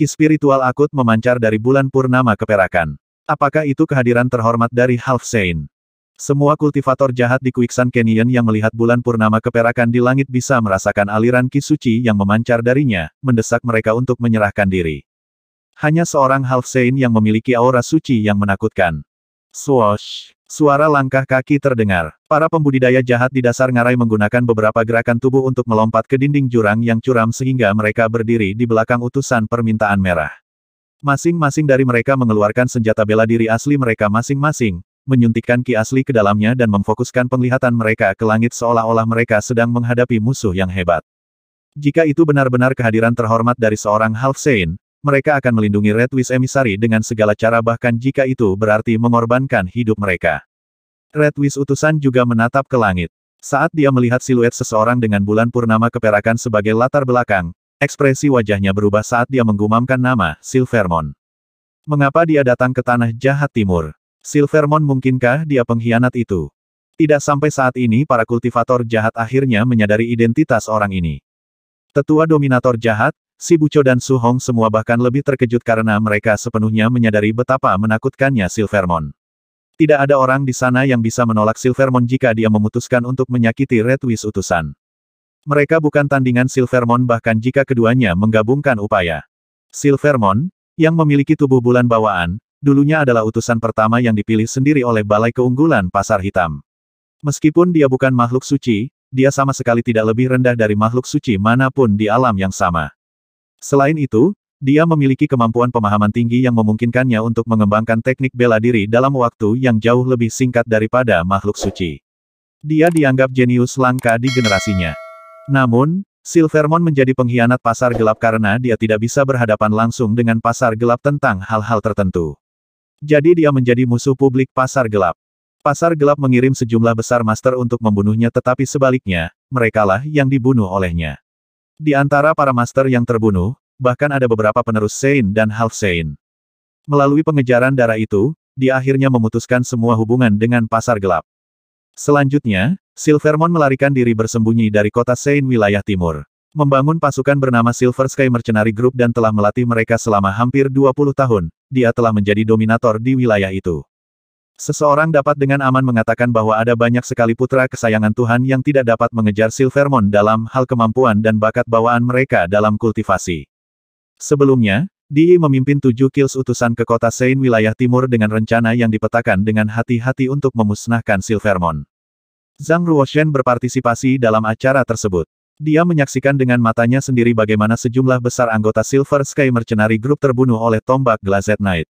Ki spiritual akut memancar dari bulan purnama keperakan. Apakah itu kehadiran terhormat dari Half Saint? Semua kultivator jahat di Kuiksan Canyon yang melihat bulan purnama keperakan di langit bisa merasakan aliran ki suci yang memancar darinya, mendesak mereka untuk menyerahkan diri. Hanya seorang Half Saint yang memiliki aura suci yang menakutkan. Swoosh! Suara langkah kaki terdengar. Para pembudidaya jahat di dasar ngarai menggunakan beberapa gerakan tubuh untuk melompat ke dinding jurang yang curam sehingga mereka berdiri di belakang utusan permintaan merah. Masing-masing dari mereka mengeluarkan senjata bela diri asli mereka masing-masing, menyuntikkan ki asli ke dalamnya dan memfokuskan penglihatan mereka ke langit seolah-olah mereka sedang menghadapi musuh yang hebat. Jika itu benar-benar kehadiran terhormat dari seorang Half Saint, mereka akan melindungi Red Witch Emissary dengan segala cara bahkan jika itu berarti mengorbankan hidup mereka. Red Witch utusan juga menatap ke langit. Saat dia melihat siluet seseorang dengan bulan purnama keperakan sebagai latar belakang, ekspresi wajahnya berubah saat dia menggumamkan nama Silvermon. Mengapa dia datang ke tanah jahat timur? Silvermon mungkinkah dia pengkhianat itu? Tidak sampai saat ini para kultivator jahat akhirnya menyadari identitas orang ini. Tetua dominator jahat, Si Buco dan Su Hong semua bahkan lebih terkejut karena mereka sepenuhnya menyadari betapa menakutkannya Silvermon. Tidak ada orang di sana yang bisa menolak Silvermon jika dia memutuskan untuk menyakiti Red Wish utusan. Mereka bukan tandingan Silvermon bahkan jika keduanya menggabungkan upaya. Silvermon, yang memiliki tubuh bulan bawaan, dulunya adalah utusan pertama yang dipilih sendiri oleh Balai Keunggulan Pasar Hitam. Meskipun dia bukan makhluk suci, dia sama sekali tidak lebih rendah dari makhluk suci manapun di alam yang sama. Selain itu, dia memiliki kemampuan pemahaman tinggi yang memungkinkannya untuk mengembangkan teknik bela diri dalam waktu yang jauh lebih singkat daripada makhluk suci. Dia dianggap jenius langka di generasinya. Namun, Silvermon menjadi pengkhianat pasar gelap karena dia tidak bisa berhadapan langsung dengan pasar gelap tentang hal-hal tertentu. Jadi dia menjadi musuh publik pasar gelap. Pasar gelap mengirim sejumlah besar master untuk membunuhnya tetapi sebaliknya, merekalah yang dibunuh olehnya. Di antara para master yang terbunuh, bahkan ada beberapa penerus Sein dan Half Sein. Melalui pengejaran darah itu, dia akhirnya memutuskan semua hubungan dengan pasar gelap. Selanjutnya, Silvermon melarikan diri bersembunyi dari kota Sein wilayah timur. Membangun pasukan bernama Silver Sky Mercenary Group dan telah melatih mereka selama hampir 20 tahun, dia telah menjadi dominator di wilayah itu. Seseorang dapat dengan aman mengatakan bahwa ada banyak sekali putra kesayangan Tuhan yang tidak dapat mengejar Silvermon dalam hal kemampuan dan bakat bawaan mereka dalam kultivasi. Sebelumnya, Di memimpin tujuh kills utusan ke kota Sein wilayah timur dengan rencana yang dipetakan dengan hati-hati untuk memusnahkan Silvermon. Zhang Ruoshen berpartisipasi dalam acara tersebut. Dia menyaksikan dengan matanya sendiri bagaimana sejumlah besar anggota Silver Sky Mercenary Group terbunuh oleh tombak Glazed Knight.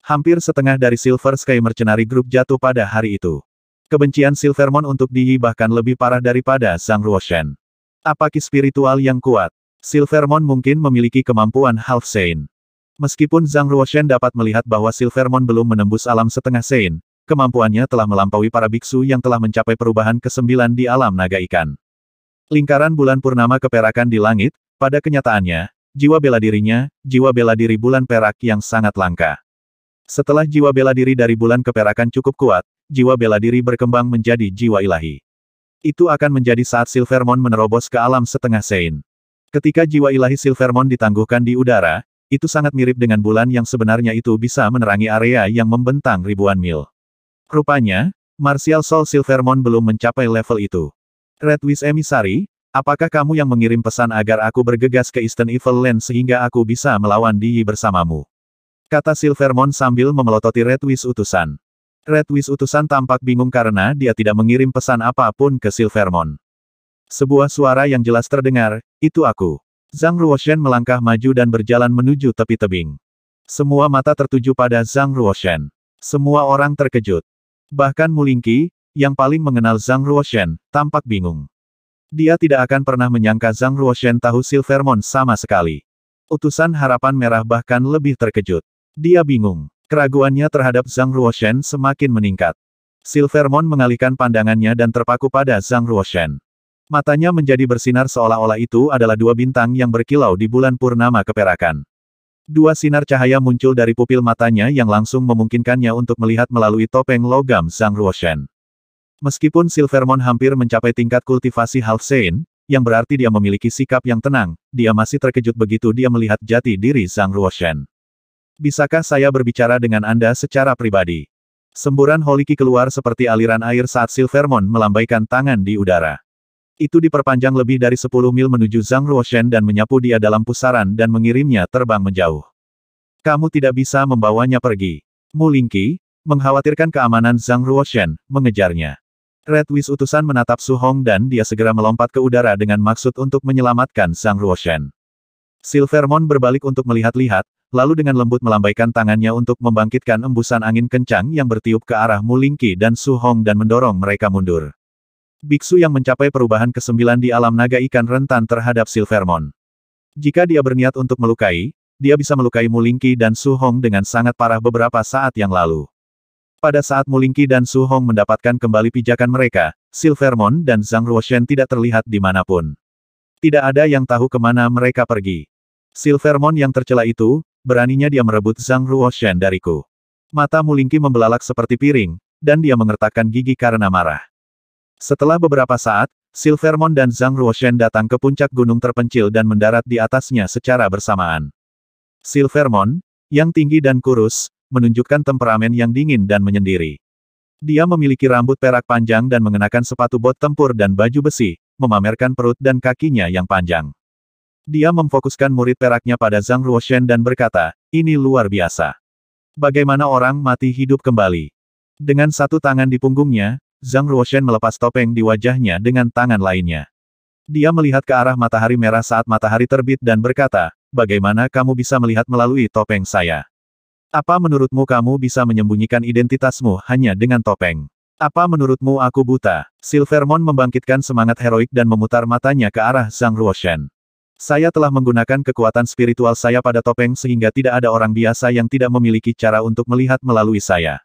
Hampir setengah dari Silver Sky Mercenary Group jatuh pada hari itu. Kebencian Silvermon untuk Diyi bahkan lebih parah daripada Zhang Ruoshen. Apakah spiritual yang kuat? Silvermon mungkin memiliki kemampuan half sein. Meskipun Zhang Ruoshen dapat melihat bahwa Silvermon belum menembus alam setengah sein, kemampuannya telah melampaui para biksu yang telah mencapai perubahan ke-9 di alam naga ikan. Lingkaran bulan purnama keperakan di langit, pada kenyataannya, jiwa bela dirinya, jiwa bela diri bulan perak yang sangat langka. Setelah jiwa bela diri dari bulan keperakan cukup kuat, jiwa bela diri berkembang menjadi jiwa ilahi. Itu akan menjadi saat Silvermon menerobos ke alam setengah Sein. Ketika jiwa ilahi Silvermon ditangguhkan di udara, itu sangat mirip dengan bulan yang sebenarnya itu bisa menerangi area yang membentang ribuan mil. Rupanya, Martial Soul Silvermon belum mencapai level itu. Red Wis Emisari, apakah kamu yang mengirim pesan agar aku bergegas ke Eastern Evil Land sehingga aku bisa melawan Diyi bersamamu? Kata Silvermon sambil memelototi Red Wish utusan. Red Wish utusan tampak bingung karena dia tidak mengirim pesan apapun ke Silvermon. Sebuah suara yang jelas terdengar, itu aku. Zhang Ruoshen melangkah maju dan berjalan menuju tepi tebing. Semua mata tertuju pada Zhang Ruoshen. Semua orang terkejut. Bahkan Mulingki, yang paling mengenal Zhang Ruoshen, tampak bingung. Dia tidak akan pernah menyangka Zhang Ruoshen tahu Silvermon sama sekali. Utusan harapan merah bahkan lebih terkejut. Dia bingung. Keraguannya terhadap Zhang Ruoshen semakin meningkat. Silvermon mengalihkan pandangannya dan terpaku pada Zhang Ruoshen. Matanya menjadi bersinar seolah-olah itu adalah dua bintang yang berkilau di bulan purnama keperakan. Dua sinar cahaya muncul dari pupil matanya yang langsung memungkinkannya untuk melihat melalui topeng logam Zhang Ruoshen. Meskipun Silvermon hampir mencapai tingkat kultivasi Half Saint, yang berarti dia memiliki sikap yang tenang, dia masih terkejut begitu dia melihat jati diri Zhang Ruoshen bisakah saya berbicara dengan Anda secara pribadi? Semburan Holiki keluar seperti aliran air saat Silvermon melambaikan tangan di udara. Itu diperpanjang lebih dari 10 mil menuju Zhang Ruoshen dan menyapu dia dalam pusaran dan mengirimnya terbang menjauh. Kamu tidak bisa membawanya pergi. Mulingki, mengkhawatirkan keamanan Zhang Ruoshen, mengejarnya. Red Wis utusan menatap Su Hong dan dia segera melompat ke udara dengan maksud untuk menyelamatkan Zhang Ruoshen. Silvermon berbalik untuk melihat-lihat, lalu dengan lembut melambaikan tangannya untuk membangkitkan embusan angin kencang yang bertiup ke arah Mulingki dan Su Hong dan mendorong mereka mundur. Biksu yang mencapai perubahan ke-9 di alam naga ikan rentan terhadap Silvermon. Jika dia berniat untuk melukai, dia bisa melukai Mulingki dan Su Hong dengan sangat parah beberapa saat yang lalu. Pada saat Mulingki dan Su Hong mendapatkan kembali pijakan mereka, Silvermon dan Zhang Ruoshen tidak terlihat di dimanapun. Tidak ada yang tahu kemana mereka pergi. Silvermon yang tercela itu, beraninya dia merebut Zhang Ruoshen dariku. Mata Mulingki membelalak seperti piring, dan dia mengertakkan gigi karena marah. Setelah beberapa saat, Silvermon dan Zhang Ruoshen datang ke puncak gunung terpencil dan mendarat di atasnya secara bersamaan. Silvermon, yang tinggi dan kurus, menunjukkan temperamen yang dingin dan menyendiri. Dia memiliki rambut perak panjang dan mengenakan sepatu bot tempur dan baju besi, memamerkan perut dan kakinya yang panjang. Dia memfokuskan murid peraknya pada Zhang Ruoshen dan berkata, ini luar biasa. Bagaimana orang mati hidup kembali? Dengan satu tangan di punggungnya, Zhang Ruoshen melepas topeng di wajahnya dengan tangan lainnya. Dia melihat ke arah matahari merah saat matahari terbit dan berkata, bagaimana kamu bisa melihat melalui topeng saya? Apa menurutmu kamu bisa menyembunyikan identitasmu hanya dengan topeng? Apa menurutmu aku buta? Silvermon membangkitkan semangat heroik dan memutar matanya ke arah Zhang Ruoshen. Saya telah menggunakan kekuatan spiritual saya pada topeng sehingga tidak ada orang biasa yang tidak memiliki cara untuk melihat melalui saya.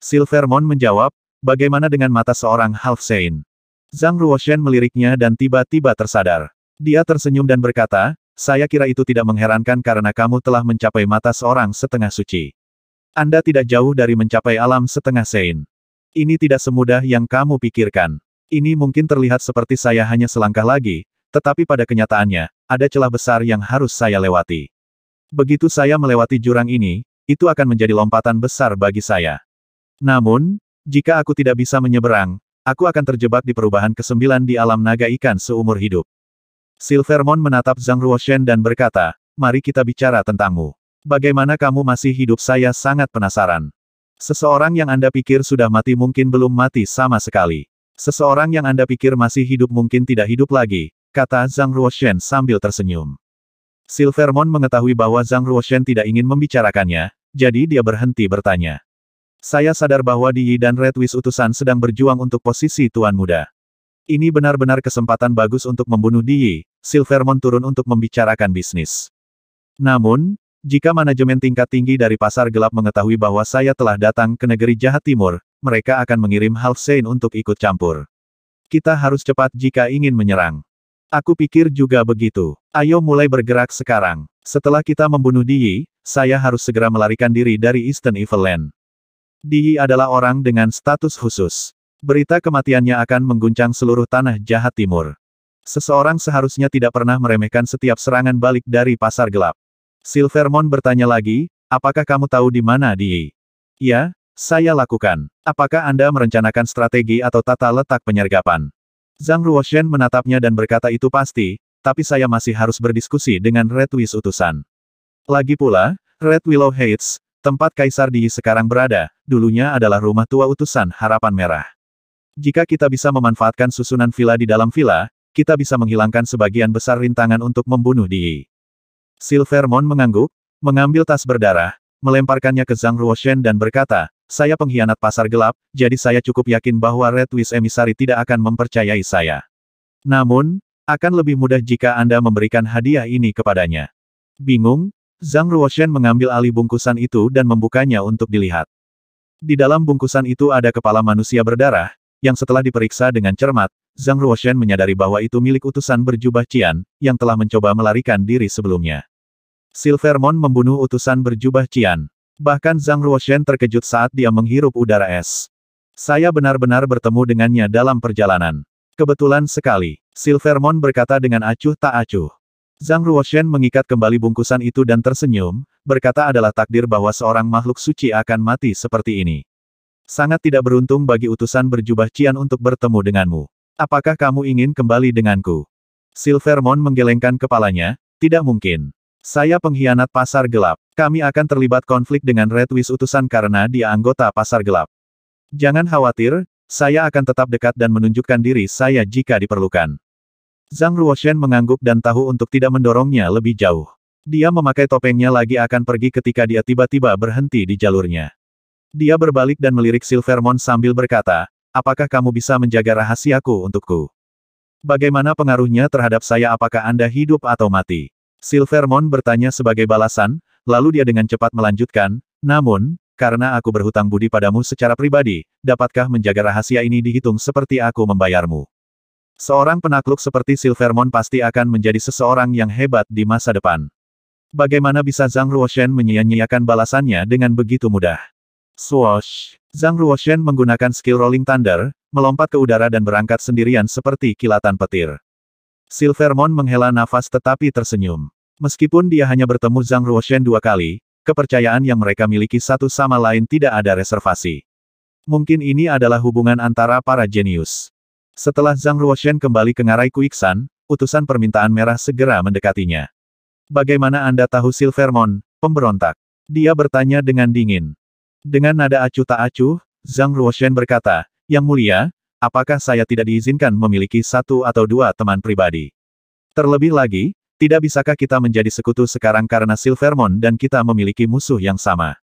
Silvermon menjawab, bagaimana dengan mata seorang half saint? Zhang Ruoshen meliriknya dan tiba-tiba tersadar. Dia tersenyum dan berkata, saya kira itu tidak mengherankan karena kamu telah mencapai mata seorang setengah suci. Anda tidak jauh dari mencapai alam setengah sein. Ini tidak semudah yang kamu pikirkan. Ini mungkin terlihat seperti saya hanya selangkah lagi, tetapi pada kenyataannya, ada celah besar yang harus saya lewati. Begitu saya melewati jurang ini, itu akan menjadi lompatan besar bagi saya. Namun, jika aku tidak bisa menyeberang, aku akan terjebak di perubahan ke kesembilan di alam naga ikan seumur hidup. Silvermon menatap Zhang Ruoshen dan berkata, mari kita bicara tentangmu. Bagaimana kamu masih hidup saya sangat penasaran. Seseorang yang Anda pikir sudah mati mungkin belum mati sama sekali. Seseorang yang Anda pikir masih hidup mungkin tidak hidup lagi, kata Zhang Ruoshen sambil tersenyum. Silvermon mengetahui bahwa Zhang Ruoshen tidak ingin membicarakannya, jadi dia berhenti bertanya. Saya sadar bahwa Di Yi dan Red Wis utusan sedang berjuang untuk posisi Tuan Muda. Ini benar-benar kesempatan bagus untuk membunuh Di Yi, Silvermon turun untuk membicarakan bisnis. Namun, jika manajemen tingkat tinggi dari pasar gelap mengetahui bahwa saya telah datang ke negeri jahat timur, mereka akan mengirim Saint untuk ikut campur. Kita harus cepat jika ingin menyerang. Aku pikir juga begitu. Ayo mulai bergerak sekarang. Setelah kita membunuh Diyi, saya harus segera melarikan diri dari Eastern Evil Land. Diyi adalah orang dengan status khusus. Berita kematiannya akan mengguncang seluruh tanah jahat timur. Seseorang seharusnya tidak pernah meremehkan setiap serangan balik dari pasar gelap. Silvermon bertanya lagi, apakah kamu tahu di mana Diyi? Ya, saya lakukan. Apakah Anda merencanakan strategi atau tata letak penyergapan? Zhang Ruoshen menatapnya dan berkata itu pasti, tapi saya masih harus berdiskusi dengan Red Wiz utusan. Lagi pula, Red Willow Heights, tempat Kaisar Di sekarang berada, dulunya adalah rumah tua utusan harapan merah. Jika kita bisa memanfaatkan susunan villa di dalam villa, kita bisa menghilangkan sebagian besar rintangan untuk membunuh Di. Silvermon mengangguk, mengambil tas berdarah, melemparkannya ke Zhang Ruoshen dan berkata, saya pengkhianat pasar gelap, jadi saya cukup yakin bahwa Red Wish Emisari tidak akan mempercayai saya. Namun, akan lebih mudah jika Anda memberikan hadiah ini kepadanya. Bingung? Zhang Ruoshen mengambil alih bungkusan itu dan membukanya untuk dilihat. Di dalam bungkusan itu ada kepala manusia berdarah, yang setelah diperiksa dengan cermat, Zhang Ruoshen menyadari bahwa itu milik utusan berjubah Cian, yang telah mencoba melarikan diri sebelumnya. Silvermon membunuh utusan berjubah Cian. Bahkan Zhang Ruoshen terkejut saat dia menghirup udara es. Saya benar-benar bertemu dengannya dalam perjalanan. Kebetulan sekali, Silvermon berkata dengan acuh tak acuh. Zhang Ruoshen mengikat kembali bungkusan itu dan tersenyum, berkata adalah takdir bahwa seorang makhluk suci akan mati seperti ini. Sangat tidak beruntung bagi utusan berjubah Cian untuk bertemu denganmu. Apakah kamu ingin kembali denganku? Silvermon menggelengkan kepalanya, tidak mungkin. Saya pengkhianat pasar gelap. Kami akan terlibat konflik dengan Red Wish utusan karena dia anggota pasar gelap. Jangan khawatir, saya akan tetap dekat dan menunjukkan diri saya jika diperlukan. Zhang Ruoshen mengangguk dan tahu untuk tidak mendorongnya lebih jauh. Dia memakai topengnya lagi akan pergi ketika dia tiba-tiba berhenti di jalurnya. Dia berbalik dan melirik Silvermon sambil berkata, apakah kamu bisa menjaga rahasiaku untukku? Bagaimana pengaruhnya terhadap saya apakah Anda hidup atau mati? Silvermon bertanya sebagai balasan, lalu dia dengan cepat melanjutkan, namun, karena aku berhutang budi padamu secara pribadi, dapatkah menjaga rahasia ini dihitung seperti aku membayarmu? Seorang penakluk seperti Silvermon pasti akan menjadi seseorang yang hebat di masa depan. Bagaimana bisa Zhang Ruoshen menyia-nyiakan balasannya dengan begitu mudah? Swoosh! Zhang Ruoshen menggunakan skill Rolling Thunder, melompat ke udara dan berangkat sendirian seperti kilatan petir. Silvermon menghela nafas tetapi tersenyum. Meskipun dia hanya bertemu Zhang Ruoshen dua kali, kepercayaan yang mereka miliki satu sama lain tidak ada reservasi. Mungkin ini adalah hubungan antara para jenius. Setelah Zhang Ruoshen kembali ke ngarai Kuiksan, utusan permintaan merah segera mendekatinya. Bagaimana Anda tahu Silvermon, pemberontak? Dia bertanya dengan dingin. Dengan nada acuh tak acuh, Zhang Ruoshen berkata, Yang mulia, apakah saya tidak diizinkan memiliki satu atau dua teman pribadi? Terlebih lagi, tidak bisakah kita menjadi sekutu sekarang karena Silvermon dan kita memiliki musuh yang sama?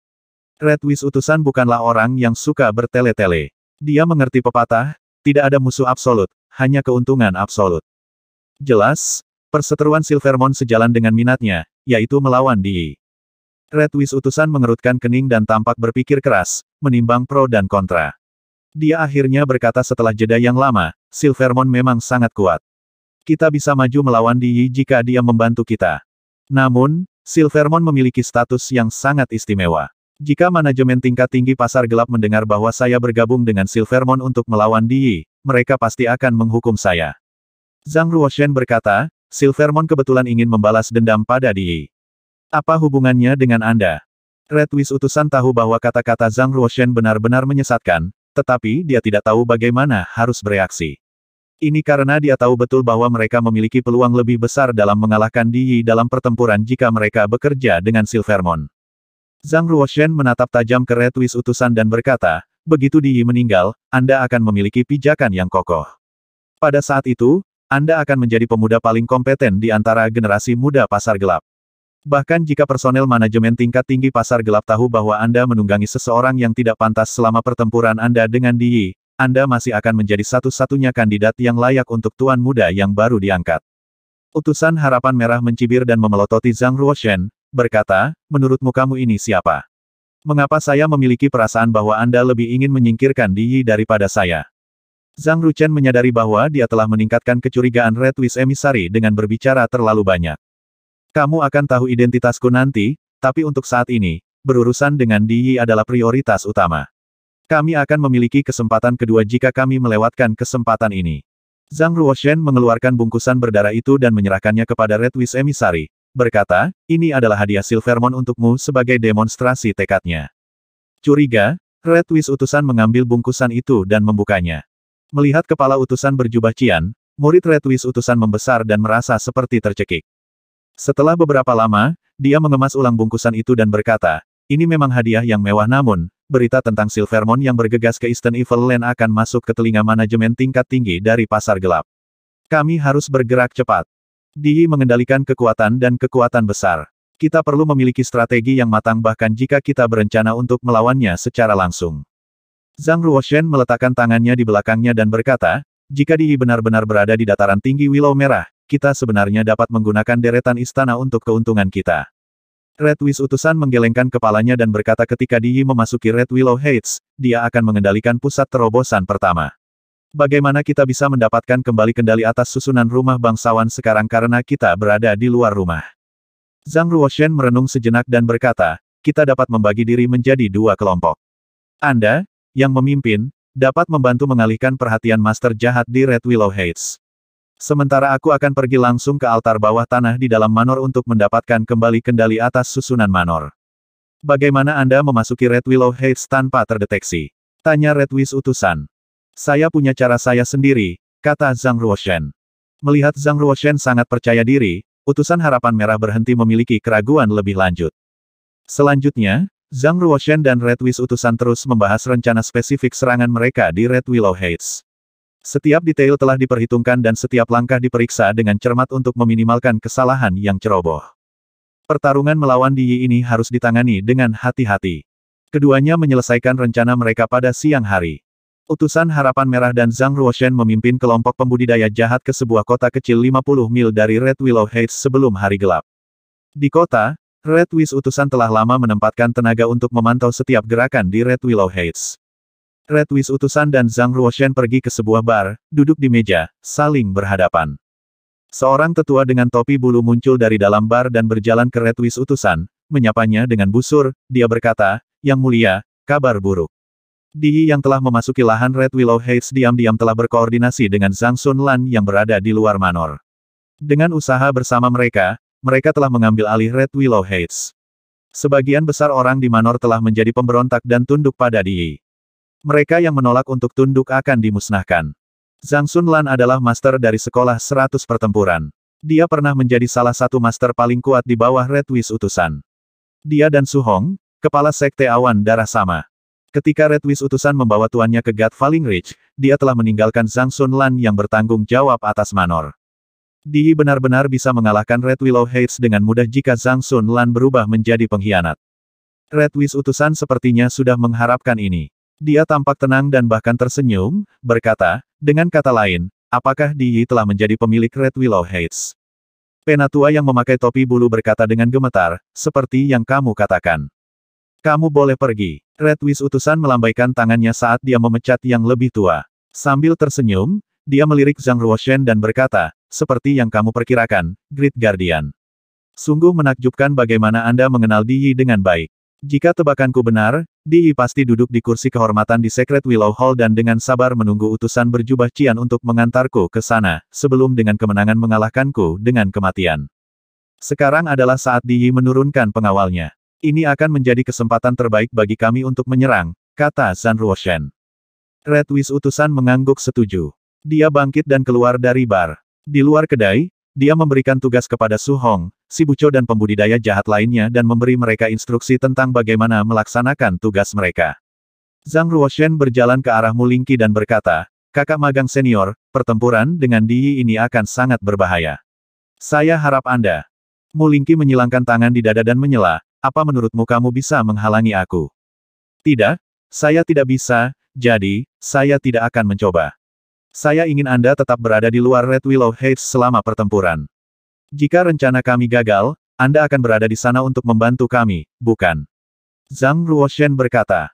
Red Wis utusan bukanlah orang yang suka bertele-tele. Dia mengerti pepatah, tidak ada musuh absolut, hanya keuntungan absolut. Jelas, perseteruan Silvermon sejalan dengan minatnya, yaitu melawan Di. Wis utusan mengerutkan kening dan tampak berpikir keras, menimbang pro dan kontra. Dia akhirnya berkata setelah jeda yang lama, Silvermon memang sangat kuat. Kita bisa maju melawan Diyi jika dia membantu kita. Namun, Silvermon memiliki status yang sangat istimewa. Jika manajemen tingkat tinggi pasar gelap mendengar bahwa saya bergabung dengan Silvermon untuk melawan Diyi, mereka pasti akan menghukum saya. Zhang Ruoshen berkata, Silvermon kebetulan ingin membalas dendam pada Diyi. Apa hubungannya dengan Anda? Red Wis utusan tahu bahwa kata-kata Zhang Ruoshen benar-benar menyesatkan, tetapi dia tidak tahu bagaimana harus bereaksi. Ini karena dia tahu betul bahwa mereka memiliki peluang lebih besar dalam mengalahkan Di Yi dalam pertempuran jika mereka bekerja dengan Silvermon. Zhang Ruoshen menatap tajam ke Red Wis utusan dan berkata, begitu Di Yi meninggal, Anda akan memiliki pijakan yang kokoh. Pada saat itu, Anda akan menjadi pemuda paling kompeten di antara generasi muda pasar gelap. Bahkan jika personel manajemen tingkat tinggi pasar gelap tahu bahwa Anda menunggangi seseorang yang tidak pantas selama pertempuran Anda dengan Di, Yi, Anda masih akan menjadi satu-satunya kandidat yang layak untuk tuan muda yang baru diangkat. Utusan Harapan Merah mencibir dan memelototi Zhang Ruoshen, berkata, menurutmu kamu ini siapa? Mengapa saya memiliki perasaan bahwa Anda lebih ingin menyingkirkan Di Yi daripada saya? Zhang Ruchen menyadari bahwa dia telah meningkatkan kecurigaan Red Wis Emissary dengan berbicara terlalu banyak. Kamu akan tahu identitasku nanti, tapi untuk saat ini, berurusan dengan Di Yi adalah prioritas utama. Kami akan memiliki kesempatan kedua jika kami melewatkan kesempatan ini. Zhang Ruoshen mengeluarkan bungkusan berdarah itu dan menyerahkannya kepada Red Wis Emissary, berkata, ini adalah hadiah Silvermon untukmu sebagai demonstrasi tekadnya. Curiga, Red Wis utusan mengambil bungkusan itu dan membukanya. Melihat kepala utusan berjubah cian, murid Red Wis utusan membesar dan merasa seperti tercekik. Setelah beberapa lama, dia mengemas ulang bungkusan itu dan berkata, ini memang hadiah yang mewah namun, berita tentang Silvermon yang bergegas ke Eastern Evil Land akan masuk ke telinga manajemen tingkat tinggi dari pasar gelap. Kami harus bergerak cepat. Di mengendalikan kekuatan dan kekuatan besar. Kita perlu memiliki strategi yang matang bahkan jika kita berencana untuk melawannya secara langsung. Zhang Ruoshen meletakkan tangannya di belakangnya dan berkata, jika Di benar-benar berada di dataran tinggi Willow Merah, kita sebenarnya dapat menggunakan deretan istana untuk keuntungan kita. Red Wish utusan menggelengkan kepalanya dan berkata ketika Diyi memasuki Red Willow Heights, dia akan mengendalikan pusat terobosan pertama. Bagaimana kita bisa mendapatkan kembali kendali atas susunan rumah bangsawan sekarang karena kita berada di luar rumah? Zhang Ruoshen merenung sejenak dan berkata, kita dapat membagi diri menjadi dua kelompok. Anda, yang memimpin, dapat membantu mengalihkan perhatian master jahat di Red Willow Heights. Sementara aku akan pergi langsung ke altar bawah tanah di dalam Manor untuk mendapatkan kembali kendali atas susunan Manor. Bagaimana Anda memasuki Red Willow Heights tanpa terdeteksi? Tanya Red Wis utusan. Saya punya cara saya sendiri, kata Zhang Ruoshen. Melihat Zhang Ruoshen sangat percaya diri, utusan harapan merah berhenti memiliki keraguan lebih lanjut. Selanjutnya, Zhang Ruoshen dan Red Wis utusan terus membahas rencana spesifik serangan mereka di Red Willow Heights. Setiap detail telah diperhitungkan dan setiap langkah diperiksa dengan cermat untuk meminimalkan kesalahan yang ceroboh. Pertarungan melawan Di Yi ini harus ditangani dengan hati-hati. Keduanya menyelesaikan rencana mereka pada siang hari. Utusan Harapan Merah dan Zhang Ruoshen memimpin kelompok pembudidaya jahat ke sebuah kota kecil 50 mil dari Red Willow Heights sebelum hari gelap. Di kota, Red Wish utusan telah lama menempatkan tenaga untuk memantau setiap gerakan di Red Willow Heights. Red Wish utusan dan Zhang Ruoshen pergi ke sebuah bar, duduk di meja, saling berhadapan. Seorang tetua dengan topi bulu muncul dari dalam bar dan berjalan ke Red Wish utusan, menyapanya dengan busur, dia berkata, Yang mulia, kabar buruk. Di yang telah memasuki lahan Red Willow Heights diam-diam telah berkoordinasi dengan Zhang Sunlan yang berada di luar Manor. Dengan usaha bersama mereka, mereka telah mengambil alih Red Willow Heights. Sebagian besar orang di Manor telah menjadi pemberontak dan tunduk pada Di. Mereka yang menolak untuk tunduk akan dimusnahkan. Zhang Sunlan adalah master dari sekolah 100 pertempuran. Dia pernah menjadi salah satu master paling kuat di bawah Red Wish utusan. Dia dan Su Hong, kepala sekte awan darah sama. Ketika Red Wish utusan membawa tuannya ke God Falling Ridge, dia telah meninggalkan Zhang Sunlan yang bertanggung jawab atas Manor. Di benar-benar bisa mengalahkan Red Willow Heights dengan mudah jika Zhang Sun berubah menjadi pengkhianat. Red Wish utusan sepertinya sudah mengharapkan ini. Dia tampak tenang dan bahkan tersenyum, berkata, dengan kata lain, apakah Di Yi telah menjadi pemilik Red Willow Heights? Penatua yang memakai topi bulu berkata dengan gemetar, seperti yang kamu katakan. Kamu boleh pergi. Red Wis utusan melambaikan tangannya saat dia memecat yang lebih tua. Sambil tersenyum, dia melirik Zhang Ruoshen dan berkata, seperti yang kamu perkirakan, Great Guardian. Sungguh menakjubkan bagaimana Anda mengenal Di Yi dengan baik. Jika tebakanku benar, Di pasti duduk di kursi kehormatan di Secret Willow Hall dan dengan sabar menunggu utusan berjubah Cian untuk mengantarku ke sana, sebelum dengan kemenangan mengalahkanku dengan kematian. Sekarang adalah saat Di menurunkan pengawalnya. Ini akan menjadi kesempatan terbaik bagi kami untuk menyerang, kata San Ruoshen. Red Wish utusan mengangguk setuju. Dia bangkit dan keluar dari bar. Di luar kedai, dia memberikan tugas kepada Su Hong, si Buco dan pembudidaya jahat lainnya dan memberi mereka instruksi tentang bagaimana melaksanakan tugas mereka. Zhang Ruoshen berjalan ke arah Mulingki dan berkata, kakak magang senior, pertempuran dengan Di ini akan sangat berbahaya. Saya harap Anda. Mulingki menyilangkan tangan di dada dan menyela, apa menurutmu kamu bisa menghalangi aku? Tidak, saya tidak bisa, jadi, saya tidak akan mencoba. Saya ingin Anda tetap berada di luar Red Willow Heights selama pertempuran. Jika rencana kami gagal, Anda akan berada di sana untuk membantu kami, bukan? Zhang Ruoshen berkata.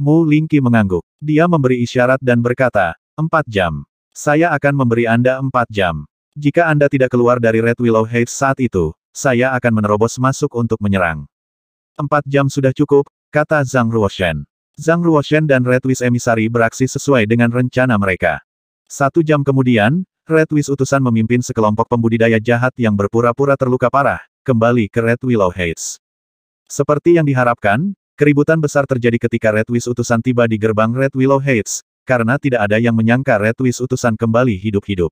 Mu Lingqi mengangguk. Dia memberi isyarat dan berkata, empat jam. Saya akan memberi Anda empat jam. Jika Anda tidak keluar dari Red Willow Heights saat itu, saya akan menerobos masuk untuk menyerang. Empat jam sudah cukup, kata Zhang Ruoshen. Zhang Ruoshen dan Red Wis Emisari beraksi sesuai dengan rencana mereka. Satu jam kemudian, Red Wish utusan memimpin sekelompok pembudidaya jahat yang berpura-pura terluka parah, kembali ke Red Willow Heights. Seperti yang diharapkan, keributan besar terjadi ketika Red Wish utusan tiba di gerbang Red Willow Heights, karena tidak ada yang menyangka Red Wish utusan kembali hidup-hidup.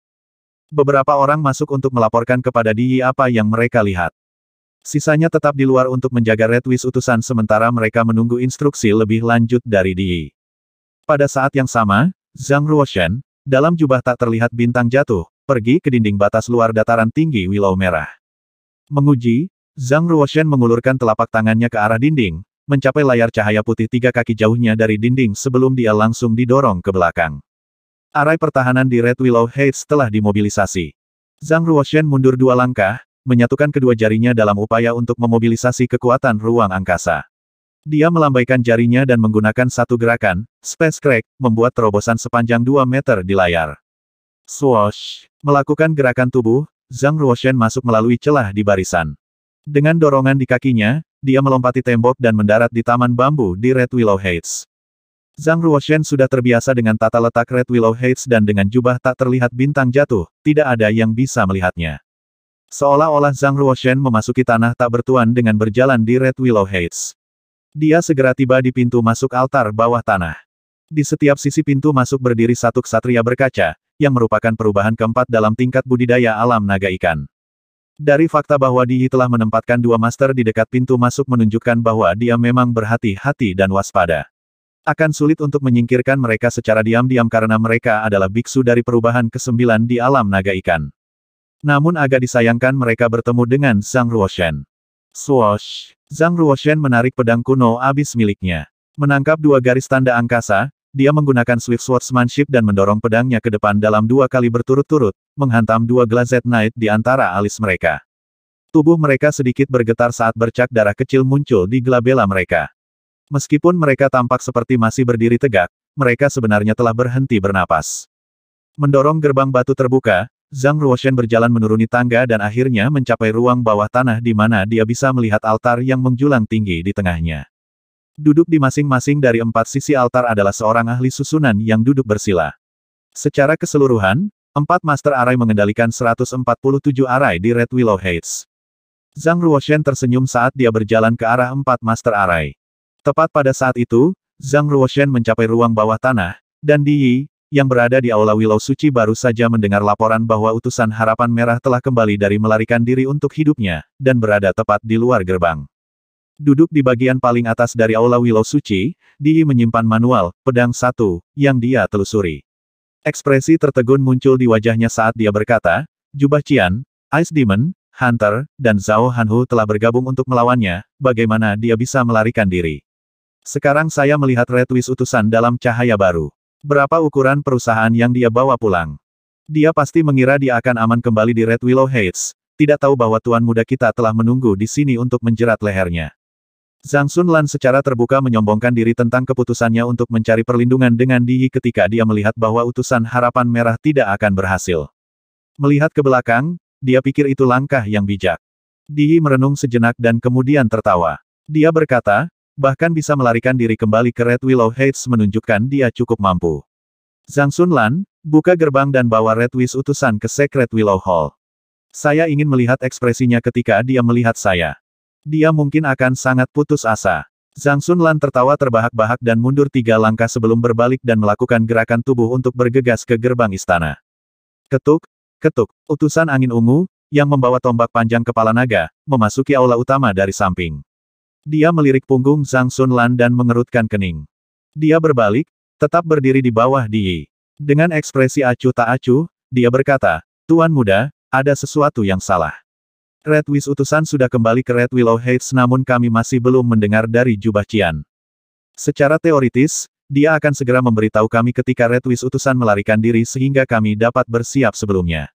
Beberapa orang masuk untuk melaporkan kepada Diyi apa yang mereka lihat. Sisanya tetap di luar untuk menjaga Red Wish utusan sementara mereka menunggu instruksi lebih lanjut dari Diyi. Pada saat yang sama, Zhang Ruoshen, dalam jubah tak terlihat bintang jatuh, pergi ke dinding batas luar dataran tinggi Willow Merah. Menguji, Zhang Ruoshen mengulurkan telapak tangannya ke arah dinding, mencapai layar cahaya putih tiga kaki jauhnya dari dinding sebelum dia langsung didorong ke belakang. Arai pertahanan di Red Willow Heights telah dimobilisasi. Zhang Ruoshen mundur dua langkah, menyatukan kedua jarinya dalam upaya untuk memobilisasi kekuatan ruang angkasa. Dia melambaikan jarinya dan menggunakan satu gerakan, Space Crack, membuat terobosan sepanjang 2 meter di layar. Swoosh! Melakukan gerakan tubuh, Zhang Ruoshen masuk melalui celah di barisan. Dengan dorongan di kakinya, dia melompati tembok dan mendarat di taman bambu di Red Willow Heights. Zhang Ruoshen sudah terbiasa dengan tata letak Red Willow Heights dan dengan jubah tak terlihat bintang jatuh, tidak ada yang bisa melihatnya. Seolah-olah Zhang Ruoshen memasuki tanah tak bertuan dengan berjalan di Red Willow Heights. Dia segera tiba di pintu masuk altar bawah tanah. Di setiap sisi pintu masuk berdiri satu ksatria berkaca, yang merupakan perubahan keempat dalam tingkat budidaya alam naga ikan. Dari fakta bahwa Di telah menempatkan dua master di dekat pintu masuk menunjukkan bahwa dia memang berhati-hati dan waspada. Akan sulit untuk menyingkirkan mereka secara diam-diam karena mereka adalah biksu dari perubahan kesembilan di alam naga ikan. Namun agak disayangkan mereka bertemu dengan Sang Ruoshen. Swoosh! Zhang Ruoshen menarik pedang kuno abis miliknya. Menangkap dua garis tanda angkasa, dia menggunakan swift swordsmanship dan mendorong pedangnya ke depan dalam dua kali berturut-turut, menghantam dua glazed knight di antara alis mereka. Tubuh mereka sedikit bergetar saat bercak darah kecil muncul di gelabela mereka. Meskipun mereka tampak seperti masih berdiri tegak, mereka sebenarnya telah berhenti bernapas. Mendorong gerbang batu terbuka, Zhang Ruoshen berjalan menuruni tangga dan akhirnya mencapai ruang bawah tanah di mana dia bisa melihat altar yang menjulang tinggi di tengahnya. Duduk di masing-masing dari empat sisi altar adalah seorang ahli susunan yang duduk bersila. Secara keseluruhan, empat master arai mengendalikan 147 arai di Red Willow Heights. Zhang Ruoshen tersenyum saat dia berjalan ke arah empat master arai. Tepat pada saat itu, Zhang Ruoshen mencapai ruang bawah tanah, dan Di Yi, yang berada di Aula Willow Suci baru saja mendengar laporan bahwa utusan harapan merah telah kembali dari melarikan diri untuk hidupnya, dan berada tepat di luar gerbang. Duduk di bagian paling atas dari Aula Willow Suci, Dii menyimpan manual, pedang satu, yang dia telusuri. Ekspresi tertegun muncul di wajahnya saat dia berkata, Jubah Cian, Ice Demon, Hunter, dan Zhao Hanhu telah bergabung untuk melawannya, bagaimana dia bisa melarikan diri. Sekarang saya melihat Red Wish utusan dalam cahaya baru. Berapa ukuran perusahaan yang dia bawa pulang? Dia pasti mengira dia akan aman kembali di Red Willow Heights, tidak tahu bahwa tuan muda kita telah menunggu di sini untuk menjerat lehernya. Zhang Sunlan secara terbuka menyombongkan diri tentang keputusannya untuk mencari perlindungan dengan Di Yi ketika dia melihat bahwa utusan harapan merah tidak akan berhasil. Melihat ke belakang, dia pikir itu langkah yang bijak. Di Yi merenung sejenak dan kemudian tertawa. Dia berkata, bahkan bisa melarikan diri kembali ke Red Willow Heights menunjukkan dia cukup mampu. Zhang Sunlan, buka gerbang dan bawa Red Wish utusan ke Secret Willow Hall. Saya ingin melihat ekspresinya ketika dia melihat saya. Dia mungkin akan sangat putus asa. Zhang Sunlan tertawa terbahak-bahak dan mundur tiga langkah sebelum berbalik dan melakukan gerakan tubuh untuk bergegas ke gerbang istana. Ketuk, ketuk, utusan angin ungu, yang membawa tombak panjang kepala naga, memasuki aula utama dari samping. Dia melirik punggung Zhang Sunlan dan mengerutkan kening. Dia berbalik, tetap berdiri di bawah Di. Yi. Dengan ekspresi acuh tak acuh, dia berkata, Tuan muda, ada sesuatu yang salah. Red Wish utusan sudah kembali ke Red Willow Heights namun kami masih belum mendengar dari Jubah Cian. Secara teoritis, dia akan segera memberitahu kami ketika Red Wish utusan melarikan diri sehingga kami dapat bersiap sebelumnya.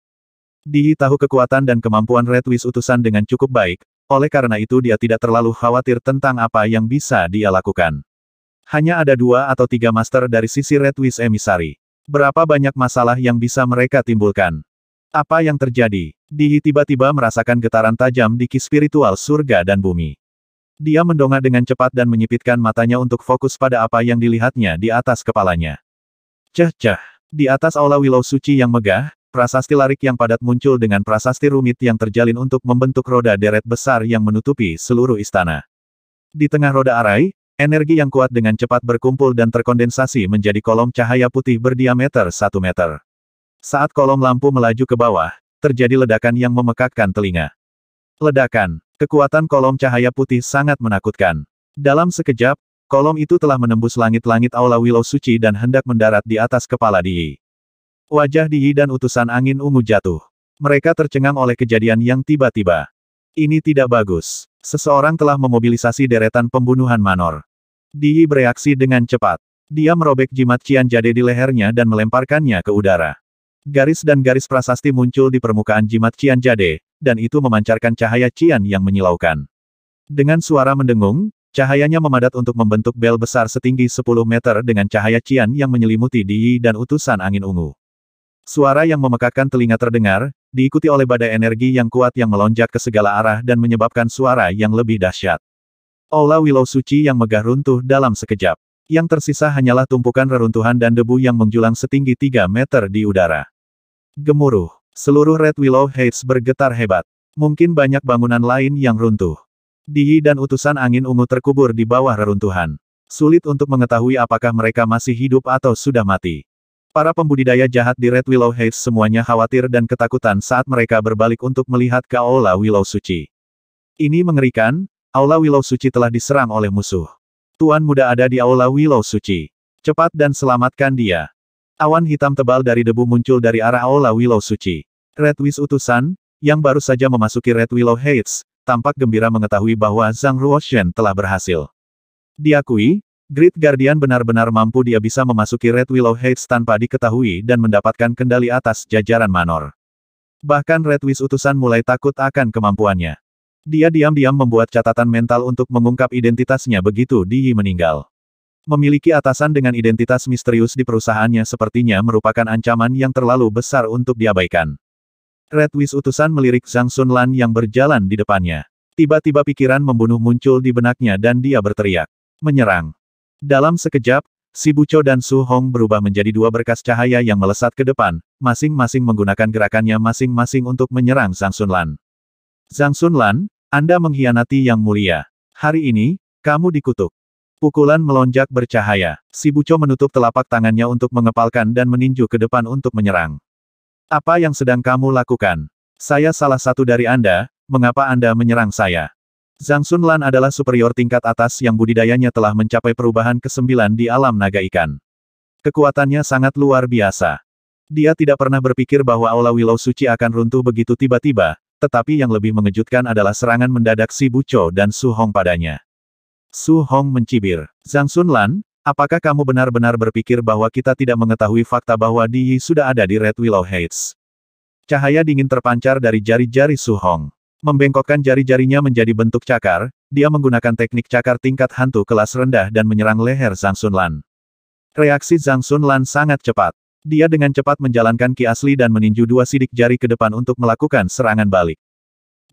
Di tahu kekuatan dan kemampuan Red Wish utusan dengan cukup baik, oleh karena itu dia tidak terlalu khawatir tentang apa yang bisa dia lakukan. Hanya ada dua atau tiga master dari sisi Red Wiz Emisari. Berapa banyak masalah yang bisa mereka timbulkan? Apa yang terjadi? Dihi tiba-tiba merasakan getaran tajam di ki spiritual surga dan bumi. Dia mendongak dengan cepat dan menyipitkan matanya untuk fokus pada apa yang dilihatnya di atas kepalanya. Ceh-ceh. Di atas aula Willow Suci yang megah, Prasasti larik yang padat muncul dengan prasasti rumit yang terjalin untuk membentuk roda deret besar yang menutupi seluruh istana. Di tengah roda arai, energi yang kuat dengan cepat berkumpul dan terkondensasi menjadi kolom cahaya putih berdiameter 1 meter. Saat kolom lampu melaju ke bawah, terjadi ledakan yang memekakkan telinga. Ledakan, kekuatan kolom cahaya putih sangat menakutkan. Dalam sekejap, kolom itu telah menembus langit-langit aula Willow Suci dan hendak mendarat di atas kepala Di. Wajah Di Yi dan utusan angin ungu jatuh. Mereka tercengang oleh kejadian yang tiba-tiba. Ini tidak bagus. Seseorang telah memobilisasi deretan pembunuhan Manor. Di Yi bereaksi dengan cepat. Dia merobek jimat Cian Jade di lehernya dan melemparkannya ke udara. Garis dan garis prasasti muncul di permukaan jimat Cian Jade, dan itu memancarkan cahaya Cian yang menyilaukan. Dengan suara mendengung, cahayanya memadat untuk membentuk bel besar setinggi 10 meter dengan cahaya Cian yang menyelimuti Di Yi dan utusan angin ungu. Suara yang memekakan telinga terdengar, diikuti oleh badai energi yang kuat yang melonjak ke segala arah dan menyebabkan suara yang lebih dahsyat. Aula Willow Suci yang megah runtuh dalam sekejap. Yang tersisa hanyalah tumpukan reruntuhan dan debu yang menjulang setinggi 3 meter di udara. Gemuruh. Seluruh Red Willow Heights bergetar hebat. Mungkin banyak bangunan lain yang runtuh. Dihi dan utusan angin ungu terkubur di bawah reruntuhan. Sulit untuk mengetahui apakah mereka masih hidup atau sudah mati. Para pembudidaya jahat di Red Willow Heights semuanya khawatir dan ketakutan saat mereka berbalik untuk melihat ke Aula Willow Suci. Ini mengerikan, Aula Willow Suci telah diserang oleh musuh. Tuan muda ada di Aula Willow Suci. Cepat dan selamatkan dia. Awan hitam tebal dari debu muncul dari arah Aula Willow Suci. Red Wiz utusan, yang baru saja memasuki Red Willow Heights, tampak gembira mengetahui bahwa Zhang Ruoshen telah berhasil. Diakui, Great Guardian benar-benar mampu dia bisa memasuki Red Willow Heights tanpa diketahui dan mendapatkan kendali atas jajaran Manor. Bahkan Red Wish utusan mulai takut akan kemampuannya. Dia diam-diam membuat catatan mental untuk mengungkap identitasnya begitu Diyi meninggal. Memiliki atasan dengan identitas misterius di perusahaannya sepertinya merupakan ancaman yang terlalu besar untuk diabaikan. Red Wish utusan melirik Zhang Sunlan yang berjalan di depannya. Tiba-tiba pikiran membunuh muncul di benaknya dan dia berteriak. Menyerang. Dalam sekejap, Si Buco dan Su Hong berubah menjadi dua berkas cahaya yang melesat ke depan, masing-masing menggunakan gerakannya masing-masing untuk menyerang Zhang Sunlan. Zhang Sunlan, Anda mengkhianati Yang Mulia. Hari ini, kamu dikutuk. Pukulan melonjak bercahaya. Si Buco menutup telapak tangannya untuk mengepalkan dan meninju ke depan untuk menyerang. Apa yang sedang kamu lakukan? Saya salah satu dari Anda, mengapa Anda menyerang saya? Zhang Sunlan adalah superior tingkat atas yang budidayanya telah mencapai perubahan ke-9 di alam naga ikan. Kekuatannya sangat luar biasa. Dia tidak pernah berpikir bahwa Aula Willow Suci akan runtuh begitu tiba-tiba, tetapi yang lebih mengejutkan adalah serangan mendadak si Bucho dan Su Hong padanya. Su Hong mencibir. Zhang Sunlan, apakah kamu benar-benar berpikir bahwa kita tidak mengetahui fakta bahwa Di Yi sudah ada di Red Willow Heights? Cahaya dingin terpancar dari jari-jari Su Hong membengkokkan jari-jarinya menjadi bentuk cakar, dia menggunakan teknik cakar tingkat hantu kelas rendah dan menyerang leher Zhang Sunlan. Reaksi Zhang Sunlan sangat cepat. Dia dengan cepat menjalankan ki asli dan meninju dua sidik jari ke depan untuk melakukan serangan balik.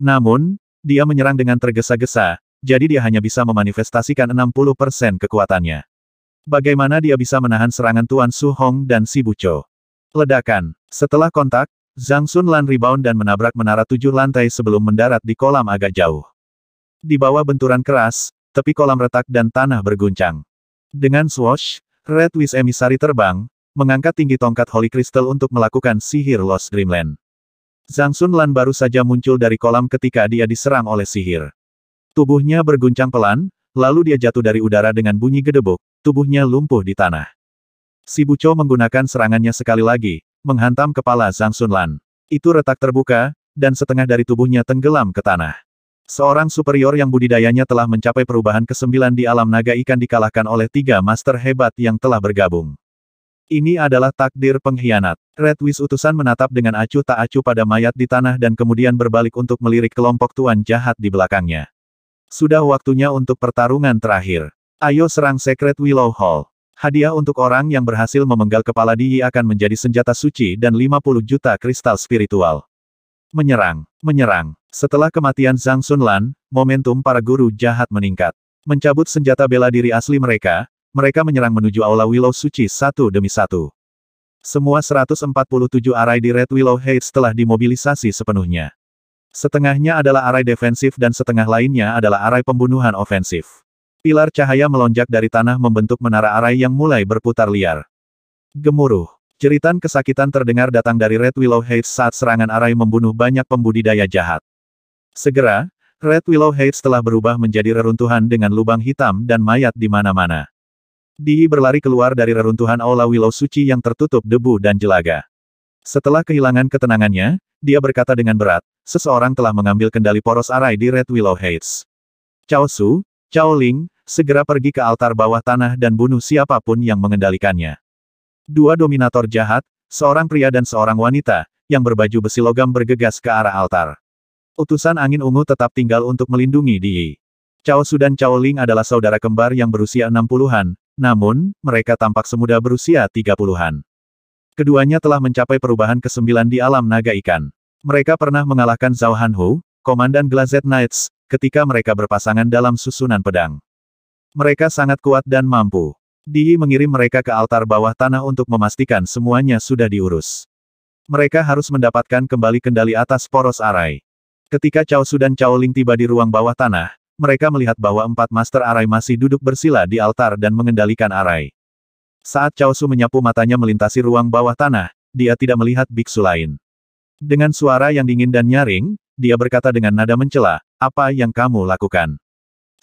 Namun, dia menyerang dengan tergesa-gesa, jadi dia hanya bisa memanifestasikan 60% kekuatannya. Bagaimana dia bisa menahan serangan Tuan Su Hong dan Si Bucho? Ledakan. Setelah kontak, Zhang Sunlan rebound dan menabrak menara tujuh lantai sebelum mendarat di kolam agak jauh. Di bawah benturan keras, tepi kolam retak dan tanah berguncang. Dengan swash, Red Wish Emissary terbang, mengangkat tinggi tongkat Holy Crystal untuk melakukan sihir Lost Dreamland. Zhang Sunlan baru saja muncul dari kolam ketika dia diserang oleh sihir. Tubuhnya berguncang pelan, lalu dia jatuh dari udara dengan bunyi gedebuk, tubuhnya lumpuh di tanah. Si Buco menggunakan serangannya sekali lagi, menghantam kepala Zhang Sunlan. Itu retak terbuka, dan setengah dari tubuhnya tenggelam ke tanah. Seorang superior yang budidayanya telah mencapai perubahan ke-9 di alam naga ikan dikalahkan oleh tiga master hebat yang telah bergabung. Ini adalah takdir pengkhianat. Red Wis utusan menatap dengan acuh tak acuh pada mayat di tanah dan kemudian berbalik untuk melirik kelompok tuan jahat di belakangnya. Sudah waktunya untuk pertarungan terakhir. Ayo serang Secret Willow Hall. Hadiah untuk orang yang berhasil memenggal kepala Di akan menjadi senjata suci dan 50 juta kristal spiritual. Menyerang, menyerang. Setelah kematian Zhang Sunlan, momentum para guru jahat meningkat. Mencabut senjata bela diri asli mereka, mereka menyerang menuju Aula Willow Suci satu demi satu. Semua 147 arai di Red Willow Heights telah dimobilisasi sepenuhnya. Setengahnya adalah arai defensif dan setengah lainnya adalah arai pembunuhan ofensif. Pilar cahaya melonjak dari tanah membentuk menara arai yang mulai berputar liar. Gemuruh. Jeritan kesakitan terdengar datang dari Red Willow Heights saat serangan arai membunuh banyak pembudidaya jahat. Segera, Red Willow Heights telah berubah menjadi reruntuhan dengan lubang hitam dan mayat di mana-mana. Di berlari keluar dari reruntuhan Aula Willow Suci yang tertutup debu dan jelaga. Setelah kehilangan ketenangannya, dia berkata dengan berat, seseorang telah mengambil kendali poros arai di Red Willow Heights. Cao Su, Cao Ling, segera pergi ke altar bawah tanah dan bunuh siapapun yang mengendalikannya. Dua dominator jahat, seorang pria dan seorang wanita, yang berbaju besi logam bergegas ke arah altar. Utusan angin ungu tetap tinggal untuk melindungi Di. Cao Su dan Cao Ling adalah saudara kembar yang berusia 60-an, namun, mereka tampak semuda berusia 30-an. Keduanya telah mencapai perubahan ke-9 di alam naga ikan. Mereka pernah mengalahkan Zhao Hanhu, Komandan Glazed Knights, ketika mereka berpasangan dalam susunan pedang. Mereka sangat kuat dan mampu. Di mengirim mereka ke altar bawah tanah untuk memastikan semuanya sudah diurus. Mereka harus mendapatkan kembali kendali atas poros arai. Ketika Cao Su dan Cao Ling tiba di ruang bawah tanah, mereka melihat bahwa empat master arai masih duduk bersila di altar dan mengendalikan arai. Saat Cao Su menyapu matanya melintasi ruang bawah tanah, dia tidak melihat biksu lain. Dengan suara yang dingin dan nyaring, dia berkata dengan nada mencela, apa yang kamu lakukan?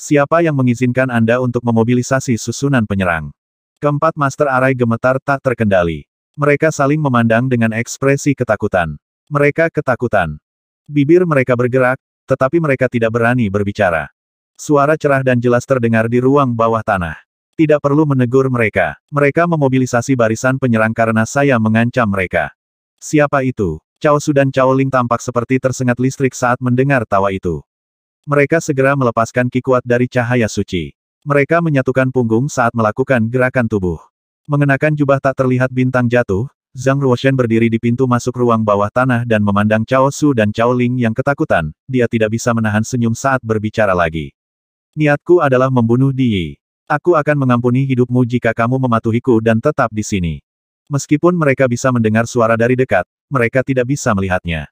Siapa yang mengizinkan Anda untuk memobilisasi susunan penyerang? Keempat Master Arai gemetar tak terkendali. Mereka saling memandang dengan ekspresi ketakutan. Mereka ketakutan. Bibir mereka bergerak, tetapi mereka tidak berani berbicara. Suara cerah dan jelas terdengar di ruang bawah tanah. Tidak perlu menegur mereka. Mereka memobilisasi barisan penyerang karena saya mengancam mereka. Siapa itu? Cao Su dan Cao Ling tampak seperti tersengat listrik saat mendengar tawa itu. Mereka segera melepaskan kikuat dari cahaya suci. Mereka menyatukan punggung saat melakukan gerakan tubuh. Mengenakan jubah tak terlihat bintang jatuh, Zhang Ruoshen berdiri di pintu masuk ruang bawah tanah dan memandang Cao Su dan Cao Ling yang ketakutan, dia tidak bisa menahan senyum saat berbicara lagi. Niatku adalah membunuh Di Yi. Aku akan mengampuni hidupmu jika kamu mematuhiku dan tetap di sini. Meskipun mereka bisa mendengar suara dari dekat, mereka tidak bisa melihatnya.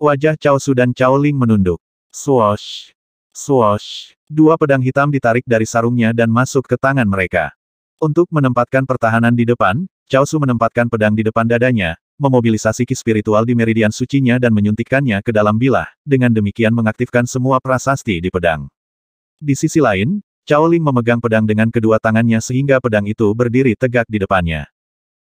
Wajah Cao Su dan Cao Ling menunduk. Swoosh! Swoosh! Dua pedang hitam ditarik dari sarungnya dan masuk ke tangan mereka. Untuk menempatkan pertahanan di depan, Chao Su menempatkan pedang di depan dadanya, memobilisasi ki spiritual di meridian sucinya dan menyuntikkannya ke dalam bilah, dengan demikian mengaktifkan semua prasasti di pedang. Di sisi lain, Chao Ling memegang pedang dengan kedua tangannya sehingga pedang itu berdiri tegak di depannya.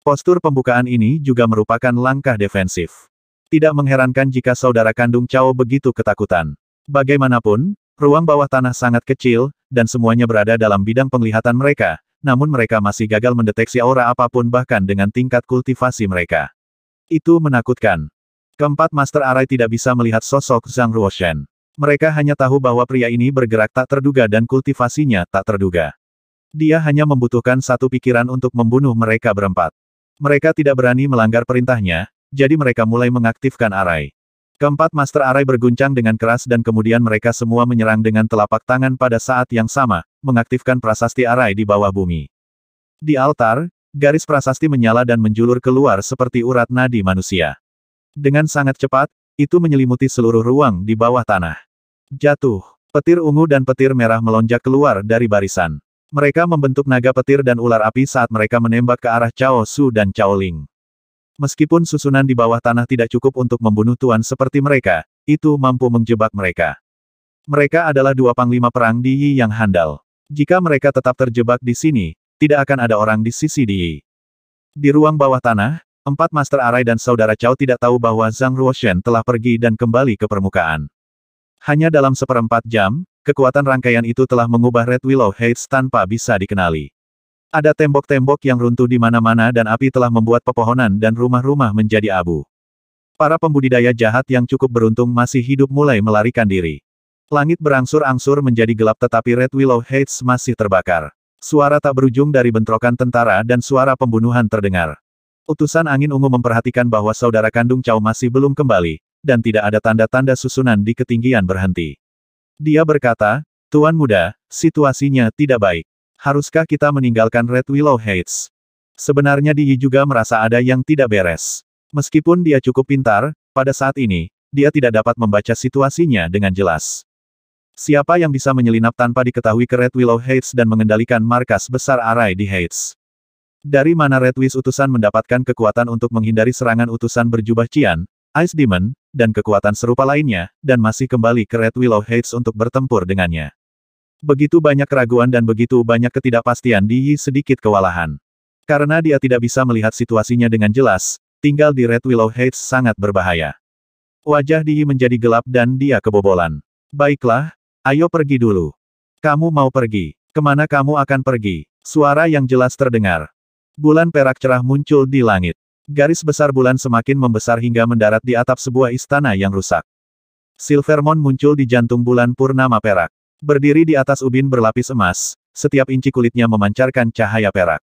Postur pembukaan ini juga merupakan langkah defensif. Tidak mengherankan jika saudara kandung Chao begitu ketakutan. Bagaimanapun, ruang bawah tanah sangat kecil, dan semuanya berada dalam bidang penglihatan mereka, namun mereka masih gagal mendeteksi aura apapun bahkan dengan tingkat kultivasi mereka. Itu menakutkan. Keempat Master Arai tidak bisa melihat sosok Zhang Ruoshen. Mereka hanya tahu bahwa pria ini bergerak tak terduga dan kultivasinya tak terduga. Dia hanya membutuhkan satu pikiran untuk membunuh mereka berempat. Mereka tidak berani melanggar perintahnya, jadi mereka mulai mengaktifkan Arai. Keempat Master Arai berguncang dengan keras dan kemudian mereka semua menyerang dengan telapak tangan pada saat yang sama, mengaktifkan prasasti Arai di bawah bumi. Di altar, garis prasasti menyala dan menjulur keluar seperti urat nadi manusia. Dengan sangat cepat, itu menyelimuti seluruh ruang di bawah tanah. Jatuh, petir ungu dan petir merah melonjak keluar dari barisan. Mereka membentuk naga petir dan ular api saat mereka menembak ke arah Cao Su dan Cao Ling. Meskipun susunan di bawah tanah tidak cukup untuk membunuh tuan seperti mereka, itu mampu menjebak mereka. Mereka adalah dua panglima perang Di Yi yang handal. Jika mereka tetap terjebak di sini, tidak akan ada orang di sisi Di Yi. Di ruang bawah tanah, empat Master Arai dan Saudara Cao tidak tahu bahwa Zhang Ruoshen telah pergi dan kembali ke permukaan. Hanya dalam seperempat jam, kekuatan rangkaian itu telah mengubah Red Willow Heights tanpa bisa dikenali. Ada tembok-tembok yang runtuh di mana-mana dan api telah membuat pepohonan dan rumah-rumah menjadi abu. Para pembudidaya jahat yang cukup beruntung masih hidup mulai melarikan diri. Langit berangsur-angsur menjadi gelap tetapi Red Willow Heights masih terbakar. Suara tak berujung dari bentrokan tentara dan suara pembunuhan terdengar. Utusan angin ungu memperhatikan bahwa saudara kandung Chow masih belum kembali, dan tidak ada tanda-tanda susunan di ketinggian berhenti. Dia berkata, Tuan muda, situasinya tidak baik haruskah kita meninggalkan Red Willow Heights? Sebenarnya Di juga merasa ada yang tidak beres. Meskipun dia cukup pintar, pada saat ini, dia tidak dapat membaca situasinya dengan jelas. Siapa yang bisa menyelinap tanpa diketahui ke Red Willow Heights dan mengendalikan markas besar Arai di Heights? Dari mana Red Wish utusan mendapatkan kekuatan untuk menghindari serangan utusan berjubah Cian, Ice Demon, dan kekuatan serupa lainnya, dan masih kembali ke Red Willow Heights untuk bertempur dengannya. Begitu banyak keraguan dan begitu banyak ketidakpastian Di Yi sedikit kewalahan. Karena dia tidak bisa melihat situasinya dengan jelas, tinggal di Red Willow Heights sangat berbahaya. Wajah Di Yi menjadi gelap dan dia kebobolan. Baiklah, ayo pergi dulu. Kamu mau pergi? Kemana kamu akan pergi? Suara yang jelas terdengar. Bulan perak cerah muncul di langit. Garis besar bulan semakin membesar hingga mendarat di atap sebuah istana yang rusak. Silvermon muncul di jantung bulan purnama perak. Berdiri di atas ubin berlapis emas, setiap inci kulitnya memancarkan cahaya perak.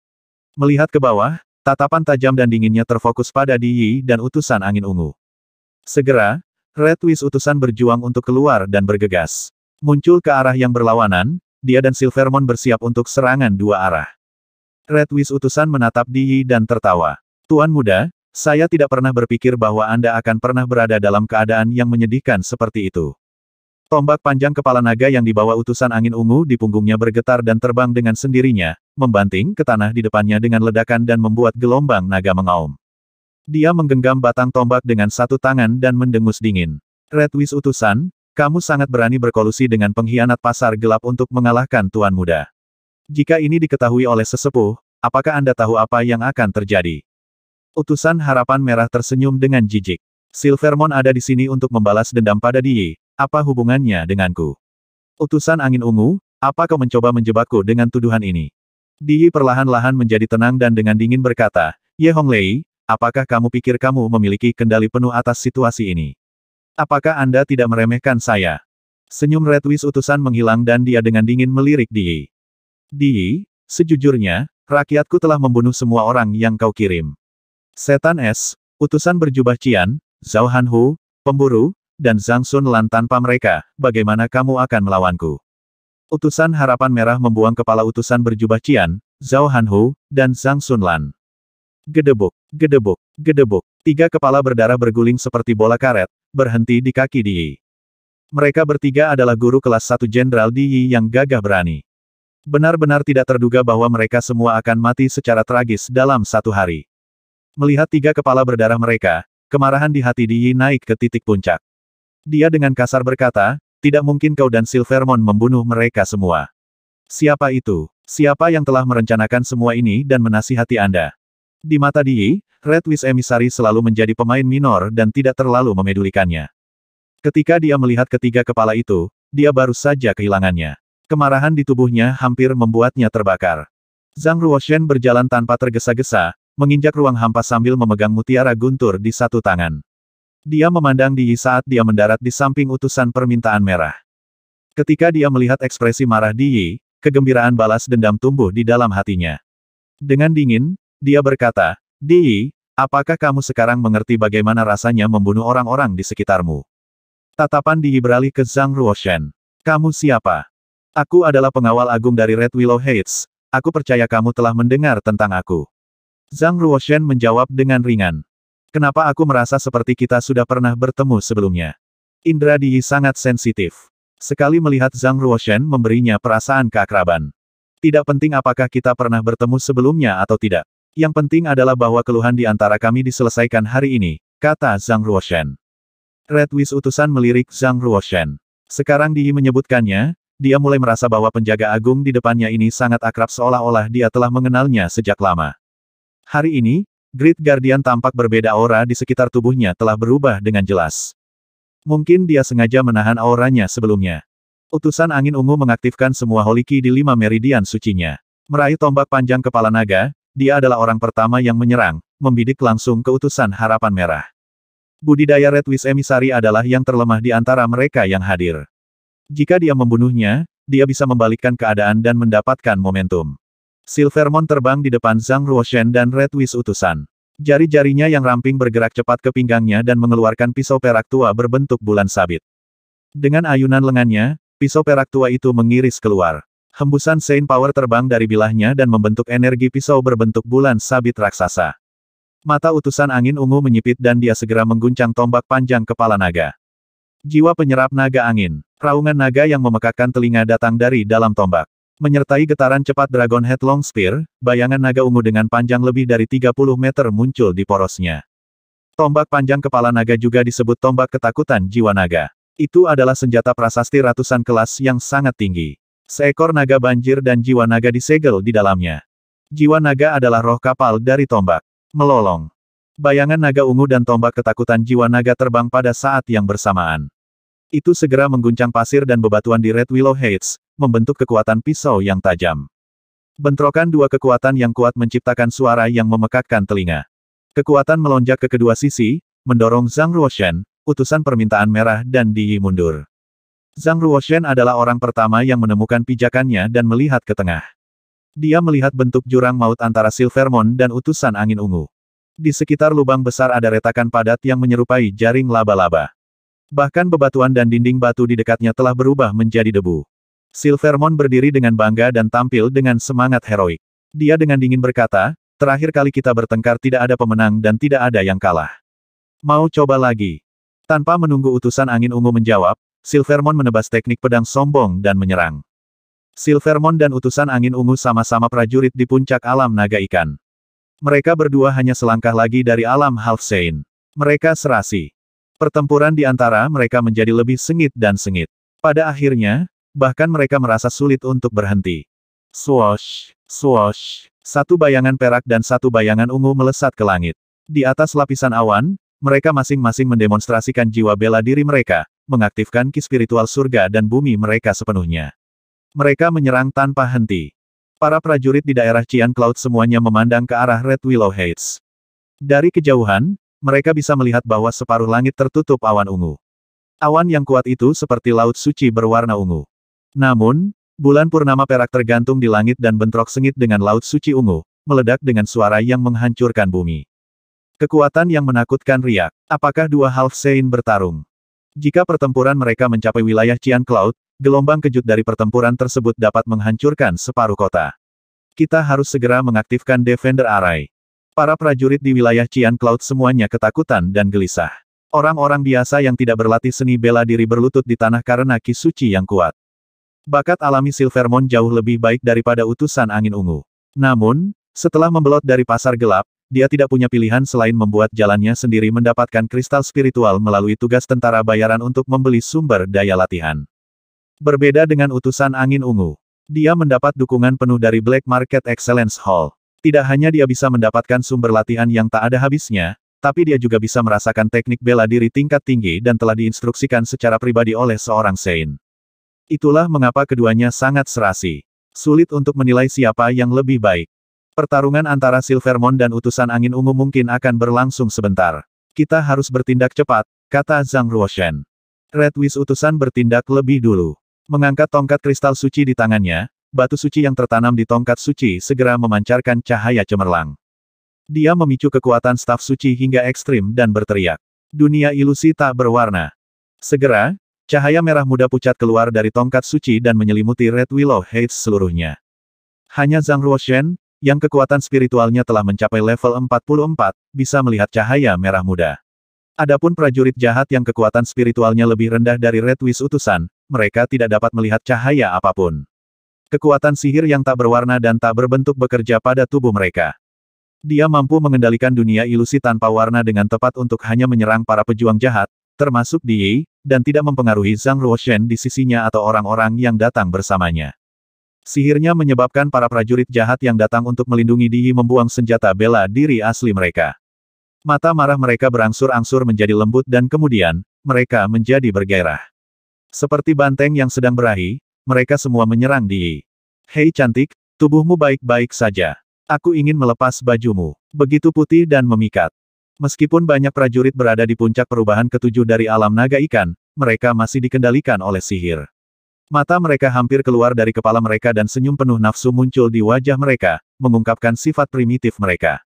Melihat ke bawah, tatapan tajam dan dinginnya terfokus pada Di Yi dan utusan angin ungu. Segera, Red Wis utusan berjuang untuk keluar dan bergegas. Muncul ke arah yang berlawanan, dia dan Silvermon bersiap untuk serangan dua arah. Red Wis utusan menatap Di Yi dan tertawa. Tuan muda, saya tidak pernah berpikir bahwa Anda akan pernah berada dalam keadaan yang menyedihkan seperti itu. Tombak panjang kepala naga yang dibawa utusan angin ungu di punggungnya bergetar dan terbang dengan sendirinya, membanting ke tanah di depannya dengan ledakan dan membuat gelombang naga mengaum. Dia menggenggam batang tombak dengan satu tangan dan mendengus dingin. Red Wis utusan, kamu sangat berani berkolusi dengan pengkhianat pasar gelap untuk mengalahkan Tuan Muda. Jika ini diketahui oleh sesepuh, apakah Anda tahu apa yang akan terjadi? Utusan harapan merah tersenyum dengan jijik. Silvermon ada di sini untuk membalas dendam pada Dii, apa hubungannya denganku? Utusan angin ungu, apa kau mencoba menjebakku dengan tuduhan ini? Di perlahan-lahan menjadi tenang dan dengan dingin berkata, Ye Honglei, apakah kamu pikir kamu memiliki kendali penuh atas situasi ini? Apakah Anda tidak meremehkan saya? Senyum Redwis utusan menghilang dan dia dengan dingin melirik Di. Di, sejujurnya, rakyatku telah membunuh semua orang yang kau kirim. Setan es, utusan berjubah Cian, Zhao Hanhu, pemburu, dan Zhang Sunlan tanpa mereka, bagaimana kamu akan melawanku? Utusan harapan merah membuang kepala utusan berjubah Cian, Zhao Hanhu, dan Zhang Sunlan. Gedebuk, gedebuk, gedebuk. Tiga kepala berdarah berguling seperti bola karet, berhenti di kaki Di Yi. Mereka bertiga adalah guru kelas satu Jenderal Di Yi yang gagah berani. Benar-benar tidak terduga bahwa mereka semua akan mati secara tragis dalam satu hari. Melihat tiga kepala berdarah mereka, kemarahan di hati Di Yi naik ke titik puncak. Dia dengan kasar berkata, tidak mungkin kau dan Silvermon membunuh mereka semua. Siapa itu? Siapa yang telah merencanakan semua ini dan menasihati Anda? Di mata Di Dii, Redwis Emissary selalu menjadi pemain minor dan tidak terlalu memedulikannya. Ketika dia melihat ketiga kepala itu, dia baru saja kehilangannya. Kemarahan di tubuhnya hampir membuatnya terbakar. Zhang Ruoshen berjalan tanpa tergesa-gesa, menginjak ruang hampa sambil memegang mutiara guntur di satu tangan. Dia memandang Di saat dia mendarat di samping utusan permintaan merah. Ketika dia melihat ekspresi marah Di kegembiraan balas dendam tumbuh di dalam hatinya. Dengan dingin, dia berkata, Di, apakah kamu sekarang mengerti bagaimana rasanya membunuh orang-orang di sekitarmu? Tatapan Di beralih ke Zhang Ruoshen. Kamu siapa? Aku adalah pengawal agung dari Red Willow Heights. Aku percaya kamu telah mendengar tentang aku. Zhang Ruoshen menjawab dengan ringan. Kenapa aku merasa seperti kita sudah pernah bertemu sebelumnya? Indra Dii sangat sensitif. Sekali melihat Zhang Ruoshen memberinya perasaan keakraban. Tidak penting apakah kita pernah bertemu sebelumnya atau tidak. Yang penting adalah bahwa keluhan di antara kami diselesaikan hari ini, kata Zhang Ruoshen. Red Wish utusan melirik Zhang Ruoshen. Sekarang Di menyebutkannya, dia mulai merasa bahwa penjaga agung di depannya ini sangat akrab seolah-olah dia telah mengenalnya sejak lama. Hari ini, Grid Guardian tampak berbeda aura di sekitar tubuhnya telah berubah dengan jelas. Mungkin dia sengaja menahan auranya sebelumnya. Utusan angin ungu mengaktifkan semua holiki di lima meridian sucinya. Meraih tombak panjang kepala naga, dia adalah orang pertama yang menyerang, membidik langsung ke utusan harapan merah. Budidaya Red Wish Emisari adalah yang terlemah di antara mereka yang hadir. Jika dia membunuhnya, dia bisa membalikkan keadaan dan mendapatkan momentum. Silvermon terbang di depan Zhang Ruoshen dan Red Wish utusan. Jari-jarinya yang ramping bergerak cepat ke pinggangnya dan mengeluarkan pisau perak tua berbentuk bulan sabit. Dengan ayunan lengannya, pisau perak tua itu mengiris keluar. Hembusan Saint Power terbang dari bilahnya dan membentuk energi pisau berbentuk bulan sabit raksasa. Mata utusan angin ungu menyipit dan dia segera mengguncang tombak panjang kepala naga. Jiwa penyerap naga angin, raungan naga yang memekakkan telinga datang dari dalam tombak. Menyertai getaran cepat Dragon Head Long Spear, bayangan naga ungu dengan panjang lebih dari 30 meter muncul di porosnya. Tombak panjang kepala naga juga disebut tombak ketakutan jiwa naga. Itu adalah senjata prasasti ratusan kelas yang sangat tinggi. Seekor naga banjir dan jiwa naga disegel di dalamnya. Jiwa naga adalah roh kapal dari tombak. Melolong. Bayangan naga ungu dan tombak ketakutan jiwa naga terbang pada saat yang bersamaan. Itu segera mengguncang pasir dan bebatuan di Red Willow Heights, membentuk kekuatan pisau yang tajam. Bentrokan dua kekuatan yang kuat menciptakan suara yang memekakkan telinga. Kekuatan melonjak ke kedua sisi, mendorong Zhang Ruoshen, utusan permintaan merah dan Di mundur. Zhang Ruoshen adalah orang pertama yang menemukan pijakannya dan melihat ke tengah. Dia melihat bentuk jurang maut antara Silvermon dan utusan angin ungu. Di sekitar lubang besar ada retakan padat yang menyerupai jaring laba-laba. Bahkan bebatuan dan dinding batu di dekatnya telah berubah menjadi debu. Silvermon berdiri dengan bangga dan tampil dengan semangat heroik. Dia dengan dingin berkata, terakhir kali kita bertengkar tidak ada pemenang dan tidak ada yang kalah. Mau coba lagi? Tanpa menunggu utusan angin ungu menjawab, Silvermon menebas teknik pedang sombong dan menyerang. Silvermon dan utusan angin ungu sama-sama prajurit di puncak alam naga ikan. Mereka berdua hanya selangkah lagi dari alam Halfsein. Mereka serasi. Pertempuran di antara mereka menjadi lebih sengit dan sengit. Pada akhirnya, bahkan mereka merasa sulit untuk berhenti. Swash, swash, satu bayangan perak dan satu bayangan ungu melesat ke langit. Di atas lapisan awan, mereka masing-masing mendemonstrasikan jiwa bela diri mereka, mengaktifkan ki spiritual surga dan bumi mereka sepenuhnya. Mereka menyerang tanpa henti. Para prajurit di daerah Cian Cloud semuanya memandang ke arah Red Willow Heights. Dari kejauhan, mereka bisa melihat bahwa separuh langit tertutup awan ungu. Awan yang kuat itu seperti laut suci berwarna ungu. Namun, bulan purnama perak tergantung di langit dan bentrok sengit dengan laut suci ungu, meledak dengan suara yang menghancurkan bumi. Kekuatan yang menakutkan riak. Apakah dua half sein bertarung? Jika pertempuran mereka mencapai wilayah Cian Cloud, gelombang kejut dari pertempuran tersebut dapat menghancurkan separuh kota. Kita harus segera mengaktifkan Defender Array. Para prajurit di wilayah Cian Cloud semuanya ketakutan dan gelisah. Orang-orang biasa yang tidak berlatih seni bela diri berlutut di tanah karena kisuci yang kuat. Bakat alami Silvermon jauh lebih baik daripada utusan angin ungu. Namun, setelah membelot dari pasar gelap, dia tidak punya pilihan selain membuat jalannya sendiri mendapatkan kristal spiritual melalui tugas tentara bayaran untuk membeli sumber daya latihan. Berbeda dengan utusan angin ungu, dia mendapat dukungan penuh dari Black Market Excellence Hall. Tidak hanya dia bisa mendapatkan sumber latihan yang tak ada habisnya, tapi dia juga bisa merasakan teknik bela diri tingkat tinggi dan telah diinstruksikan secara pribadi oleh seorang Sein. Itulah mengapa keduanya sangat serasi. Sulit untuk menilai siapa yang lebih baik. Pertarungan antara Silvermon dan utusan angin ungu mungkin akan berlangsung sebentar. Kita harus bertindak cepat, kata Zhang Ruoshen. Red Wish utusan bertindak lebih dulu. Mengangkat tongkat kristal suci di tangannya, batu suci yang tertanam di tongkat suci segera memancarkan cahaya cemerlang. Dia memicu kekuatan staf suci hingga ekstrim dan berteriak. Dunia ilusi tak berwarna. Segera, Cahaya merah muda pucat keluar dari tongkat suci dan menyelimuti Red Willow Heights seluruhnya. Hanya Zhang Ruoshen, yang kekuatan spiritualnya telah mencapai level 44, bisa melihat cahaya merah muda. Adapun prajurit jahat yang kekuatan spiritualnya lebih rendah dari Red Wish utusan, mereka tidak dapat melihat cahaya apapun. Kekuatan sihir yang tak berwarna dan tak berbentuk bekerja pada tubuh mereka. Dia mampu mengendalikan dunia ilusi tanpa warna dengan tepat untuk hanya menyerang para pejuang jahat, termasuk Di Yi dan tidak mempengaruhi Zhang Ruoshen di sisinya atau orang-orang yang datang bersamanya. Sihirnya menyebabkan para prajurit jahat yang datang untuk melindungi Di Yi membuang senjata bela diri asli mereka. Mata marah mereka berangsur-angsur menjadi lembut dan kemudian, mereka menjadi bergairah. Seperti banteng yang sedang berahi, mereka semua menyerang Di Yi. Hei cantik, tubuhmu baik-baik saja. Aku ingin melepas bajumu. Begitu putih dan memikat. Meskipun banyak prajurit berada di puncak perubahan ketujuh dari alam naga ikan, mereka masih dikendalikan oleh sihir. Mata mereka hampir keluar dari kepala mereka dan senyum penuh nafsu muncul di wajah mereka, mengungkapkan sifat primitif mereka.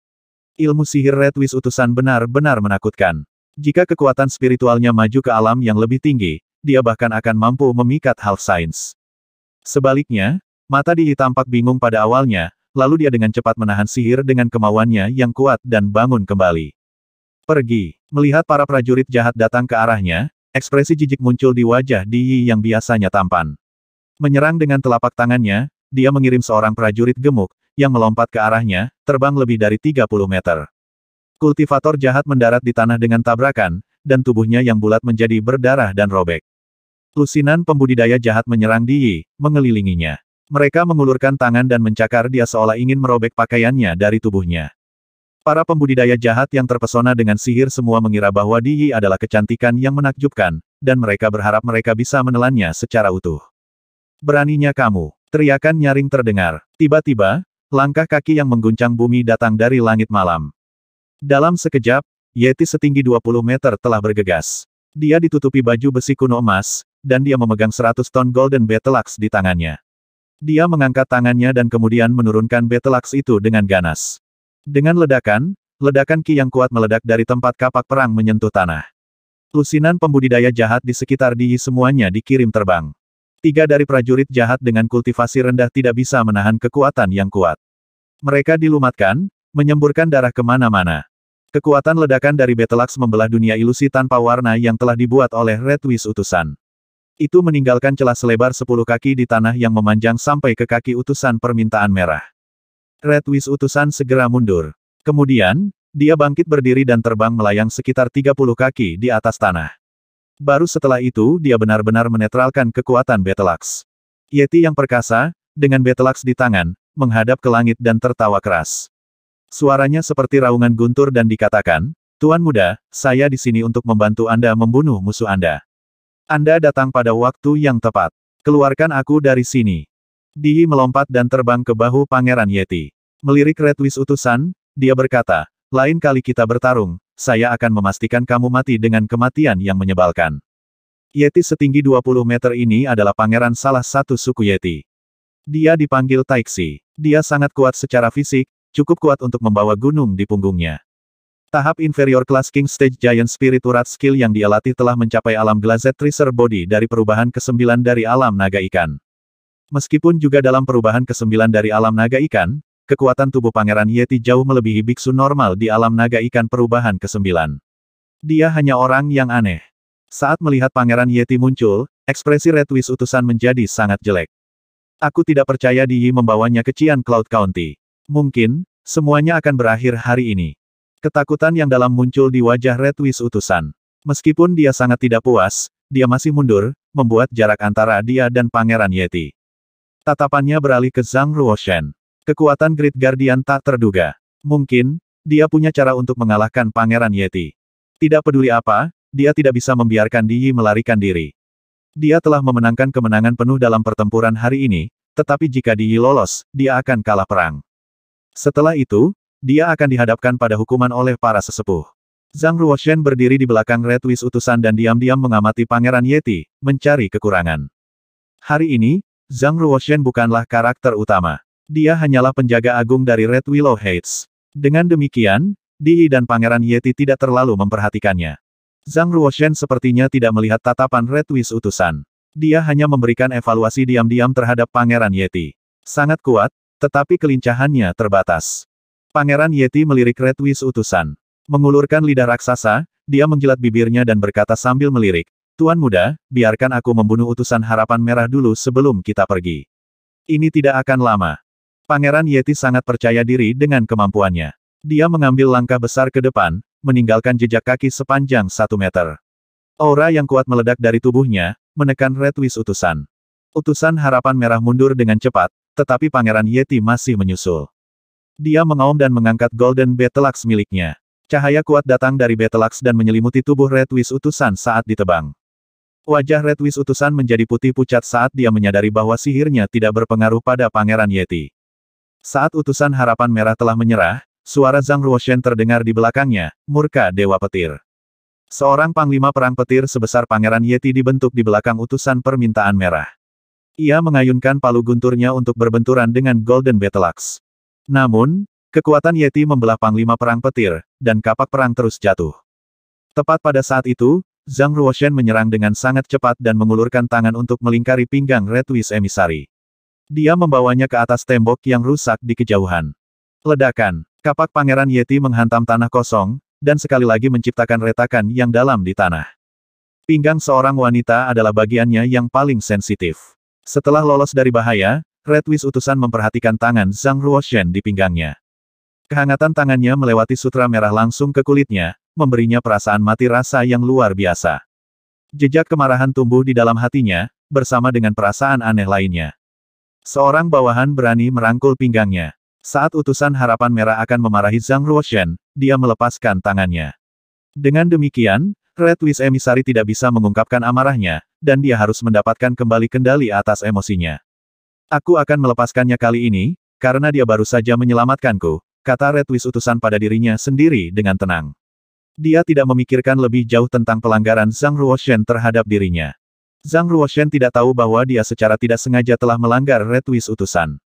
Ilmu sihir Redwis utusan benar-benar menakutkan. Jika kekuatan spiritualnya maju ke alam yang lebih tinggi, dia bahkan akan mampu memikat half sains. Sebaliknya, mata Dii tampak bingung pada awalnya, lalu dia dengan cepat menahan sihir dengan kemauannya yang kuat dan bangun kembali. Pergi. Melihat para prajurit jahat datang ke arahnya, ekspresi jijik muncul di wajah Di Yi yang biasanya tampan. Menyerang dengan telapak tangannya, dia mengirim seorang prajurit gemuk, yang melompat ke arahnya, terbang lebih dari 30 meter. Kultivator jahat mendarat di tanah dengan tabrakan, dan tubuhnya yang bulat menjadi berdarah dan robek. Lusinan pembudidaya jahat menyerang Di Yi, mengelilinginya. Mereka mengulurkan tangan dan mencakar dia seolah ingin merobek pakaiannya dari tubuhnya. Para pembudidaya jahat yang terpesona dengan sihir semua mengira bahwa Di Yi adalah kecantikan yang menakjubkan, dan mereka berharap mereka bisa menelannya secara utuh. Beraninya kamu, teriakan nyaring terdengar. Tiba-tiba, langkah kaki yang mengguncang bumi datang dari langit malam. Dalam sekejap, Yeti setinggi 20 meter telah bergegas. Dia ditutupi baju besi kuno emas, dan dia memegang 100 ton golden axe di tangannya. Dia mengangkat tangannya dan kemudian menurunkan axe itu dengan ganas. Dengan ledakan, ledakan ki yang kuat meledak dari tempat kapak perang menyentuh tanah. Lusinan pembudidaya jahat di sekitar Diyi semuanya dikirim terbang. Tiga dari prajurit jahat dengan kultivasi rendah tidak bisa menahan kekuatan yang kuat. Mereka dilumatkan, menyemburkan darah kemana-mana. Kekuatan ledakan dari Betelax membelah dunia ilusi tanpa warna yang telah dibuat oleh Redwis utusan. Itu meninggalkan celah selebar sepuluh kaki di tanah yang memanjang sampai ke kaki utusan permintaan merah. Red Wish utusan segera mundur. Kemudian, dia bangkit berdiri dan terbang melayang sekitar 30 kaki di atas tanah. Baru setelah itu dia benar-benar menetralkan kekuatan Betelax. Yeti yang perkasa, dengan Betelax di tangan, menghadap ke langit dan tertawa keras. Suaranya seperti raungan guntur dan dikatakan, Tuan muda, saya di sini untuk membantu Anda membunuh musuh Anda. Anda datang pada waktu yang tepat. Keluarkan aku dari sini. Di melompat dan terbang ke bahu Pangeran Yeti. Melirik Red Wis utusan, dia berkata, lain kali kita bertarung, saya akan memastikan kamu mati dengan kematian yang menyebalkan. Yeti setinggi 20 meter ini adalah pangeran salah satu suku Yeti. Dia dipanggil Taiksi. Dia sangat kuat secara fisik, cukup kuat untuk membawa gunung di punggungnya. Tahap inferior kelas King Stage Giant Spirit Urat Skill yang dia latih telah mencapai alam Glazed Tracer Body dari perubahan ke-9 dari alam naga ikan. Meskipun juga dalam perubahan kesembilan dari alam naga ikan, kekuatan tubuh Pangeran Yeti jauh melebihi biksu normal di alam naga ikan perubahan kesembilan. Dia hanya orang yang aneh. Saat melihat Pangeran Yeti muncul, ekspresi Redwis utusan menjadi sangat jelek. Aku tidak percaya di membawanya ke Cian Cloud County. Mungkin, semuanya akan berakhir hari ini. Ketakutan yang dalam muncul di wajah Redwis utusan. Meskipun dia sangat tidak puas, dia masih mundur, membuat jarak antara dia dan Pangeran Yeti. Tatapannya beralih ke Zhang Ruoshen. Kekuatan Great Guardian tak terduga. Mungkin, dia punya cara untuk mengalahkan Pangeran Yeti. Tidak peduli apa, dia tidak bisa membiarkan Di Yi melarikan diri. Dia telah memenangkan kemenangan penuh dalam pertempuran hari ini, tetapi jika Di Yi lolos, dia akan kalah perang. Setelah itu, dia akan dihadapkan pada hukuman oleh para sesepuh. Zhang Ruoshen berdiri di belakang Red Wish utusan dan diam-diam mengamati Pangeran Yeti, mencari kekurangan. Hari ini, Zhang Ruoshen bukanlah karakter utama. Dia hanyalah penjaga agung dari Red Willow Heights. Dengan demikian, Di dan Pangeran Yeti tidak terlalu memperhatikannya. Zhang Ruoshen sepertinya tidak melihat tatapan Red Wish utusan. Dia hanya memberikan evaluasi diam-diam terhadap Pangeran Yeti. Sangat kuat, tetapi kelincahannya terbatas. Pangeran Yeti melirik Red Wish utusan. Mengulurkan lidah raksasa, dia menjilat bibirnya dan berkata sambil melirik, Tuan muda, biarkan aku membunuh utusan harapan merah dulu sebelum kita pergi. Ini tidak akan lama. Pangeran Yeti sangat percaya diri dengan kemampuannya. Dia mengambil langkah besar ke depan, meninggalkan jejak kaki sepanjang satu meter. Aura yang kuat meledak dari tubuhnya, menekan Red Redwis utusan. Utusan harapan merah mundur dengan cepat, tetapi Pangeran Yeti masih menyusul. Dia mengaum dan mengangkat Golden Betelax miliknya. Cahaya kuat datang dari Betelax dan menyelimuti tubuh Red Wish utusan saat ditebang. Wajah Red utusan menjadi putih pucat saat dia menyadari bahwa sihirnya tidak berpengaruh pada Pangeran Yeti. Saat utusan harapan merah telah menyerah, suara Zhang Ruoshen terdengar di belakangnya, murka Dewa Petir. Seorang panglima perang petir sebesar Pangeran Yeti dibentuk di belakang utusan permintaan merah. Ia mengayunkan palu gunturnya untuk berbenturan dengan Golden Betelax. Namun, kekuatan Yeti membelah panglima perang petir, dan kapak perang terus jatuh. Tepat pada saat itu, Zhang Ruoshen menyerang dengan sangat cepat dan mengulurkan tangan untuk melingkari pinggang Red Wis Emissary. Dia membawanya ke atas tembok yang rusak di kejauhan. Ledakan, kapak Pangeran Yeti menghantam tanah kosong, dan sekali lagi menciptakan retakan yang dalam di tanah. Pinggang seorang wanita adalah bagiannya yang paling sensitif. Setelah lolos dari bahaya, Red Wis utusan memperhatikan tangan Zhang Ruoshen di pinggangnya. Kehangatan tangannya melewati sutra merah langsung ke kulitnya, memberinya perasaan mati rasa yang luar biasa. Jejak kemarahan tumbuh di dalam hatinya, bersama dengan perasaan aneh lainnya. Seorang bawahan berani merangkul pinggangnya. Saat utusan harapan merah akan memarahi Zhang Ruoshen, dia melepaskan tangannya. Dengan demikian, Red Wis Emisari tidak bisa mengungkapkan amarahnya, dan dia harus mendapatkan kembali kendali atas emosinya. Aku akan melepaskannya kali ini, karena dia baru saja menyelamatkanku, kata Red Wis utusan pada dirinya sendiri dengan tenang. Dia tidak memikirkan lebih jauh tentang pelanggaran Zhang Ruoshen terhadap dirinya. Zhang Ruoshen tidak tahu bahwa dia secara tidak sengaja telah melanggar Red Wish utusan.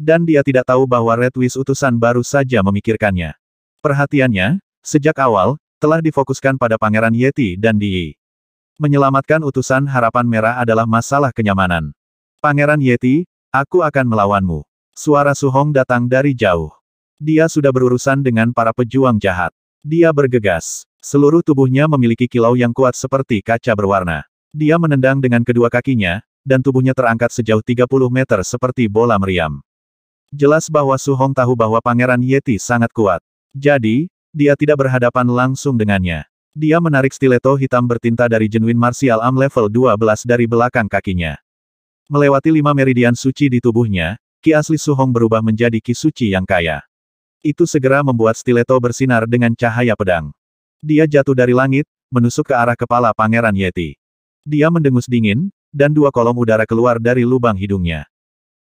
Dan dia tidak tahu bahwa Red Wish utusan baru saja memikirkannya. Perhatiannya, sejak awal, telah difokuskan pada Pangeran Yeti dan Di. Menyelamatkan utusan harapan merah adalah masalah kenyamanan. Pangeran Yeti, aku akan melawanmu. Suara Suhong datang dari jauh. Dia sudah berurusan dengan para pejuang jahat. Dia bergegas. Seluruh tubuhnya memiliki kilau yang kuat seperti kaca berwarna. Dia menendang dengan kedua kakinya, dan tubuhnya terangkat sejauh 30 meter seperti bola meriam. Jelas bahwa Su Hong tahu bahwa Pangeran Yeti sangat kuat. Jadi, dia tidak berhadapan langsung dengannya. Dia menarik stiletto hitam bertinta dari jenuin Martial Arm level 12 dari belakang kakinya. Melewati lima meridian suci di tubuhnya, ki asli Su Hong berubah menjadi ki suci yang kaya. Itu segera membuat stiletto bersinar dengan cahaya pedang. Dia jatuh dari langit, menusuk ke arah kepala Pangeran Yeti. Dia mendengus dingin, dan dua kolom udara keluar dari lubang hidungnya.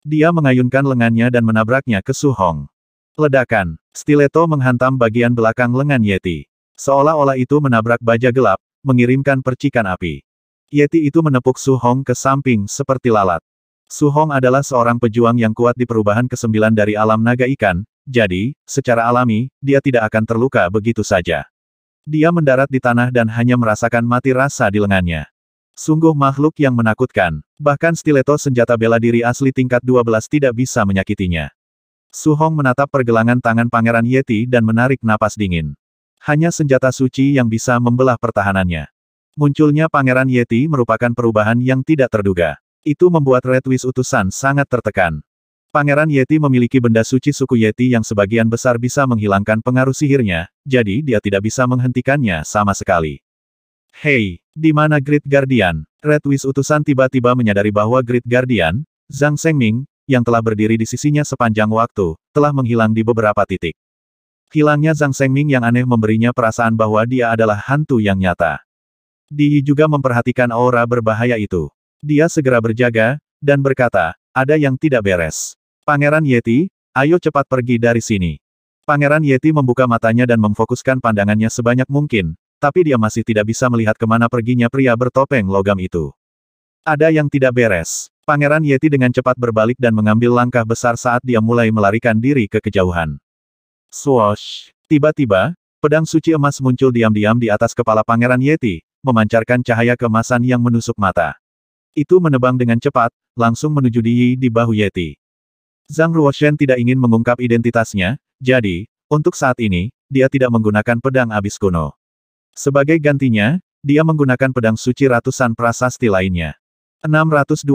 Dia mengayunkan lengannya dan menabraknya ke Su Hong. Ledakan, stiletto menghantam bagian belakang lengan Yeti. Seolah-olah itu menabrak baja gelap, mengirimkan percikan api. Yeti itu menepuk Su Hong ke samping seperti lalat. Su Hong adalah seorang pejuang yang kuat di perubahan ke-9 dari alam naga ikan, jadi, secara alami, dia tidak akan terluka begitu saja. Dia mendarat di tanah dan hanya merasakan mati rasa di lengannya. Sungguh makhluk yang menakutkan, bahkan stiletto senjata bela diri asli tingkat 12 tidak bisa menyakitinya. Su Hong menatap pergelangan tangan Pangeran Yeti dan menarik napas dingin. Hanya senjata suci yang bisa membelah pertahanannya. Munculnya Pangeran Yeti merupakan perubahan yang tidak terduga. Itu membuat Red Wish utusan sangat tertekan. Pangeran Yeti memiliki benda suci suku Yeti yang sebagian besar bisa menghilangkan pengaruh sihirnya, jadi dia tidak bisa menghentikannya sama sekali. Hei, di mana Great Guardian? Red Wis utusan tiba-tiba menyadari bahwa Great Guardian, Zhang Sengming, yang telah berdiri di sisinya sepanjang waktu, telah menghilang di beberapa titik. Hilangnya Zhang Sengming yang aneh memberinya perasaan bahwa dia adalah hantu yang nyata. Di juga memperhatikan aura berbahaya itu. Dia segera berjaga, dan berkata, ada yang tidak beres. Pangeran Yeti, ayo cepat pergi dari sini. Pangeran Yeti membuka matanya dan memfokuskan pandangannya sebanyak mungkin, tapi dia masih tidak bisa melihat kemana perginya pria bertopeng logam itu. Ada yang tidak beres. Pangeran Yeti dengan cepat berbalik dan mengambil langkah besar saat dia mulai melarikan diri ke kejauhan. Swoosh! Tiba-tiba, pedang suci emas muncul diam-diam di atas kepala Pangeran Yeti, memancarkan cahaya kemasan yang menusuk mata. Itu menebang dengan cepat, langsung menuju Di di bahu Yeti. Zhang Ruoshen tidak ingin mengungkap identitasnya, jadi, untuk saat ini, dia tidak menggunakan pedang abis kuno. Sebagai gantinya, dia menggunakan pedang suci ratusan prasasti lainnya. 625.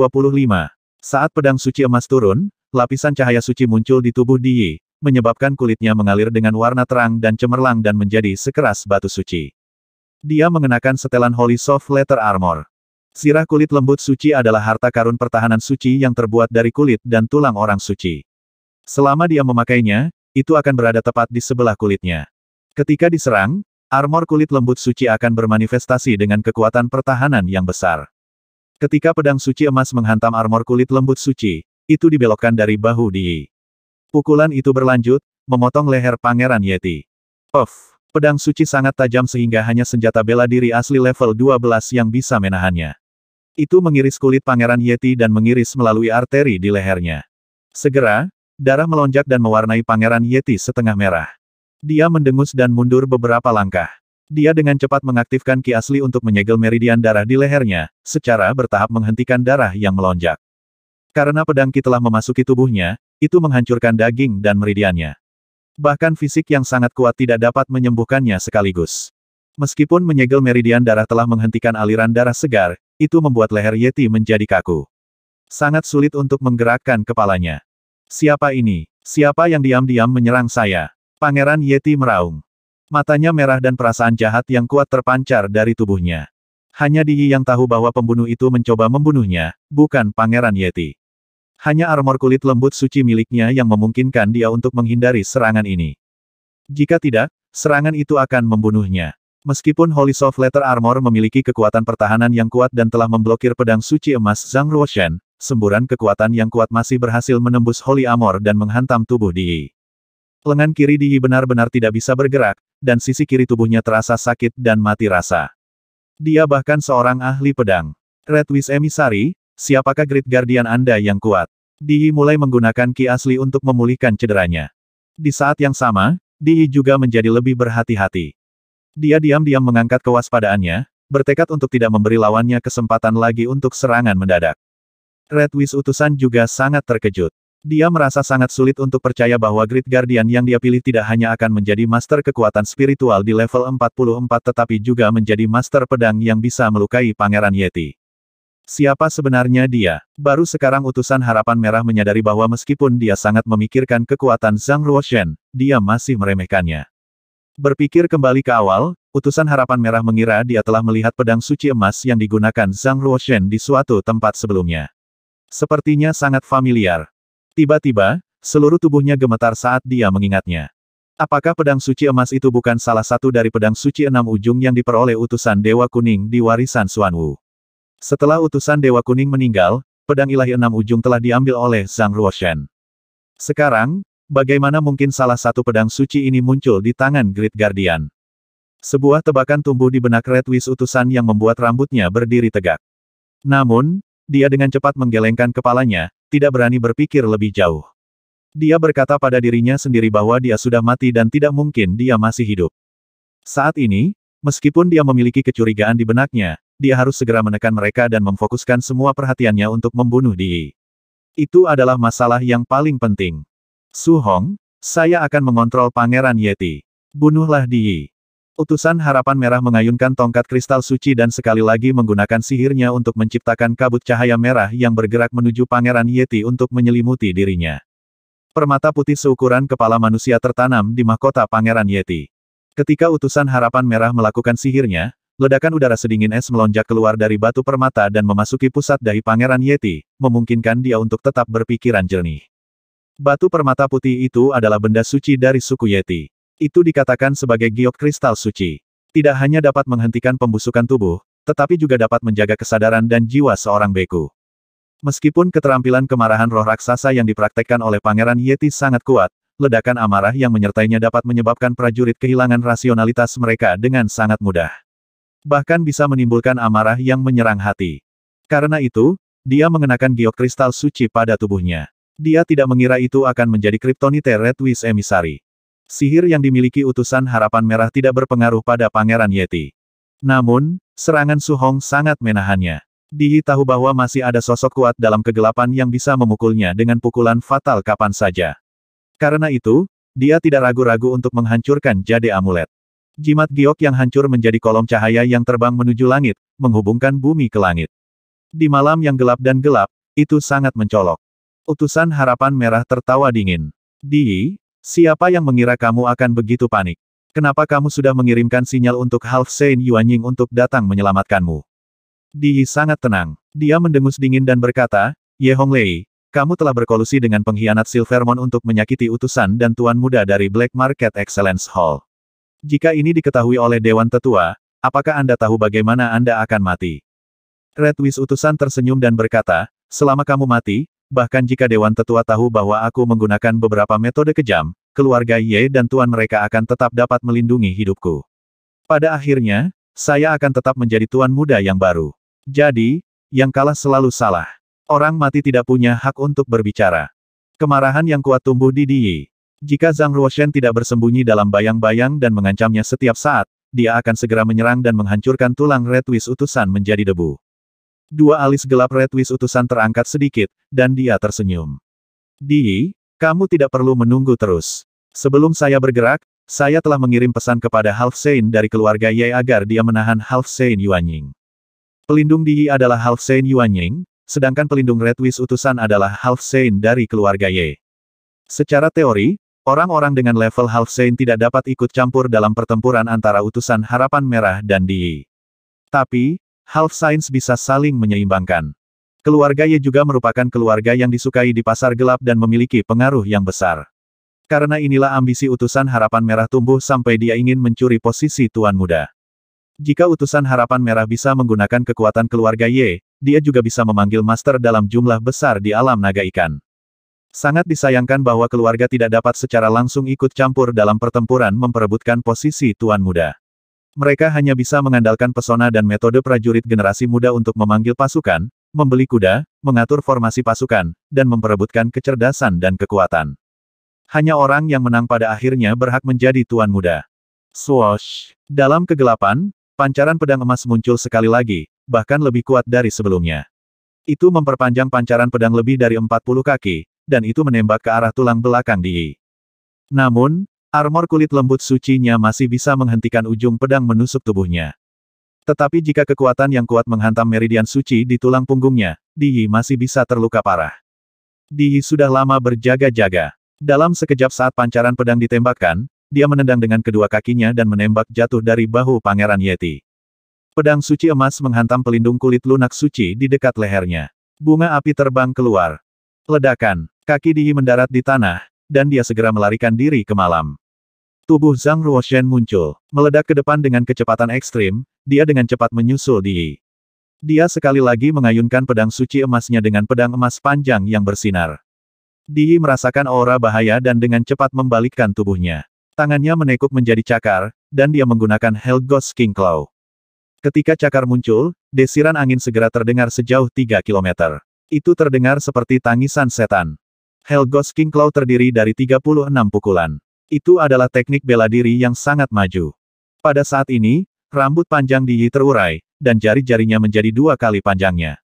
Saat pedang suci emas turun, lapisan cahaya suci muncul di tubuh Diyi, menyebabkan kulitnya mengalir dengan warna terang dan cemerlang dan menjadi sekeras batu suci. Dia mengenakan setelan Holy Soft Letter Armor. Sirah kulit lembut suci adalah harta karun pertahanan suci yang terbuat dari kulit dan tulang orang suci. Selama dia memakainya, itu akan berada tepat di sebelah kulitnya. Ketika diserang, armor kulit lembut suci akan bermanifestasi dengan kekuatan pertahanan yang besar. Ketika pedang suci emas menghantam armor kulit lembut suci, itu dibelokkan dari bahu Di. Pukulan itu berlanjut, memotong leher Pangeran Yeti. Of, Pedang suci sangat tajam sehingga hanya senjata bela diri asli level 12 yang bisa menahannya. Itu mengiris kulit Pangeran Yeti dan mengiris melalui arteri di lehernya. Segera, darah melonjak dan mewarnai Pangeran Yeti setengah merah. Dia mendengus dan mundur beberapa langkah. Dia dengan cepat mengaktifkan ki asli untuk menyegel meridian darah di lehernya, secara bertahap menghentikan darah yang melonjak. Karena pedang ki telah memasuki tubuhnya, itu menghancurkan daging dan meridiannya. Bahkan fisik yang sangat kuat tidak dapat menyembuhkannya sekaligus. Meskipun menyegel meridian darah telah menghentikan aliran darah segar, itu membuat leher Yeti menjadi kaku. Sangat sulit untuk menggerakkan kepalanya. Siapa ini? Siapa yang diam-diam menyerang saya? Pangeran Yeti meraung. Matanya merah dan perasaan jahat yang kuat terpancar dari tubuhnya. Hanya Diyi yang tahu bahwa pembunuh itu mencoba membunuhnya, bukan Pangeran Yeti. Hanya armor kulit lembut suci miliknya yang memungkinkan dia untuk menghindari serangan ini. Jika tidak, serangan itu akan membunuhnya. Meskipun Holy Soft Letter Armor memiliki kekuatan pertahanan yang kuat dan telah memblokir pedang suci emas Zhang Ruoshan, semburan kekuatan yang kuat masih berhasil menembus Holy Armor dan menghantam tubuh Di. Lengan kiri Di benar-benar tidak bisa bergerak, dan sisi kiri tubuhnya terasa sakit dan mati rasa. Dia bahkan seorang ahli pedang. Red Wis Emisari, siapakah Great Guardian Anda yang kuat? Di mulai menggunakan ki asli untuk memulihkan cederanya. Di saat yang sama, Di juga menjadi lebih berhati-hati. Dia diam-diam mengangkat kewaspadaannya, bertekad untuk tidak memberi lawannya kesempatan lagi untuk serangan mendadak. Red Wis utusan juga sangat terkejut. Dia merasa sangat sulit untuk percaya bahwa Great Guardian yang dia pilih tidak hanya akan menjadi master kekuatan spiritual di level 44 tetapi juga menjadi master pedang yang bisa melukai Pangeran Yeti. Siapa sebenarnya dia? Baru sekarang utusan harapan merah menyadari bahwa meskipun dia sangat memikirkan kekuatan Zhang Ruoshen, dia masih meremehkannya. Berpikir kembali ke awal, utusan harapan merah mengira dia telah melihat pedang suci emas yang digunakan Zhang Ruoshen di suatu tempat sebelumnya. Sepertinya sangat familiar. Tiba-tiba, seluruh tubuhnya gemetar saat dia mengingatnya. Apakah pedang suci emas itu bukan salah satu dari pedang suci enam ujung yang diperoleh utusan Dewa Kuning di warisan Xuan Wu? Setelah utusan Dewa Kuning meninggal, pedang ilahi enam ujung telah diambil oleh Zhang Ruoshen. Sekarang, Bagaimana mungkin salah satu pedang suci ini muncul di tangan Great Guardian? Sebuah tebakan tumbuh di benak Red Wish utusan yang membuat rambutnya berdiri tegak. Namun, dia dengan cepat menggelengkan kepalanya, tidak berani berpikir lebih jauh. Dia berkata pada dirinya sendiri bahwa dia sudah mati dan tidak mungkin dia masih hidup. Saat ini, meskipun dia memiliki kecurigaan di benaknya, dia harus segera menekan mereka dan memfokuskan semua perhatiannya untuk membunuh Dii. Itu adalah masalah yang paling penting. Su Hong, saya akan mengontrol Pangeran Yeti. Bunuhlah Di. Utusan harapan merah mengayunkan tongkat kristal suci dan sekali lagi menggunakan sihirnya untuk menciptakan kabut cahaya merah yang bergerak menuju Pangeran Yeti untuk menyelimuti dirinya. Permata putih seukuran kepala manusia tertanam di mahkota Pangeran Yeti. Ketika utusan harapan merah melakukan sihirnya, ledakan udara sedingin es melonjak keluar dari batu permata dan memasuki pusat dahi Pangeran Yeti, memungkinkan dia untuk tetap berpikiran jernih. Batu permata putih itu adalah benda suci dari suku Yeti. Itu dikatakan sebagai giok kristal suci. Tidak hanya dapat menghentikan pembusukan tubuh, tetapi juga dapat menjaga kesadaran dan jiwa seorang beku. Meskipun keterampilan kemarahan roh raksasa yang dipraktekkan oleh Pangeran Yeti sangat kuat, ledakan amarah yang menyertainya dapat menyebabkan prajurit kehilangan rasionalitas mereka dengan sangat mudah. Bahkan bisa menimbulkan amarah yang menyerang hati. Karena itu, dia mengenakan giok kristal suci pada tubuhnya. Dia tidak mengira itu akan menjadi kriptonite Red Wish emisari. Sihir yang dimiliki utusan harapan merah tidak berpengaruh pada Pangeran Yeti. Namun, serangan Su Hong sangat menahannya. Dihi tahu bahwa masih ada sosok kuat dalam kegelapan yang bisa memukulnya dengan pukulan fatal kapan saja. Karena itu, dia tidak ragu-ragu untuk menghancurkan jade amulet. Jimat giok yang hancur menjadi kolom cahaya yang terbang menuju langit, menghubungkan bumi ke langit. Di malam yang gelap dan gelap, itu sangat mencolok. Utusan harapan merah tertawa dingin. Di, siapa yang mengira kamu akan begitu panik? Kenapa kamu sudah mengirimkan sinyal untuk Half Saint Yuan Ying untuk datang menyelamatkanmu? Di sangat tenang. Dia mendengus dingin dan berkata, Ye Honglei, kamu telah berkolusi dengan pengkhianat Silvermon untuk menyakiti utusan dan tuan muda dari Black Market Excellence Hall. Jika ini diketahui oleh Dewan Tetua, apakah Anda tahu bagaimana Anda akan mati? Red utusan tersenyum dan berkata, selama kamu mati, Bahkan jika Dewan Tetua tahu bahwa aku menggunakan beberapa metode kejam, keluarga Ye dan tuan mereka akan tetap dapat melindungi hidupku. Pada akhirnya, saya akan tetap menjadi tuan muda yang baru. Jadi, yang kalah selalu salah. Orang mati tidak punya hak untuk berbicara. Kemarahan yang kuat tumbuh di Diyi. Jika Zhang Ruoshen tidak bersembunyi dalam bayang-bayang dan mengancamnya setiap saat, dia akan segera menyerang dan menghancurkan tulang Red Wis utusan menjadi debu. Dua alis gelap Red Redwis utusan terangkat sedikit, dan dia tersenyum. Di, kamu tidak perlu menunggu terus. Sebelum saya bergerak, saya telah mengirim pesan kepada Half Saint dari keluarga Ye agar dia menahan Half Saint Yuanying. Pelindung Di adalah Half Saint Yuanying, sedangkan pelindung Red Redwis utusan adalah Half Saint dari keluarga Ye. Secara teori, orang-orang dengan level Half Saint tidak dapat ikut campur dalam pertempuran antara utusan Harapan Merah dan Di. Tapi, Half Science bisa saling menyeimbangkan. Keluarga Ye juga merupakan keluarga yang disukai di pasar gelap dan memiliki pengaruh yang besar. Karena inilah ambisi utusan harapan merah tumbuh sampai dia ingin mencuri posisi tuan muda. Jika utusan harapan merah bisa menggunakan kekuatan keluarga Ye, dia juga bisa memanggil master dalam jumlah besar di alam naga ikan. Sangat disayangkan bahwa keluarga tidak dapat secara langsung ikut campur dalam pertempuran memperebutkan posisi tuan muda. Mereka hanya bisa mengandalkan pesona dan metode prajurit generasi muda untuk memanggil pasukan, membeli kuda, mengatur formasi pasukan, dan memperebutkan kecerdasan dan kekuatan. Hanya orang yang menang pada akhirnya berhak menjadi tuan muda. Swoosh! Dalam kegelapan, pancaran pedang emas muncul sekali lagi, bahkan lebih kuat dari sebelumnya. Itu memperpanjang pancaran pedang lebih dari 40 kaki, dan itu menembak ke arah tulang belakang Di. Namun, Armor kulit lembut sucinya masih bisa menghentikan ujung pedang menusuk tubuhnya. Tetapi jika kekuatan yang kuat menghantam meridian suci di tulang punggungnya, Diyi masih bisa terluka parah. Diyi sudah lama berjaga-jaga. Dalam sekejap saat pancaran pedang ditembakkan, dia menendang dengan kedua kakinya dan menembak jatuh dari bahu Pangeran Yeti. Pedang suci emas menghantam pelindung kulit lunak suci di dekat lehernya. Bunga api terbang keluar. Ledakan, kaki Diyi mendarat di tanah, dan dia segera melarikan diri ke malam. Tubuh Zhang Ruoshen muncul, meledak ke depan dengan kecepatan ekstrim, dia dengan cepat menyusul Di. Dia sekali lagi mengayunkan pedang suci emasnya dengan pedang emas panjang yang bersinar. Di merasakan aura bahaya dan dengan cepat membalikkan tubuhnya. Tangannya menekuk menjadi cakar, dan dia menggunakan Hell Ghost King Claw. Ketika cakar muncul, desiran angin segera terdengar sejauh 3 km. Itu terdengar seperti tangisan setan. Hell Ghost King Claw terdiri dari 36 pukulan. Itu adalah teknik bela diri yang sangat maju. Pada saat ini, rambut panjang Di Yi terurai, dan jari-jarinya menjadi dua kali panjangnya.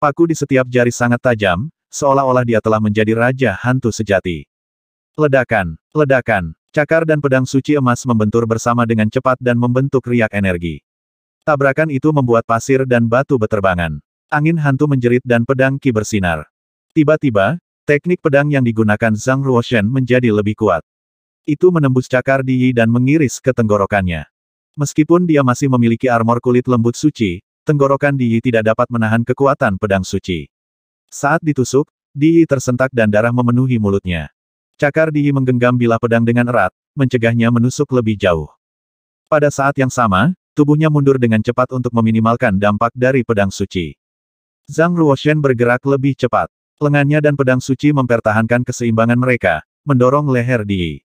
Paku di setiap jari sangat tajam, seolah-olah dia telah menjadi raja hantu sejati. Ledakan, ledakan, cakar dan pedang suci emas membentur bersama dengan cepat dan membentuk riak energi. Tabrakan itu membuat pasir dan batu beterbangan. Angin hantu menjerit dan pedang ki bersinar. Tiba-tiba, teknik pedang yang digunakan Zhang Ruoshen menjadi lebih kuat. Itu menembus cakar Di Yi dan mengiris ke tenggorokannya. Meskipun dia masih memiliki armor kulit lembut suci, tenggorokan Di Yi tidak dapat menahan kekuatan pedang suci. Saat ditusuk, Di Yi tersentak dan darah memenuhi mulutnya. Cakar Di Yi menggenggam bilah pedang dengan erat, mencegahnya menusuk lebih jauh. Pada saat yang sama, tubuhnya mundur dengan cepat untuk meminimalkan dampak dari pedang suci. Zhang Ruoshen bergerak lebih cepat. Lengannya dan pedang suci mempertahankan keseimbangan mereka, mendorong leher Di Yi.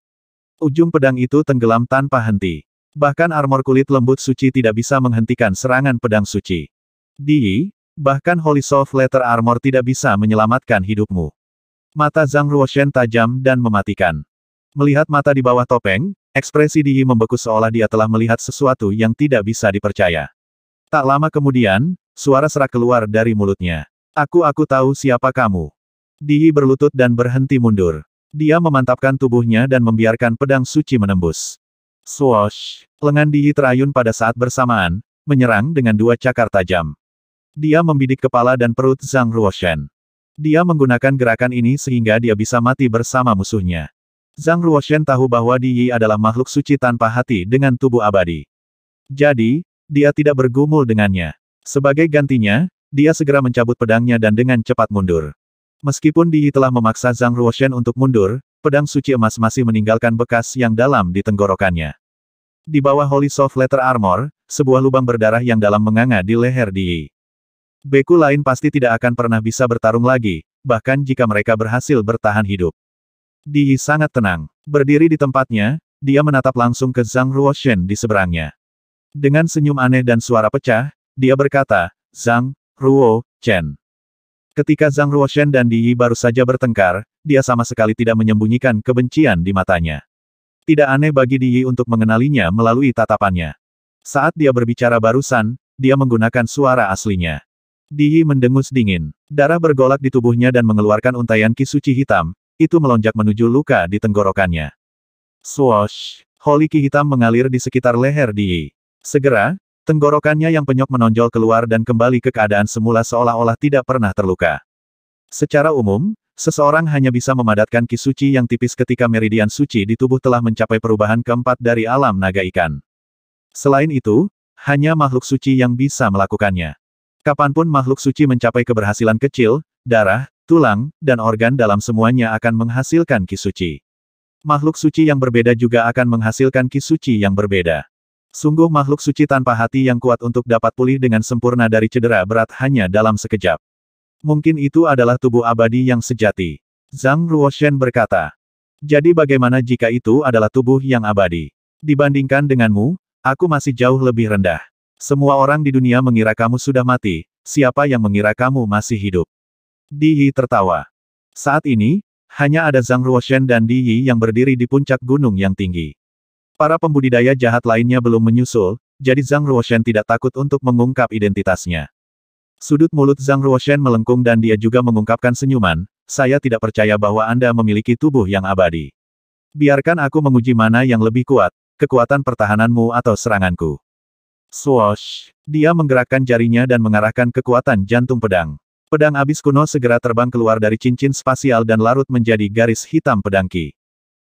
Ujung pedang itu tenggelam tanpa henti. Bahkan armor kulit lembut suci tidak bisa menghentikan serangan pedang suci. Di, bahkan Holy Soft Letter Armor tidak bisa menyelamatkan hidupmu. Mata Zhang Ruoshen tajam dan mematikan. Melihat mata di bawah topeng, ekspresi Di membeku seolah dia telah melihat sesuatu yang tidak bisa dipercaya. Tak lama kemudian, suara serak keluar dari mulutnya. Aku aku tahu siapa kamu. Di berlutut dan berhenti mundur. Dia memantapkan tubuhnya dan membiarkan pedang suci menembus. Swoosh! Lengan Dihi terayun pada saat bersamaan, menyerang dengan dua cakar tajam. Dia membidik kepala dan perut Zhang Ruoshen. Dia menggunakan gerakan ini sehingga dia bisa mati bersama musuhnya. Zhang Ruoshen tahu bahwa Diyi adalah makhluk suci tanpa hati dengan tubuh abadi. Jadi, dia tidak bergumul dengannya. Sebagai gantinya, dia segera mencabut pedangnya dan dengan cepat mundur. Meskipun Di Yi telah memaksa Zhang Ruoshen untuk mundur, pedang suci emas masih meninggalkan bekas yang dalam di tenggorokannya. Di bawah Holy Soft Letter Armor, sebuah lubang berdarah yang dalam menganga di leher Di. Yi. Beku lain pasti tidak akan pernah bisa bertarung lagi, bahkan jika mereka berhasil bertahan hidup. Di Yi sangat tenang. Berdiri di tempatnya, dia menatap langsung ke Zhang Ruoshen di seberangnya. Dengan senyum aneh dan suara pecah, dia berkata, Zhang, Ruo, Chen. Ketika Zhang Ruoshen dan Di Yi baru saja bertengkar, dia sama sekali tidak menyembunyikan kebencian di matanya. Tidak aneh bagi Di Yi untuk mengenalinya melalui tatapannya. Saat dia berbicara barusan, dia menggunakan suara aslinya. Di Yi mendengus dingin. Darah bergolak di tubuhnya dan mengeluarkan untaian kisuci hitam, itu melonjak menuju luka di tenggorokannya. Swoosh! Holy ki hitam mengalir di sekitar leher Di Yi. Segera, Tenggorokannya yang penyok menonjol keluar dan kembali ke keadaan semula seolah-olah tidak pernah terluka. Secara umum, seseorang hanya bisa memadatkan ki suci yang tipis ketika meridian suci di tubuh telah mencapai perubahan keempat dari alam naga ikan. Selain itu, hanya makhluk suci yang bisa melakukannya. Kapanpun makhluk suci mencapai keberhasilan kecil, darah, tulang, dan organ dalam semuanya akan menghasilkan ki suci. Makhluk suci yang berbeda juga akan menghasilkan ki suci yang berbeda. Sungguh makhluk suci tanpa hati yang kuat untuk dapat pulih dengan sempurna dari cedera berat hanya dalam sekejap. Mungkin itu adalah tubuh abadi yang sejati. Zhang Ruoshen berkata. Jadi bagaimana jika itu adalah tubuh yang abadi? Dibandingkan denganmu, aku masih jauh lebih rendah. Semua orang di dunia mengira kamu sudah mati, siapa yang mengira kamu masih hidup? Di Yi tertawa. Saat ini, hanya ada Zhang Ruoshen dan Di Yi yang berdiri di puncak gunung yang tinggi. Para pembudidaya jahat lainnya belum menyusul, jadi Zhang Ruoshen tidak takut untuk mengungkap identitasnya. Sudut mulut Zhang Ruoshen melengkung dan dia juga mengungkapkan senyuman, saya tidak percaya bahwa Anda memiliki tubuh yang abadi. Biarkan aku menguji mana yang lebih kuat, kekuatan pertahananmu atau seranganku. Swoosh! Dia menggerakkan jarinya dan mengarahkan kekuatan jantung pedang. Pedang abis kuno segera terbang keluar dari cincin spasial dan larut menjadi garis hitam pedangki.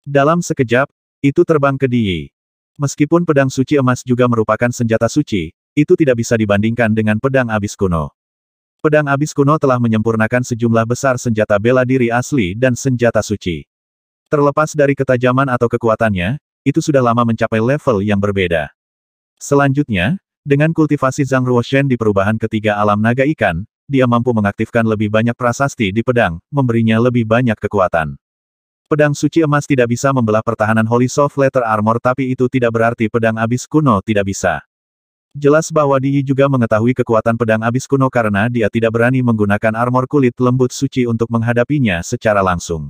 Dalam sekejap, itu terbang ke Diyi. Meskipun pedang suci emas juga merupakan senjata suci, itu tidak bisa dibandingkan dengan pedang abis kuno. Pedang abis kuno telah menyempurnakan sejumlah besar senjata bela diri asli dan senjata suci. Terlepas dari ketajaman atau kekuatannya, itu sudah lama mencapai level yang berbeda. Selanjutnya, dengan kultivasi Zhang Ruoshen di perubahan ketiga alam naga ikan, dia mampu mengaktifkan lebih banyak prasasti di pedang, memberinya lebih banyak kekuatan. Pedang suci emas tidak bisa membelah pertahanan Holy Soft Letter Armor tapi itu tidak berarti pedang abis kuno tidak bisa. Jelas bahwa Di juga mengetahui kekuatan pedang abis kuno karena dia tidak berani menggunakan armor kulit lembut suci untuk menghadapinya secara langsung.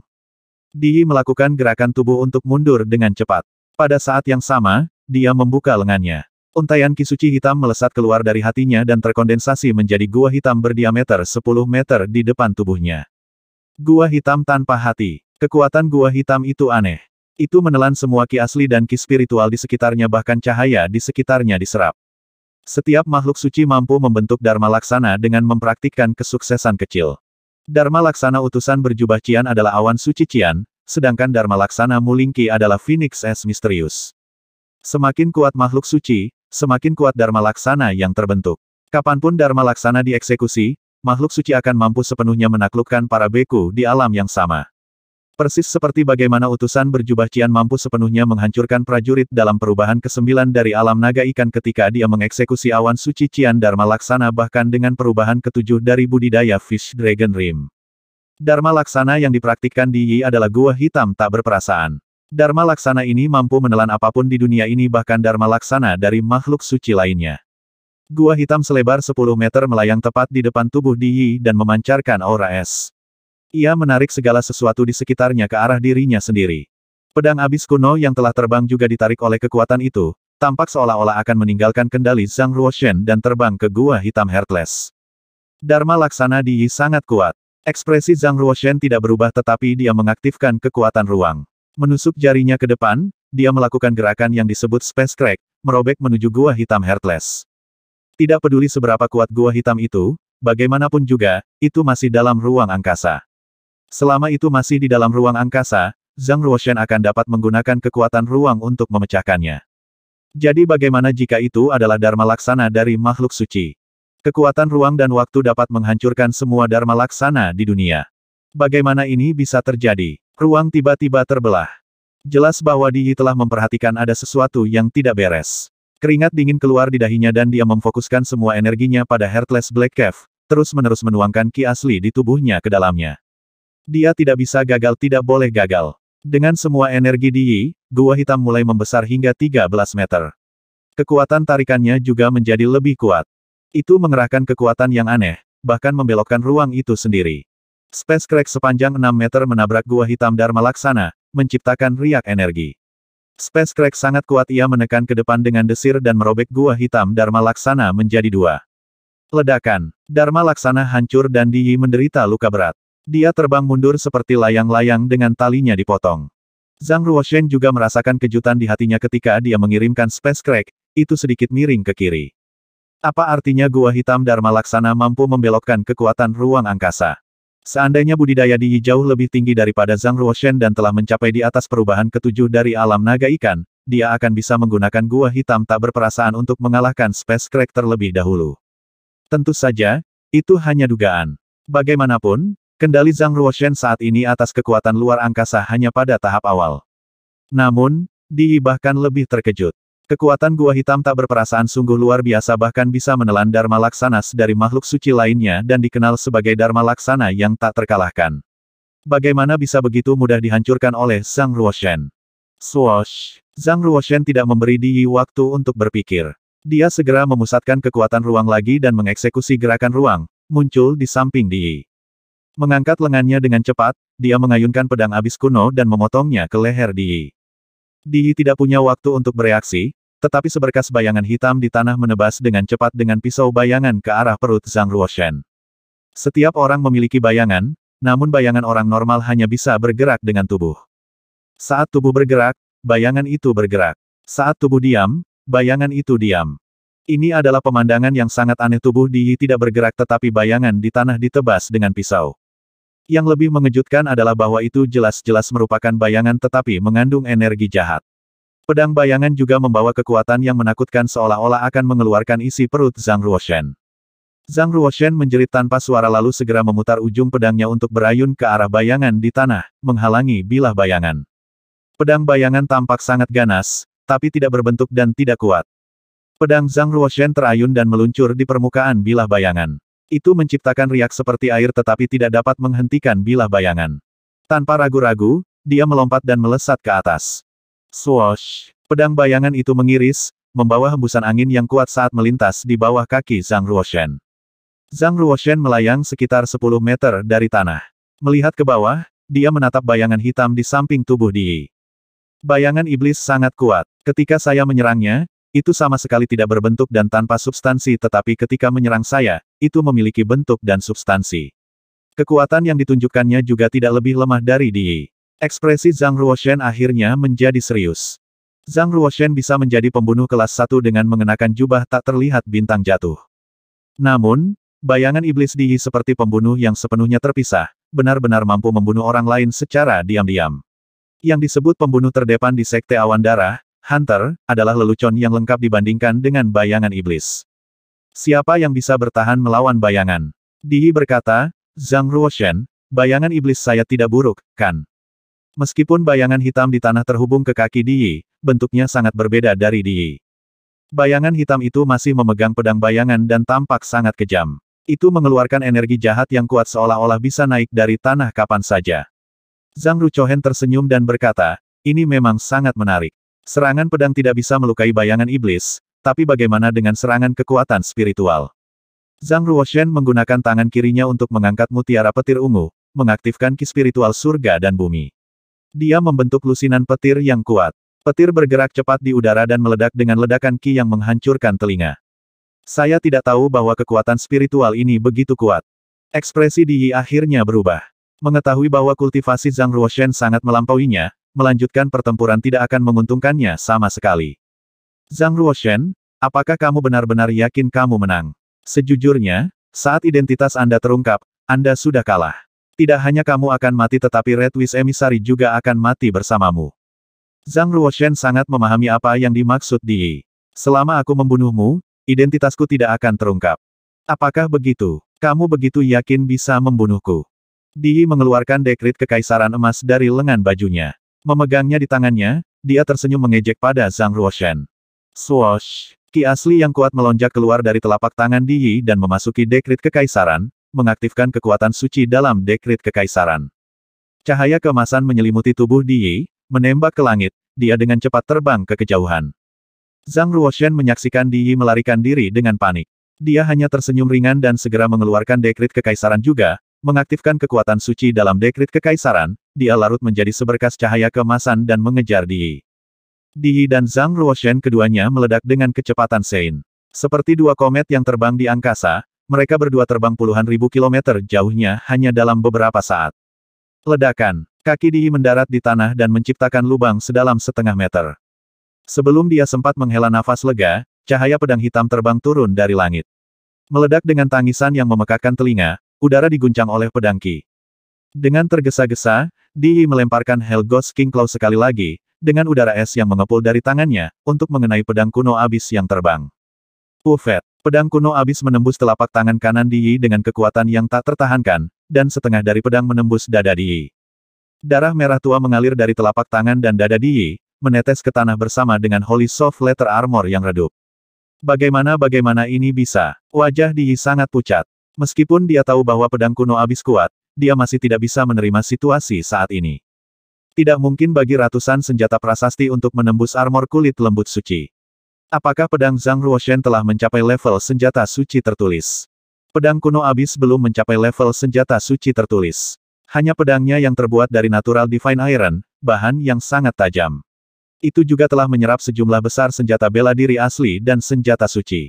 Di melakukan gerakan tubuh untuk mundur dengan cepat. Pada saat yang sama, dia membuka lengannya. Untaian kisuci hitam melesat keluar dari hatinya dan terkondensasi menjadi gua hitam berdiameter 10 meter di depan tubuhnya. Gua hitam tanpa hati. Kekuatan gua hitam itu aneh. Itu menelan semua ki asli dan ki spiritual di sekitarnya bahkan cahaya di sekitarnya diserap. Setiap makhluk suci mampu membentuk Dharma Laksana dengan mempraktikkan kesuksesan kecil. Dharma Laksana utusan berjubah Cian adalah awan suci Cian, sedangkan Dharma Laksana Mulingki adalah Phoenix Es Misterius. Semakin kuat makhluk suci, semakin kuat Dharma Laksana yang terbentuk. Kapanpun Dharma Laksana dieksekusi, makhluk suci akan mampu sepenuhnya menaklukkan para beku di alam yang sama. Persis seperti bagaimana utusan berjubah Cian mampu sepenuhnya menghancurkan prajurit dalam perubahan ke-9 dari alam naga ikan ketika dia mengeksekusi awan suci Cian Dharma Laksana bahkan dengan perubahan ketujuh dari budidaya Fish Dragon Rim. Dharma Laksana yang dipraktikkan di Yi adalah gua hitam tak berperasaan. Dharma Laksana ini mampu menelan apapun di dunia ini bahkan Dharma Laksana dari makhluk suci lainnya. Gua hitam selebar 10 meter melayang tepat di depan tubuh Di Yi dan memancarkan aura es. Ia menarik segala sesuatu di sekitarnya ke arah dirinya sendiri. Pedang abis kuno yang telah terbang juga ditarik oleh kekuatan itu, tampak seolah-olah akan meninggalkan kendali Zhang Ruoshen dan terbang ke Gua Hitam Heartless. Dharma Laksana Diyi sangat kuat. Ekspresi Zhang Ruoshen tidak berubah tetapi dia mengaktifkan kekuatan ruang. Menusuk jarinya ke depan, dia melakukan gerakan yang disebut Space Crack, merobek menuju Gua Hitam Heartless. Tidak peduli seberapa kuat Gua Hitam itu, bagaimanapun juga, itu masih dalam ruang angkasa. Selama itu masih di dalam ruang angkasa, Zhang Ruoshan akan dapat menggunakan kekuatan ruang untuk memecahkannya. Jadi bagaimana jika itu adalah Dharma Laksana dari makhluk suci? Kekuatan ruang dan waktu dapat menghancurkan semua Dharma Laksana di dunia. Bagaimana ini bisa terjadi? Ruang tiba-tiba terbelah. Jelas bahwa Diyi telah memperhatikan ada sesuatu yang tidak beres. Keringat dingin keluar di dahinya dan dia memfokuskan semua energinya pada Heartless Black Cave, terus-menerus menuangkan ki asli di tubuhnya ke dalamnya. Dia tidak bisa gagal tidak boleh gagal. Dengan semua energi di Yi, gua hitam mulai membesar hingga 13 meter. Kekuatan tarikannya juga menjadi lebih kuat. Itu mengerahkan kekuatan yang aneh, bahkan membelokkan ruang itu sendiri. Space crack sepanjang 6 meter menabrak gua hitam Dharma Laksana, menciptakan riak energi. Space Crack sangat kuat ia menekan ke depan dengan desir dan merobek gua hitam Dharma Laksana menjadi dua. Ledakan, Dharma Laksana hancur dan Diyi menderita luka berat. Dia terbang mundur seperti layang-layang dengan talinya dipotong. Zhang Ruosheng juga merasakan kejutan di hatinya ketika dia mengirimkan space crack, itu sedikit miring ke kiri. Apa artinya gua hitam Dharma Laksana mampu membelokkan kekuatan ruang angkasa? Seandainya budidaya di jauh lebih tinggi daripada Zhang Ruoshen dan telah mencapai di atas perubahan ketujuh dari alam naga ikan, dia akan bisa menggunakan gua hitam tak berperasaan untuk mengalahkan space crack terlebih dahulu. Tentu saja, itu hanya dugaan. Bagaimanapun, Kendali Zhang Ruoshen saat ini atas kekuatan luar angkasa hanya pada tahap awal. Namun, Di bahkan lebih terkejut. Kekuatan gua hitam tak berperasaan sungguh luar biasa bahkan bisa menelan Dharma Laksanas dari makhluk suci lainnya dan dikenal sebagai Dharma Laksana yang tak terkalahkan. Bagaimana bisa begitu mudah dihancurkan oleh Zhang Ruoshen? Swoosh! Zhang Ruoshen tidak memberi Di waktu untuk berpikir. Dia segera memusatkan kekuatan ruang lagi dan mengeksekusi gerakan ruang, muncul di samping Di. Mengangkat lengannya dengan cepat, dia mengayunkan pedang abis kuno dan memotongnya ke leher Di. Di tidak punya waktu untuk bereaksi, tetapi seberkas bayangan hitam di tanah menebas dengan cepat dengan pisau bayangan ke arah perut Zhang Ruoshen. Setiap orang memiliki bayangan, namun bayangan orang normal hanya bisa bergerak dengan tubuh. Saat tubuh bergerak, bayangan itu bergerak. Saat tubuh diam, bayangan itu diam. Ini adalah pemandangan yang sangat aneh tubuh Di tidak bergerak tetapi bayangan di tanah ditebas dengan pisau. Yang lebih mengejutkan adalah bahwa itu jelas-jelas merupakan bayangan tetapi mengandung energi jahat. Pedang bayangan juga membawa kekuatan yang menakutkan seolah-olah akan mengeluarkan isi perut Zhang Ruoshen. Zhang Ruoshen menjerit tanpa suara lalu segera memutar ujung pedangnya untuk berayun ke arah bayangan di tanah, menghalangi bilah bayangan. Pedang bayangan tampak sangat ganas, tapi tidak berbentuk dan tidak kuat. Pedang Zhang Ruoshen terayun dan meluncur di permukaan bilah bayangan. Itu menciptakan riak seperti air tetapi tidak dapat menghentikan bilah bayangan. Tanpa ragu-ragu, dia melompat dan melesat ke atas. Swoosh! Pedang bayangan itu mengiris, membawa hembusan angin yang kuat saat melintas di bawah kaki Zhang Ruoshen. Zhang Ruoshen melayang sekitar 10 meter dari tanah. Melihat ke bawah, dia menatap bayangan hitam di samping tubuh Di. Bayangan iblis sangat kuat. Ketika saya menyerangnya, itu sama sekali tidak berbentuk dan tanpa substansi tetapi ketika menyerang saya, itu memiliki bentuk dan substansi. Kekuatan yang ditunjukkannya juga tidak lebih lemah dari Di. Ekspresi Zhang Ruoshen akhirnya menjadi serius. Zhang Ruoshen bisa menjadi pembunuh kelas 1 dengan mengenakan jubah tak terlihat bintang jatuh. Namun, bayangan iblis Di seperti pembunuh yang sepenuhnya terpisah, benar-benar mampu membunuh orang lain secara diam-diam. Yang disebut pembunuh terdepan di Sekte Awan Darah, Hunter, adalah lelucon yang lengkap dibandingkan dengan bayangan iblis. Siapa yang bisa bertahan melawan bayangan? Di berkata, Zhang Ruoshen, bayangan iblis saya tidak buruk, kan? Meskipun bayangan hitam di tanah terhubung ke kaki Di, bentuknya sangat berbeda dari Di. Bayangan hitam itu masih memegang pedang bayangan dan tampak sangat kejam. Itu mengeluarkan energi jahat yang kuat seolah-olah bisa naik dari tanah kapan saja. Zhang Ruchohen tersenyum dan berkata, ini memang sangat menarik. Serangan pedang tidak bisa melukai bayangan iblis, tapi bagaimana dengan serangan kekuatan spiritual? Zhang Ruoshen menggunakan tangan kirinya untuk mengangkat mutiara petir ungu, mengaktifkan ki spiritual surga dan bumi. Dia membentuk lusinan petir yang kuat. Petir bergerak cepat di udara dan meledak dengan ledakan ki yang menghancurkan telinga. Saya tidak tahu bahwa kekuatan spiritual ini begitu kuat. Ekspresi Di Yi akhirnya berubah. Mengetahui bahwa kultivasi Zhang Ruoshen sangat melampauinya, melanjutkan pertempuran tidak akan menguntungkannya sama sekali. Zhang Ruoshen, apakah kamu benar-benar yakin kamu menang? Sejujurnya, saat identitas Anda terungkap, Anda sudah kalah. Tidak hanya kamu akan mati tetapi Red Wish Emisari juga akan mati bersamamu. Zhang Ruoshen sangat memahami apa yang dimaksud Di. Selama aku membunuhmu, identitasku tidak akan terungkap. Apakah begitu? Kamu begitu yakin bisa membunuhku? Di mengeluarkan dekrit kekaisaran emas dari lengan bajunya. Memegangnya di tangannya, dia tersenyum mengejek pada Zhang Ruoshen. Swoosh! Ki asli yang kuat melonjak keluar dari telapak tangan Di Yi dan memasuki dekrit kekaisaran, mengaktifkan kekuatan suci dalam dekrit kekaisaran. Cahaya kemasan menyelimuti tubuh Di Yi, menembak ke langit, dia dengan cepat terbang ke kejauhan. Zhang Ruoshen menyaksikan Di Yi melarikan diri dengan panik. Dia hanya tersenyum ringan dan segera mengeluarkan dekrit kekaisaran juga, Mengaktifkan kekuatan suci dalam dekrit kekaisaran, dia larut menjadi seberkas cahaya kemasan dan mengejar Diyi. Diyi dan Zhang Ruoshen keduanya meledak dengan kecepatan sein. Seperti dua komet yang terbang di angkasa, mereka berdua terbang puluhan ribu kilometer jauhnya hanya dalam beberapa saat. Ledakan, kaki Diyi mendarat di tanah dan menciptakan lubang sedalam setengah meter. Sebelum dia sempat menghela nafas lega, cahaya pedang hitam terbang turun dari langit. Meledak dengan tangisan yang memekakkan telinga, Udara diguncang oleh pedangki. Dengan tergesa-gesa, Dii melemparkan Hell Ghost King Claw sekali lagi, dengan udara es yang mengepul dari tangannya, untuk mengenai pedang kuno abis yang terbang. Ufet, pedang kuno abis menembus telapak tangan kanan Dii dengan kekuatan yang tak tertahankan, dan setengah dari pedang menembus dada Dii. Darah merah tua mengalir dari telapak tangan dan dada Dii, menetes ke tanah bersama dengan Holy Soft Letter Armor yang redup. Bagaimana bagaimana ini bisa? Wajah Dii sangat pucat. Meskipun dia tahu bahwa pedang kuno abis kuat, dia masih tidak bisa menerima situasi saat ini. Tidak mungkin bagi ratusan senjata prasasti untuk menembus armor kulit lembut suci. Apakah pedang Zhang Ruoshen telah mencapai level senjata suci tertulis? Pedang kuno abis belum mencapai level senjata suci tertulis. Hanya pedangnya yang terbuat dari natural divine iron, bahan yang sangat tajam. Itu juga telah menyerap sejumlah besar senjata bela diri asli dan senjata suci.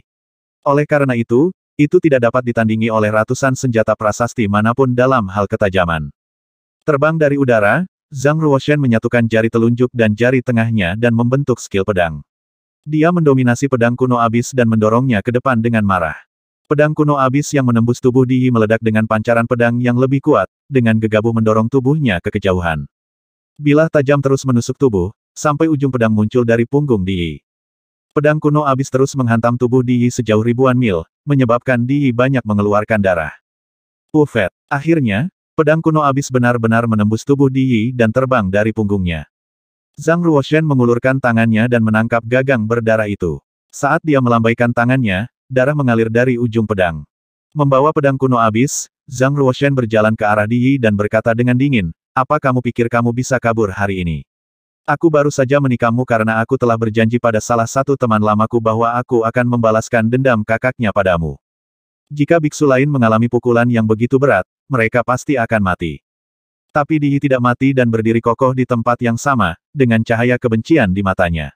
Oleh karena itu, itu tidak dapat ditandingi oleh ratusan senjata prasasti manapun dalam hal ketajaman. Terbang dari udara, Zhang Ruoshen menyatukan jari telunjuk dan jari tengahnya dan membentuk skill pedang. Dia mendominasi pedang kuno abis dan mendorongnya ke depan dengan marah. Pedang kuno abis yang menembus tubuh Di meledak dengan pancaran pedang yang lebih kuat, dengan gegabah mendorong tubuhnya ke kejauhan. Bilah tajam terus menusuk tubuh, sampai ujung pedang muncul dari punggung Di. Pedang kuno abis terus menghantam tubuh Di Yi sejauh ribuan mil, menyebabkan Di Yi banyak mengeluarkan darah. Ufet, akhirnya, pedang kuno abis benar-benar menembus tubuh Di Yi dan terbang dari punggungnya. Zhang Ruoshen mengulurkan tangannya dan menangkap gagang berdarah itu. Saat dia melambaikan tangannya, darah mengalir dari ujung pedang. Membawa pedang kuno abis, Zhang Ruoshen berjalan ke arah Di Yi dan berkata dengan dingin, apa kamu pikir kamu bisa kabur hari ini? Aku baru saja menikamu karena aku telah berjanji pada salah satu teman lamaku bahwa aku akan membalaskan dendam kakaknya padamu. Jika biksu lain mengalami pukulan yang begitu berat, mereka pasti akan mati. Tapi Dihi tidak mati dan berdiri kokoh di tempat yang sama, dengan cahaya kebencian di matanya.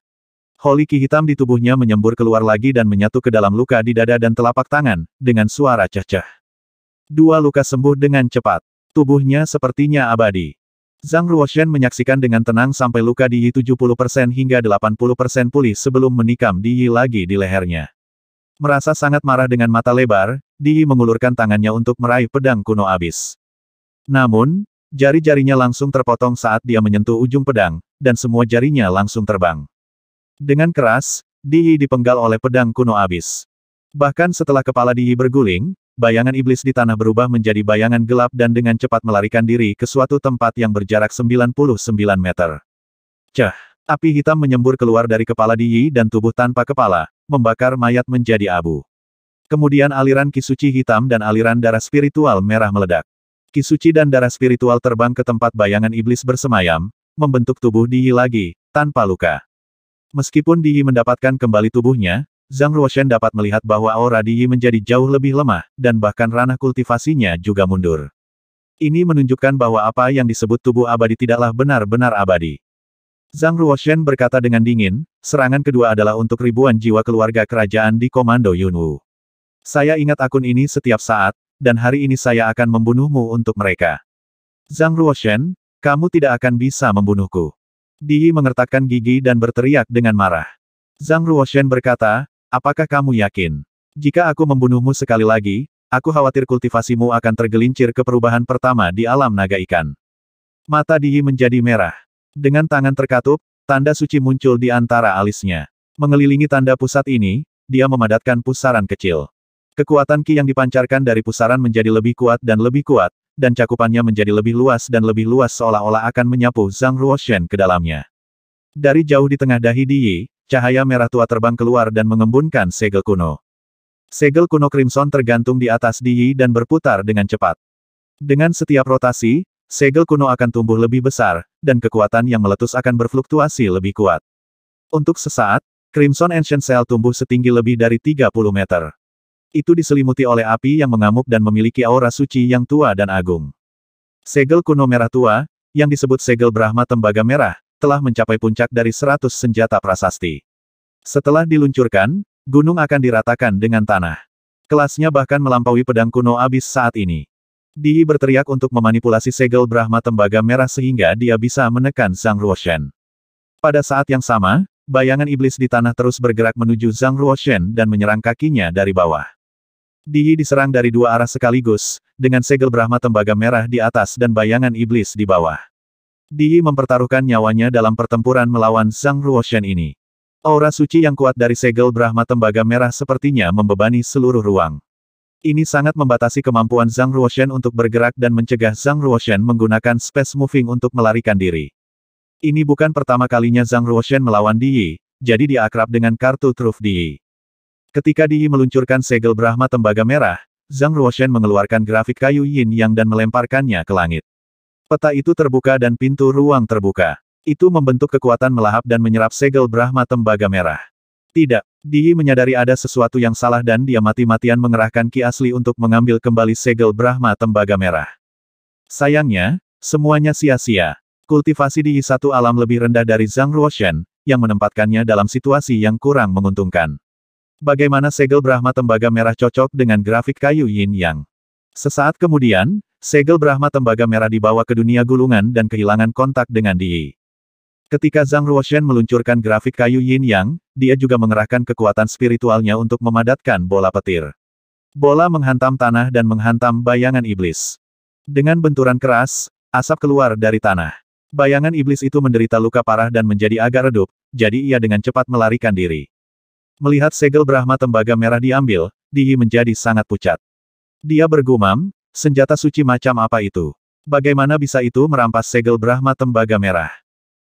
Holy ki hitam di tubuhnya menyembur keluar lagi dan menyatu ke dalam luka di dada dan telapak tangan, dengan suara cecah. Dua luka sembuh dengan cepat. Tubuhnya sepertinya abadi. Zhang Ruoshen menyaksikan dengan tenang sampai luka di Yi 70% hingga 80% pulih sebelum menikam di Yi lagi di lehernya. Merasa sangat marah dengan mata lebar, Di Yi mengulurkan tangannya untuk meraih pedang kuno abis. Namun, jari-jarinya langsung terpotong saat dia menyentuh ujung pedang, dan semua jarinya langsung terbang. Dengan keras, Di Yi dipenggal oleh pedang kuno abis. Bahkan setelah kepala Di Yi berguling, bayangan iblis di tanah berubah menjadi bayangan gelap dan dengan cepat melarikan diri ke suatu tempat yang berjarak 99 meter. Cah! Api hitam menyembur keluar dari kepala Di Yi dan tubuh tanpa kepala, membakar mayat menjadi abu. Kemudian aliran kisuci hitam dan aliran darah spiritual merah meledak. Kisuci dan darah spiritual terbang ke tempat bayangan iblis bersemayam, membentuk tubuh Di Yi lagi, tanpa luka. Meskipun Di Yi mendapatkan kembali tubuhnya, Zhang Ruoshen dapat melihat bahwa aura Di Yi menjadi jauh lebih lemah, dan bahkan ranah kultivasinya juga mundur. Ini menunjukkan bahwa apa yang disebut tubuh abadi tidaklah benar-benar abadi. Zhang Ruoshen berkata dengan dingin, serangan kedua adalah untuk ribuan jiwa keluarga kerajaan di Komando Yunwu. Saya ingat akun ini setiap saat, dan hari ini saya akan membunuhmu untuk mereka. Zhang Ruoshen, kamu tidak akan bisa membunuhku. Di Yi mengertakkan gigi dan berteriak dengan marah. Zhang Ruoshen berkata, Apakah kamu yakin? Jika aku membunuhmu sekali lagi, aku khawatir kultivasimu akan tergelincir ke perubahan pertama di alam naga ikan. Mata Diyi menjadi merah. Dengan tangan terkatup, tanda suci muncul di antara alisnya. Mengelilingi tanda pusat ini, dia memadatkan pusaran kecil. Kekuatan ki yang dipancarkan dari pusaran menjadi lebih kuat dan lebih kuat, dan cakupannya menjadi lebih luas dan lebih luas seolah-olah akan menyapu Zhang Ruoshen ke dalamnya. Dari jauh di tengah dahi Diyi, Cahaya merah tua terbang keluar dan mengembunkan segel kuno. Segel kuno Crimson tergantung di atas Diyi dan berputar dengan cepat. Dengan setiap rotasi, segel kuno akan tumbuh lebih besar, dan kekuatan yang meletus akan berfluktuasi lebih kuat. Untuk sesaat, Crimson Ancient Cell tumbuh setinggi lebih dari 30 meter. Itu diselimuti oleh api yang mengamuk dan memiliki aura suci yang tua dan agung. Segel kuno merah tua, yang disebut segel Brahma Tembaga Merah, telah mencapai puncak dari 100 senjata prasasti. Setelah diluncurkan, gunung akan diratakan dengan tanah. Kelasnya bahkan melampaui pedang kuno abis saat ini. Di berteriak untuk memanipulasi segel Brahma tembaga merah sehingga dia bisa menekan Zhang Ruoshen. Pada saat yang sama, bayangan iblis di tanah terus bergerak menuju Zhang Ruoshen dan menyerang kakinya dari bawah. Di diserang dari dua arah sekaligus, dengan segel Brahma tembaga merah di atas dan bayangan iblis di bawah. Di mempertaruhkan nyawanya dalam pertempuran melawan Zhang Ruoshen ini. Aura suci yang kuat dari segel Brahma Tembaga Merah sepertinya membebani seluruh ruang. Ini sangat membatasi kemampuan Zhang Ruoshen untuk bergerak dan mencegah Zhang Ruoshen menggunakan space moving untuk melarikan diri. Ini bukan pertama kalinya Zhang Ruoshen melawan Di, jadi dia akrab dengan kartu truf Di. Ketika Di meluncurkan segel Brahma Tembaga Merah, Zhang Ruoshen mengeluarkan grafik kayu yin yang dan melemparkannya ke langit. Peta itu terbuka dan pintu ruang terbuka. Itu membentuk kekuatan melahap dan menyerap segel Brahma tembaga merah. Tidak, Dii menyadari ada sesuatu yang salah dan dia mati-matian mengerahkan ki asli untuk mengambil kembali segel Brahma tembaga merah. Sayangnya, semuanya sia-sia. Kultivasi Dii satu alam lebih rendah dari Zhang Ruoshen, yang menempatkannya dalam situasi yang kurang menguntungkan. Bagaimana segel Brahma tembaga merah cocok dengan grafik kayu yin yang? Sesaat kemudian, segel Brahma tembaga merah dibawa ke dunia gulungan dan kehilangan kontak dengan Di. Ketika Zhang Ruoshen meluncurkan grafik kayu yin yang, dia juga mengerahkan kekuatan spiritualnya untuk memadatkan bola petir. Bola menghantam tanah dan menghantam bayangan iblis. Dengan benturan keras, asap keluar dari tanah. Bayangan iblis itu menderita luka parah dan menjadi agak redup, jadi ia dengan cepat melarikan diri. Melihat segel Brahma tembaga merah diambil, Dihi menjadi sangat pucat. Dia bergumam, senjata suci macam apa itu? Bagaimana bisa itu merampas segel Brahma tembaga merah?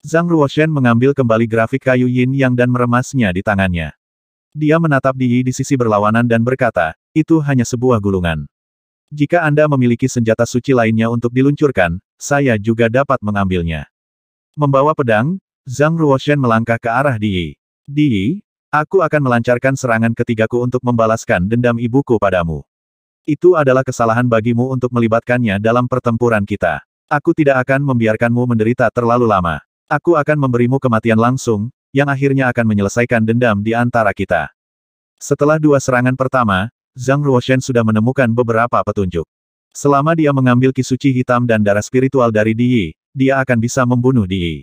Zhang Ruoshen mengambil kembali grafik kayu yin yang dan meremasnya di tangannya. Dia menatap Di Yi di sisi berlawanan dan berkata, itu hanya sebuah gulungan. Jika Anda memiliki senjata suci lainnya untuk diluncurkan, saya juga dapat mengambilnya. Membawa pedang, Zhang Ruoshen melangkah ke arah Di. Yi. Di, Yi, aku akan melancarkan serangan ketigaku untuk membalaskan dendam ibuku padamu. Itu adalah kesalahan bagimu untuk melibatkannya dalam pertempuran kita. Aku tidak akan membiarkanmu menderita terlalu lama. Aku akan memberimu kematian langsung, yang akhirnya akan menyelesaikan dendam di antara kita. Setelah dua serangan pertama, Zhang Ruoshen sudah menemukan beberapa petunjuk. Selama dia mengambil kisuci hitam dan darah spiritual dari Di, Yi, dia akan bisa membunuh Di. Yi.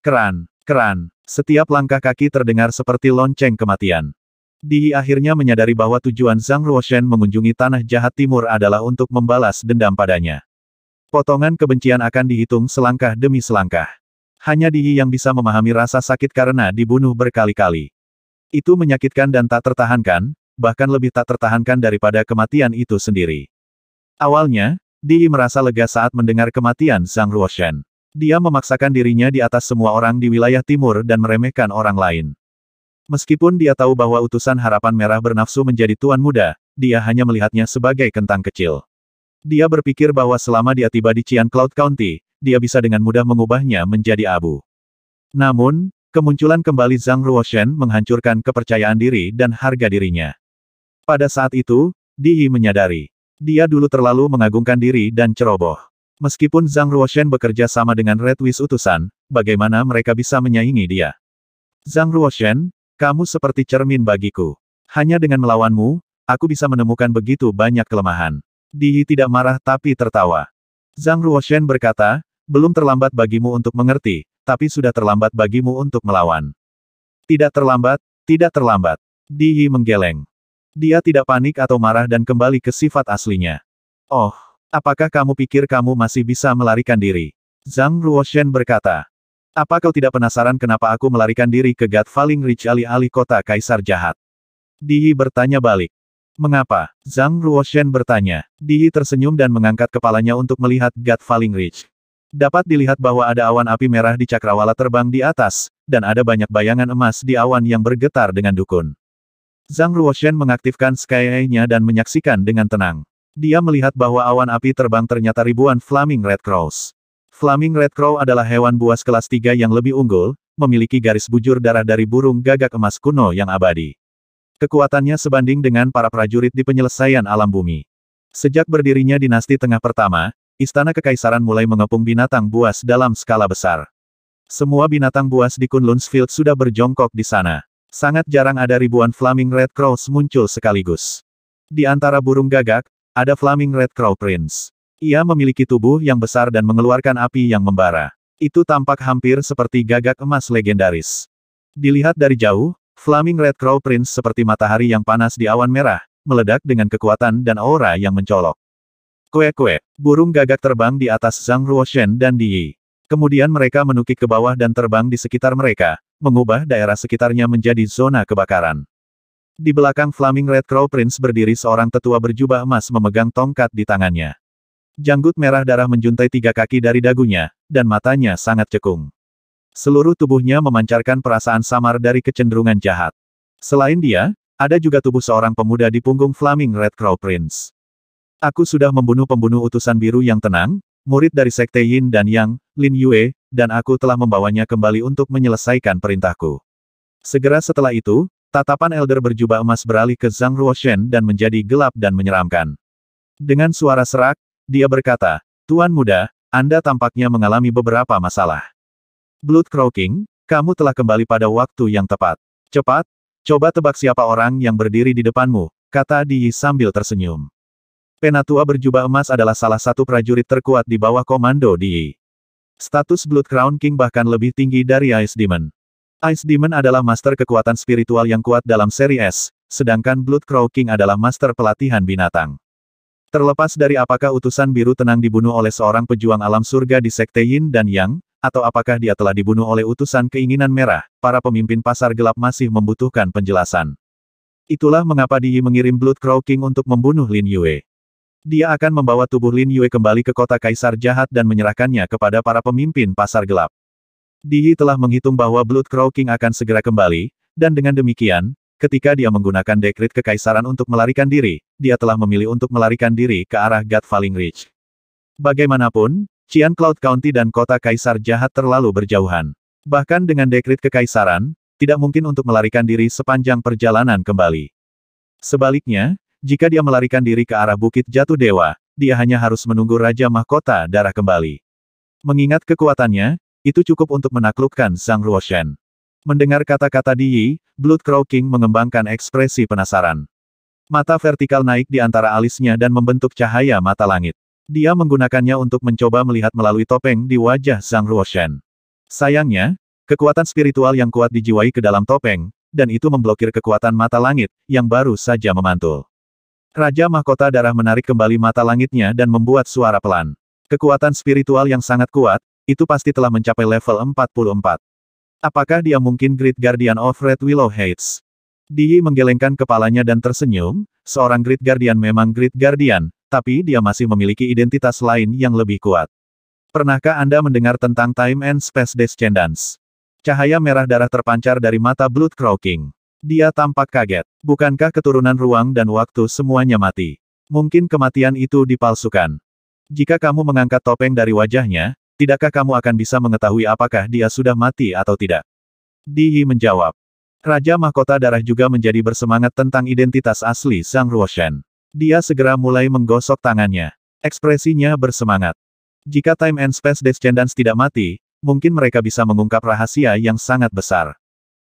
Keran, keran, setiap langkah kaki terdengar seperti lonceng kematian. Di akhirnya menyadari bahwa tujuan Zhang Ruoshen mengunjungi tanah jahat timur adalah untuk membalas dendam padanya. Potongan kebencian akan dihitung selangkah demi selangkah. Hanya Dihi yang bisa memahami rasa sakit karena dibunuh berkali-kali. Itu menyakitkan dan tak tertahankan, bahkan lebih tak tertahankan daripada kematian itu sendiri. Awalnya, Dihi merasa lega saat mendengar kematian Zhang Ruoshen. Dia memaksakan dirinya di atas semua orang di wilayah timur dan meremehkan orang lain. Meskipun dia tahu bahwa utusan harapan merah bernafsu menjadi tuan muda, dia hanya melihatnya sebagai kentang kecil. Dia berpikir bahwa selama dia tiba di Cian Cloud County, dia bisa dengan mudah mengubahnya menjadi abu. Namun, kemunculan kembali Zhang Ruoshen menghancurkan kepercayaan diri dan harga dirinya. Pada saat itu, Di Yi menyadari. Dia dulu terlalu mengagungkan diri dan ceroboh. Meskipun Zhang Ruoshen bekerja sama dengan Red Wish utusan, bagaimana mereka bisa menyaingi dia? Zhang Ruoshen, kamu seperti cermin bagiku. Hanya dengan melawanmu, aku bisa menemukan begitu banyak kelemahan. Di tidak marah tapi tertawa. Zhang Ruoshen berkata, belum terlambat bagimu untuk mengerti, tapi sudah terlambat bagimu untuk melawan. Tidak terlambat, tidak terlambat. Di menggeleng. Dia tidak panik atau marah dan kembali ke sifat aslinya. Oh, apakah kamu pikir kamu masih bisa melarikan diri? Zhang Ruoshen berkata. Apa kau tidak penasaran kenapa aku melarikan diri ke God Falling Ridge alih-alih kota Kaisar Jahat? Dihi bertanya balik. Mengapa? Zhang Ruoshen bertanya. Dihi tersenyum dan mengangkat kepalanya untuk melihat God Falling Ridge. Dapat dilihat bahwa ada awan api merah di cakrawala terbang di atas, dan ada banyak bayangan emas di awan yang bergetar dengan dukun. Zhang Ruoshen mengaktifkan Sky nya dan menyaksikan dengan tenang. Dia melihat bahwa awan api terbang ternyata ribuan Flaming Red Cross. Flaming Red Crow adalah hewan buas kelas 3 yang lebih unggul, memiliki garis bujur darah dari burung gagak emas kuno yang abadi. Kekuatannya sebanding dengan para prajurit di penyelesaian alam bumi. Sejak berdirinya dinasti tengah pertama, istana kekaisaran mulai mengepung binatang buas dalam skala besar. Semua binatang buas di Kunlunsfield sudah berjongkok di sana. Sangat jarang ada ribuan Flaming Red Crows muncul sekaligus. Di antara burung gagak, ada Flaming Red Crow Prince. Ia memiliki tubuh yang besar dan mengeluarkan api yang membara. Itu tampak hampir seperti gagak emas legendaris. Dilihat dari jauh, Flaming Red Crow Prince seperti matahari yang panas di awan merah, meledak dengan kekuatan dan aura yang mencolok. Kue-kue, burung gagak terbang di atas Zhang Ruoshen dan Di. Yi. Kemudian mereka menukik ke bawah dan terbang di sekitar mereka, mengubah daerah sekitarnya menjadi zona kebakaran. Di belakang Flaming Red Crow Prince berdiri seorang tetua berjubah emas memegang tongkat di tangannya. Janggut merah darah menjuntai tiga kaki dari dagunya, dan matanya sangat cekung. Seluruh tubuhnya memancarkan perasaan samar dari kecenderungan jahat. Selain dia, ada juga tubuh seorang pemuda di punggung Flaming Red Crow Prince. Aku sudah membunuh pembunuh utusan biru yang tenang, murid dari Sekte Yin dan Yang, Lin Yue, dan aku telah membawanya kembali untuk menyelesaikan perintahku. Segera setelah itu, tatapan Elder berjubah emas beralih ke Zhang Ruoshen dan menjadi gelap dan menyeramkan. Dengan suara serak, dia berkata, Tuan Muda, Anda tampaknya mengalami beberapa masalah. Blood Crow kamu telah kembali pada waktu yang tepat. Cepat, coba tebak siapa orang yang berdiri di depanmu, kata Diyi sambil tersenyum. Penatua berjubah emas adalah salah satu prajurit terkuat di bawah komando Diyi. Status Blood Crown King bahkan lebih tinggi dari Ice Demon. Ice Demon adalah master kekuatan spiritual yang kuat dalam seri S, sedangkan Blood Crow King adalah master pelatihan binatang. Terlepas dari apakah utusan biru tenang dibunuh oleh seorang pejuang alam surga di Sekte Yin dan Yang, atau apakah dia telah dibunuh oleh utusan keinginan merah, para pemimpin pasar gelap masih membutuhkan penjelasan. Itulah mengapa Di Yi mengirim Blood Crow King untuk membunuh Lin Yue. Dia akan membawa tubuh Lin Yue kembali ke kota Kaisar Jahat dan menyerahkannya kepada para pemimpin pasar gelap. Di Yi telah menghitung bahwa Blood Crow King akan segera kembali, dan dengan demikian, Ketika dia menggunakan dekrit kekaisaran untuk melarikan diri, dia telah memilih untuk melarikan diri ke arah God Falling Ridge. Bagaimanapun, Cian Cloud County dan kota kaisar jahat terlalu berjauhan. Bahkan dengan dekrit kekaisaran, tidak mungkin untuk melarikan diri sepanjang perjalanan kembali. Sebaliknya, jika dia melarikan diri ke arah Bukit Jatuh Dewa, dia hanya harus menunggu Raja Mahkota Darah kembali. Mengingat kekuatannya, itu cukup untuk menaklukkan Zhang Ruoshen. Mendengar kata-kata Di Yi, Blood Crow King mengembangkan ekspresi penasaran. Mata vertikal naik di antara alisnya dan membentuk cahaya mata langit. Dia menggunakannya untuk mencoba melihat melalui topeng di wajah Zhang Ruoshan. Sayangnya, kekuatan spiritual yang kuat dijiwai ke dalam topeng, dan itu memblokir kekuatan mata langit, yang baru saja memantul. Raja Mahkota Darah menarik kembali mata langitnya dan membuat suara pelan. Kekuatan spiritual yang sangat kuat, itu pasti telah mencapai level 44. Apakah dia mungkin Great Guardian of Red Willow Heights? Di menggelengkan kepalanya dan tersenyum, seorang Great Guardian memang Great Guardian, tapi dia masih memiliki identitas lain yang lebih kuat. Pernahkah Anda mendengar tentang Time and Space Descendants? Cahaya merah darah terpancar dari mata Blood Crow Dia tampak kaget. Bukankah keturunan ruang dan waktu semuanya mati? Mungkin kematian itu dipalsukan. Jika kamu mengangkat topeng dari wajahnya, tidakkah kamu akan bisa mengetahui apakah dia sudah mati atau tidak? Di menjawab. Raja Mahkota Darah juga menjadi bersemangat tentang identitas asli Sang Ruoshen. Dia segera mulai menggosok tangannya. Ekspresinya bersemangat. Jika Time and Space Descendants tidak mati, mungkin mereka bisa mengungkap rahasia yang sangat besar.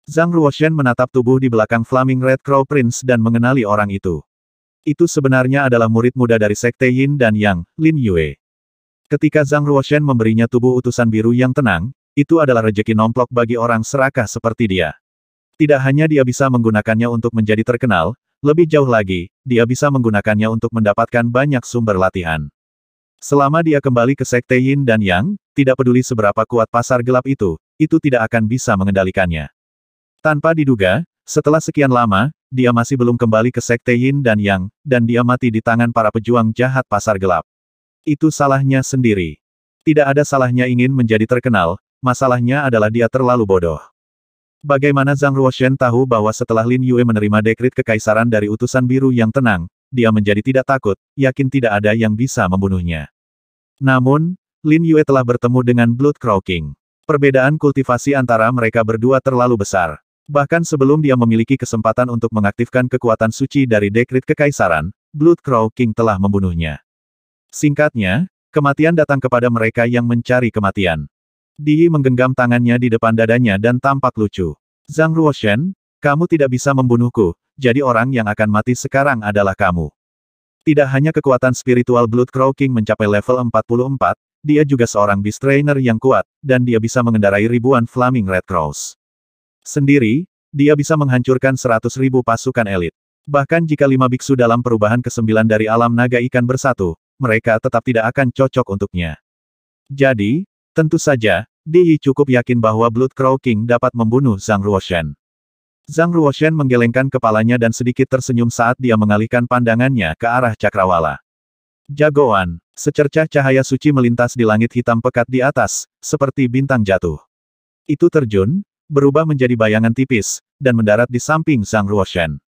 Zhang Ruoshen menatap tubuh di belakang Flaming Red Crow Prince dan mengenali orang itu. Itu sebenarnya adalah murid muda dari Sekte Yin dan Yang, Lin Yue. Ketika Zhang Ruoshen memberinya tubuh utusan biru yang tenang, itu adalah rejeki nomplok bagi orang serakah seperti dia. Tidak hanya dia bisa menggunakannya untuk menjadi terkenal, lebih jauh lagi, dia bisa menggunakannya untuk mendapatkan banyak sumber latihan. Selama dia kembali ke Sekte Yin dan Yang, tidak peduli seberapa kuat pasar gelap itu, itu tidak akan bisa mengendalikannya. Tanpa diduga, setelah sekian lama, dia masih belum kembali ke Sekte Yin dan Yang, dan dia mati di tangan para pejuang jahat pasar gelap. Itu salahnya sendiri. Tidak ada salahnya ingin menjadi terkenal, masalahnya adalah dia terlalu bodoh. Bagaimana Zhang Ruoshen tahu bahwa setelah Lin Yue menerima dekrit kekaisaran dari utusan biru yang tenang, dia menjadi tidak takut, yakin tidak ada yang bisa membunuhnya. Namun, Lin Yue telah bertemu dengan Blood Crow King. Perbedaan kultivasi antara mereka berdua terlalu besar. Bahkan sebelum dia memiliki kesempatan untuk mengaktifkan kekuatan suci dari dekrit kekaisaran, Blood Crow King telah membunuhnya. Singkatnya, kematian datang kepada mereka yang mencari kematian. Di menggenggam tangannya di depan dadanya dan tampak lucu. Zhang Ruoshen, kamu tidak bisa membunuhku, jadi orang yang akan mati sekarang adalah kamu. Tidak hanya kekuatan spiritual Blood Crow King mencapai level 44, dia juga seorang beast trainer yang kuat, dan dia bisa mengendarai ribuan Flaming Red Crows. Sendiri, dia bisa menghancurkan 100 ribu pasukan elit. Bahkan jika lima biksu dalam perubahan ke-9 dari alam naga ikan bersatu, mereka tetap tidak akan cocok untuknya. Jadi, tentu saja, Di cukup yakin bahwa Blood Crow King dapat membunuh Zhang Ruoshen. Zhang Ruoshen menggelengkan kepalanya dan sedikit tersenyum saat dia mengalihkan pandangannya ke arah Cakrawala. Jagoan, secercah cahaya suci melintas di langit hitam pekat di atas, seperti bintang jatuh. Itu terjun, berubah menjadi bayangan tipis, dan mendarat di samping Zhang Ruoshen.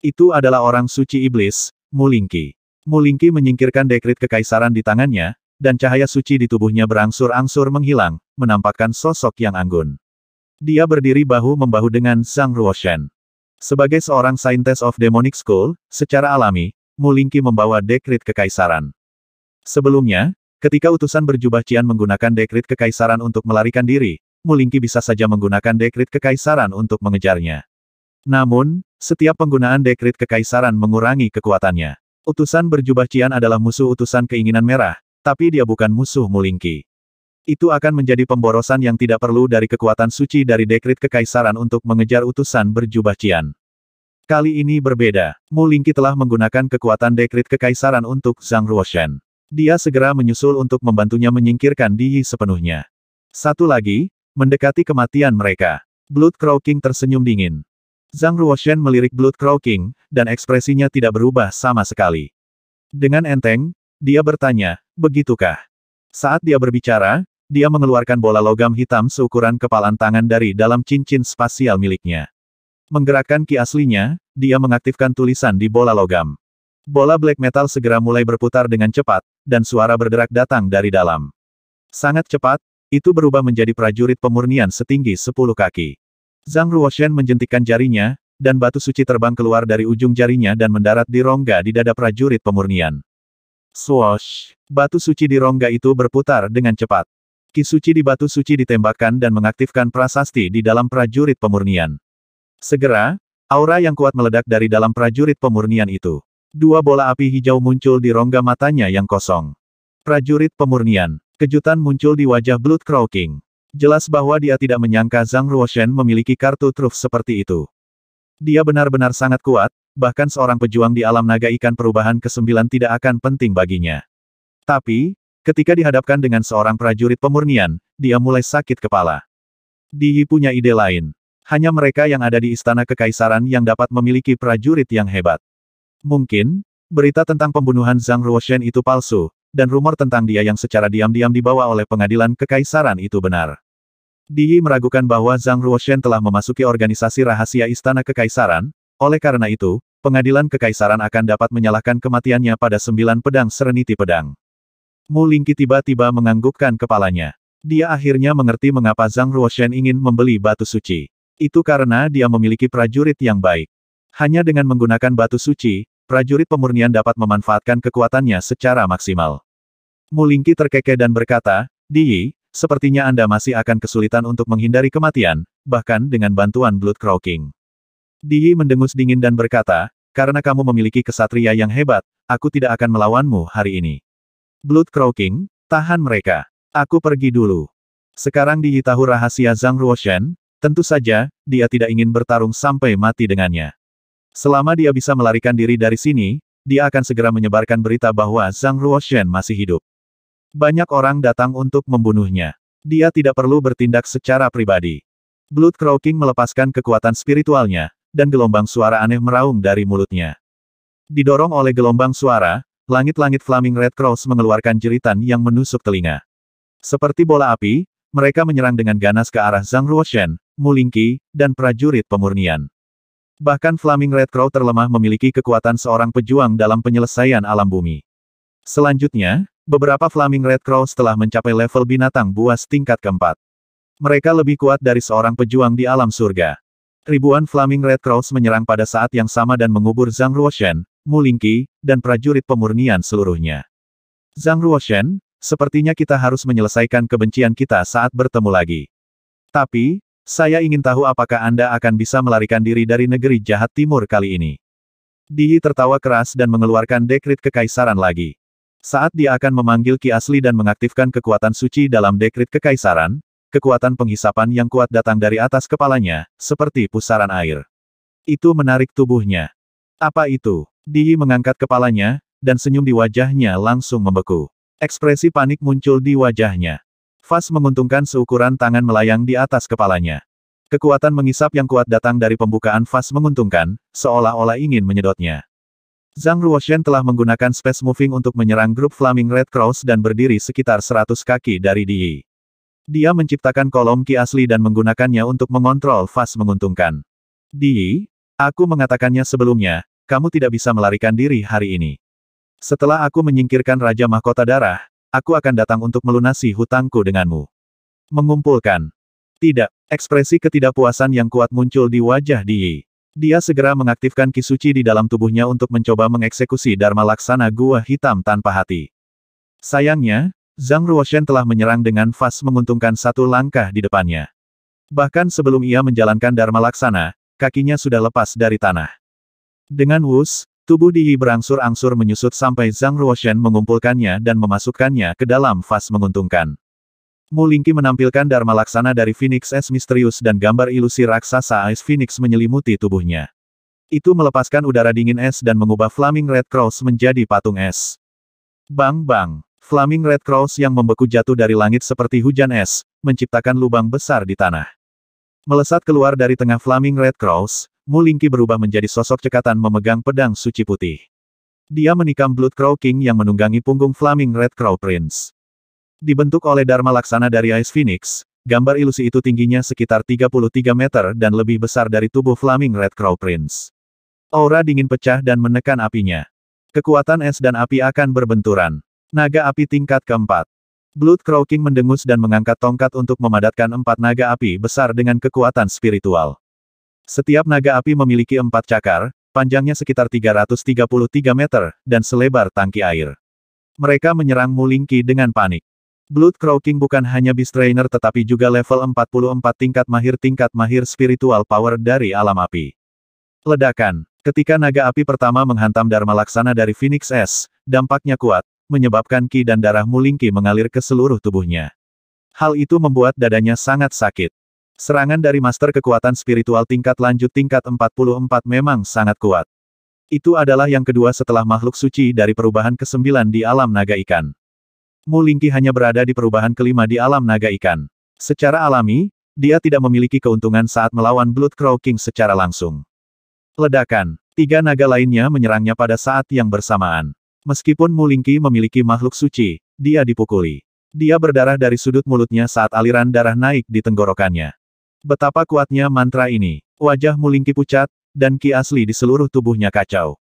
Itu adalah orang suci iblis, Mulingki. Mulingki menyingkirkan dekrit kekaisaran di tangannya, dan cahaya suci di tubuhnya berangsur-angsur menghilang, menampakkan sosok yang anggun. Dia berdiri bahu-membahu dengan Zhang Ruoshen. Sebagai seorang saintes of demonic school, secara alami, Mulingki membawa dekrit kekaisaran. Sebelumnya, ketika utusan berjubah Cian menggunakan dekrit kekaisaran untuk melarikan diri, Mulingki bisa saja menggunakan dekrit kekaisaran untuk mengejarnya. Namun, setiap penggunaan dekrit kekaisaran mengurangi kekuatannya. Utusan berjubah Cian adalah musuh utusan keinginan merah, tapi dia bukan musuh Mulingki. Itu akan menjadi pemborosan yang tidak perlu dari kekuatan suci dari dekrit kekaisaran untuk mengejar utusan berjubah Cian. Kali ini berbeda, Mulingki telah menggunakan kekuatan dekrit kekaisaran untuk Zhang Ruoshen. Dia segera menyusul untuk membantunya menyingkirkan Diyi sepenuhnya. Satu lagi, mendekati kematian mereka. Blood Crow King tersenyum dingin. Zhang Ruoshen melirik Blood Crow King, dan ekspresinya tidak berubah sama sekali. Dengan enteng, dia bertanya, begitukah? Saat dia berbicara, dia mengeluarkan bola logam hitam seukuran kepalan tangan dari dalam cincin spasial miliknya. Menggerakkan ki aslinya, dia mengaktifkan tulisan di bola logam. Bola black metal segera mulai berputar dengan cepat, dan suara berderak datang dari dalam. Sangat cepat, itu berubah menjadi prajurit pemurnian setinggi 10 kaki. Zhang Ruoshen menjentikkan jarinya, dan batu suci terbang keluar dari ujung jarinya dan mendarat di rongga di dada prajurit pemurnian. Swoosh! Batu suci di rongga itu berputar dengan cepat. Ki suci di batu suci ditembakkan dan mengaktifkan prasasti di dalam prajurit pemurnian. Segera, aura yang kuat meledak dari dalam prajurit pemurnian itu. Dua bola api hijau muncul di rongga matanya yang kosong. Prajurit pemurnian, kejutan muncul di wajah Blood Crow King. Jelas bahwa dia tidak menyangka Zhang Ruoshen memiliki kartu truf seperti itu. Dia benar-benar sangat kuat, bahkan seorang pejuang di alam naga ikan perubahan ke-9 tidak akan penting baginya. Tapi, ketika dihadapkan dengan seorang prajurit pemurnian, dia mulai sakit kepala. Dia punya ide lain. Hanya mereka yang ada di istana kekaisaran yang dapat memiliki prajurit yang hebat. Mungkin, berita tentang pembunuhan Zhang Ruoshen itu palsu, dan rumor tentang dia yang secara diam-diam dibawa oleh pengadilan kekaisaran itu benar. Diyi meragukan bahwa Zhang Ruoshen telah memasuki organisasi rahasia Istana Kekaisaran, oleh karena itu, pengadilan Kekaisaran akan dapat menyalahkan kematiannya pada sembilan pedang sereniti pedang. Mu Lingqi tiba-tiba menganggukkan kepalanya. Dia akhirnya mengerti mengapa Zhang Ruoshen ingin membeli batu suci. Itu karena dia memiliki prajurit yang baik. Hanya dengan menggunakan batu suci, prajurit pemurnian dapat memanfaatkan kekuatannya secara maksimal. Mulingki terkekeh dan berkata, Di, Sepertinya Anda masih akan kesulitan untuk menghindari kematian, bahkan dengan bantuan Blood Croaking. Di mendengus dingin dan berkata, karena kamu memiliki kesatria yang hebat, aku tidak akan melawanmu hari ini. Blood Croaking, tahan mereka. Aku pergi dulu. Sekarang Di tahu rahasia Zhang Ruoshen, tentu saja, dia tidak ingin bertarung sampai mati dengannya. Selama dia bisa melarikan diri dari sini, dia akan segera menyebarkan berita bahwa Zhang Ruoshen masih hidup. Banyak orang datang untuk membunuhnya. Dia tidak perlu bertindak secara pribadi. Blood Crow melepaskan kekuatan spiritualnya, dan gelombang suara aneh meraung dari mulutnya. Didorong oleh gelombang suara, langit-langit Flaming Red Cross mengeluarkan jeritan yang menusuk telinga. Seperti bola api, mereka menyerang dengan ganas ke arah Zhang Ruoshen, Mulingki, dan prajurit pemurnian. Bahkan Flaming Red Crow terlemah memiliki kekuatan seorang pejuang dalam penyelesaian alam bumi. Selanjutnya, Beberapa Flaming Red Crow telah mencapai level binatang buas tingkat keempat. Mereka lebih kuat dari seorang pejuang di alam surga. Ribuan Flaming Red Crows menyerang pada saat yang sama dan mengubur Zhang Ruoshen, Mulingki, dan prajurit pemurnian seluruhnya. Zhang Ruoshen, sepertinya kita harus menyelesaikan kebencian kita saat bertemu lagi. Tapi, saya ingin tahu apakah Anda akan bisa melarikan diri dari negeri jahat timur kali ini. Di tertawa keras dan mengeluarkan dekrit kekaisaran lagi. Saat dia akan memanggil Ki Asli dan mengaktifkan kekuatan suci dalam dekrit kekaisaran, kekuatan penghisapan yang kuat datang dari atas kepalanya, seperti pusaran air. Itu menarik tubuhnya. Apa itu? Di mengangkat kepalanya, dan senyum di wajahnya langsung membeku. Ekspresi panik muncul di wajahnya. Fas menguntungkan seukuran tangan melayang di atas kepalanya. Kekuatan mengisap yang kuat datang dari pembukaan Fas menguntungkan, seolah-olah ingin menyedotnya. Zhang Ruoshen telah menggunakan space moving untuk menyerang grup Flaming Red Cross dan berdiri sekitar 100 kaki dari Di. Dia menciptakan kolom ki asli dan menggunakannya untuk mengontrol fas menguntungkan. Di, aku mengatakannya sebelumnya, kamu tidak bisa melarikan diri hari ini. Setelah aku menyingkirkan Raja Mahkota Darah, aku akan datang untuk melunasi hutangku denganmu. Mengumpulkan. Tidak, ekspresi ketidakpuasan yang kuat muncul di wajah Di. Dia segera mengaktifkan kisuci di dalam tubuhnya untuk mencoba mengeksekusi Dharma Laksana Gua Hitam tanpa hati. Sayangnya, Zhang Ruoshen telah menyerang dengan fas menguntungkan satu langkah di depannya. Bahkan sebelum ia menjalankan Dharma Laksana, kakinya sudah lepas dari tanah. Dengan wus, tubuh Di berangsur-angsur menyusut sampai Zhang Ruoshen mengumpulkannya dan memasukkannya ke dalam fas menguntungkan. Mulingki menampilkan Dharma Laksana dari Phoenix S misterius dan gambar ilusi raksasa Ice Phoenix menyelimuti tubuhnya. Itu melepaskan udara dingin es dan mengubah Flaming Red Cross menjadi patung es. Bang bang, Flaming Red Cross yang membeku jatuh dari langit seperti hujan es, menciptakan lubang besar di tanah. Melesat keluar dari tengah Flaming Red Cross, Mulingki berubah menjadi sosok cekatan memegang pedang suci putih. Dia menikam Blood Crow King yang menunggangi punggung Flaming Red Crow Prince. Dibentuk oleh Dharma Laksana dari Ice Phoenix, gambar ilusi itu tingginya sekitar 33 meter dan lebih besar dari tubuh Flaming Red Crow Prince. Aura dingin pecah dan menekan apinya. Kekuatan es dan api akan berbenturan. Naga api tingkat keempat. Blood Crow King mendengus dan mengangkat tongkat untuk memadatkan empat naga api besar dengan kekuatan spiritual. Setiap naga api memiliki empat cakar, panjangnya sekitar 333 meter, dan selebar tangki air. Mereka menyerang Mulingki dengan panik. Blood Croaking bukan hanya beast trainer tetapi juga level 44 tingkat mahir tingkat mahir spiritual power dari alam api. Ledakan. Ketika naga api pertama menghantam Dharma Laksana dari Phoenix S, dampaknya kuat, menyebabkan ki dan darah mulingki mengalir ke seluruh tubuhnya. Hal itu membuat dadanya sangat sakit. Serangan dari master kekuatan spiritual tingkat lanjut tingkat 44 memang sangat kuat. Itu adalah yang kedua setelah makhluk suci dari perubahan ke-9 di alam naga ikan. Mulingki hanya berada di perubahan kelima di alam naga ikan. Secara alami, dia tidak memiliki keuntungan saat melawan Blood Crow King secara langsung. Ledakan, tiga naga lainnya menyerangnya pada saat yang bersamaan. Meskipun Mulingki memiliki makhluk suci, dia dipukuli. Dia berdarah dari sudut mulutnya saat aliran darah naik di tenggorokannya. Betapa kuatnya mantra ini. Wajah Mulingki pucat, dan ki asli di seluruh tubuhnya kacau.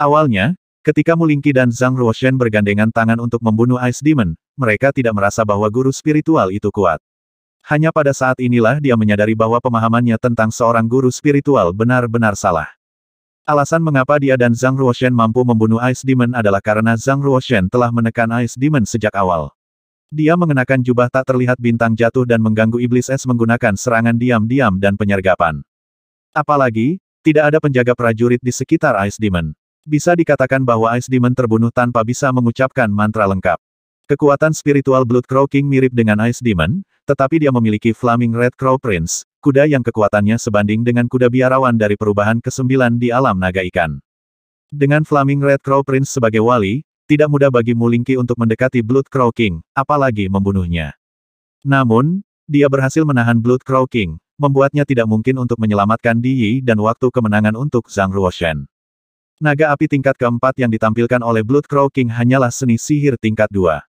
Awalnya, Ketika Mulingki dan Zhang Ruoshen bergandengan tangan untuk membunuh Ice Demon, mereka tidak merasa bahwa guru spiritual itu kuat. Hanya pada saat inilah dia menyadari bahwa pemahamannya tentang seorang guru spiritual benar-benar salah. Alasan mengapa dia dan Zhang Ruoshen mampu membunuh Ice Demon adalah karena Zhang Ruoshen telah menekan Ice Demon sejak awal. Dia mengenakan jubah tak terlihat bintang jatuh dan mengganggu iblis es menggunakan serangan diam-diam dan penyergapan. Apalagi, tidak ada penjaga prajurit di sekitar Ice Demon. Bisa dikatakan bahwa Ice Demon terbunuh tanpa bisa mengucapkan mantra lengkap. Kekuatan spiritual Blood Crow King mirip dengan Ice Demon, tetapi dia memiliki Flaming Red Crow Prince, kuda yang kekuatannya sebanding dengan kuda biarawan dari perubahan ke-9 di alam naga ikan. Dengan Flaming Red Crow Prince sebagai wali, tidak mudah bagi Mulingki untuk mendekati Blood Crow King, apalagi membunuhnya. Namun, dia berhasil menahan Blood Crow King, membuatnya tidak mungkin untuk menyelamatkan Di Yi dan waktu kemenangan untuk Zhang Ruoshen. Naga api tingkat keempat yang ditampilkan oleh Blood Crow King hanyalah seni sihir tingkat dua.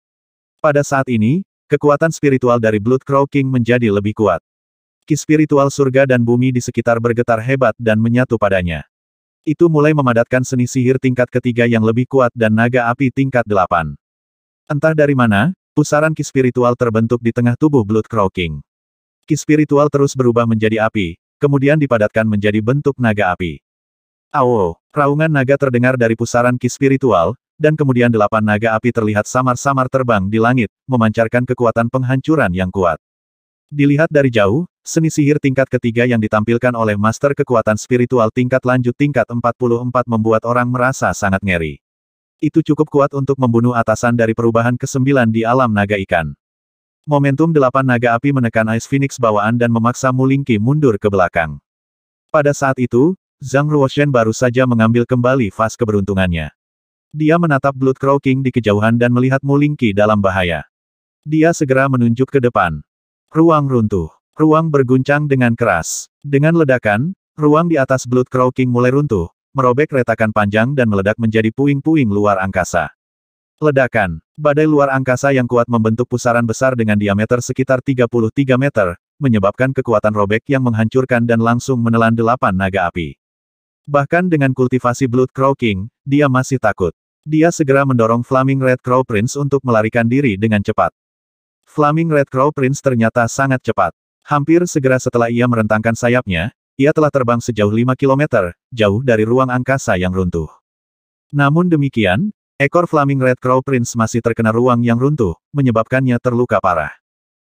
Pada saat ini, kekuatan spiritual dari Blood Crow King menjadi lebih kuat. Ki spiritual surga dan bumi di sekitar bergetar hebat dan menyatu padanya. Itu mulai memadatkan seni sihir tingkat ketiga yang lebih kuat dan naga api tingkat delapan. Entah dari mana, pusaran ki spiritual terbentuk di tengah tubuh Blood Crow King. Ki spiritual terus berubah menjadi api, kemudian dipadatkan menjadi bentuk naga api. Awo, raungan naga terdengar dari pusaran ki spiritual, dan kemudian delapan naga api terlihat samar-samar terbang di langit, memancarkan kekuatan penghancuran yang kuat. Dilihat dari jauh, seni sihir tingkat ketiga yang ditampilkan oleh master kekuatan spiritual tingkat lanjut tingkat 44 membuat orang merasa sangat ngeri. Itu cukup kuat untuk membunuh atasan dari perubahan ke-9 di alam naga ikan. Momentum delapan naga api menekan Ice Phoenix bawaan dan memaksa Mulingki mundur ke belakang. Pada saat itu, Zhang Ruoshen baru saja mengambil kembali fas keberuntungannya. Dia menatap Blood Crow King di kejauhan dan melihat Mulingki dalam bahaya. Dia segera menunjuk ke depan. Ruang runtuh. Ruang berguncang dengan keras. Dengan ledakan, ruang di atas Blood Crow King mulai runtuh, merobek retakan panjang dan meledak menjadi puing-puing luar angkasa. Ledakan. Badai luar angkasa yang kuat membentuk pusaran besar dengan diameter sekitar 33 meter, menyebabkan kekuatan robek yang menghancurkan dan langsung menelan delapan naga api. Bahkan dengan kultivasi Blood Crow King, dia masih takut. Dia segera mendorong Flaming Red Crow Prince untuk melarikan diri dengan cepat. Flaming Red Crow Prince ternyata sangat cepat. Hampir segera setelah ia merentangkan sayapnya, ia telah terbang sejauh 5 km, jauh dari ruang angkasa yang runtuh. Namun demikian, ekor Flaming Red Crow Prince masih terkena ruang yang runtuh, menyebabkannya terluka parah.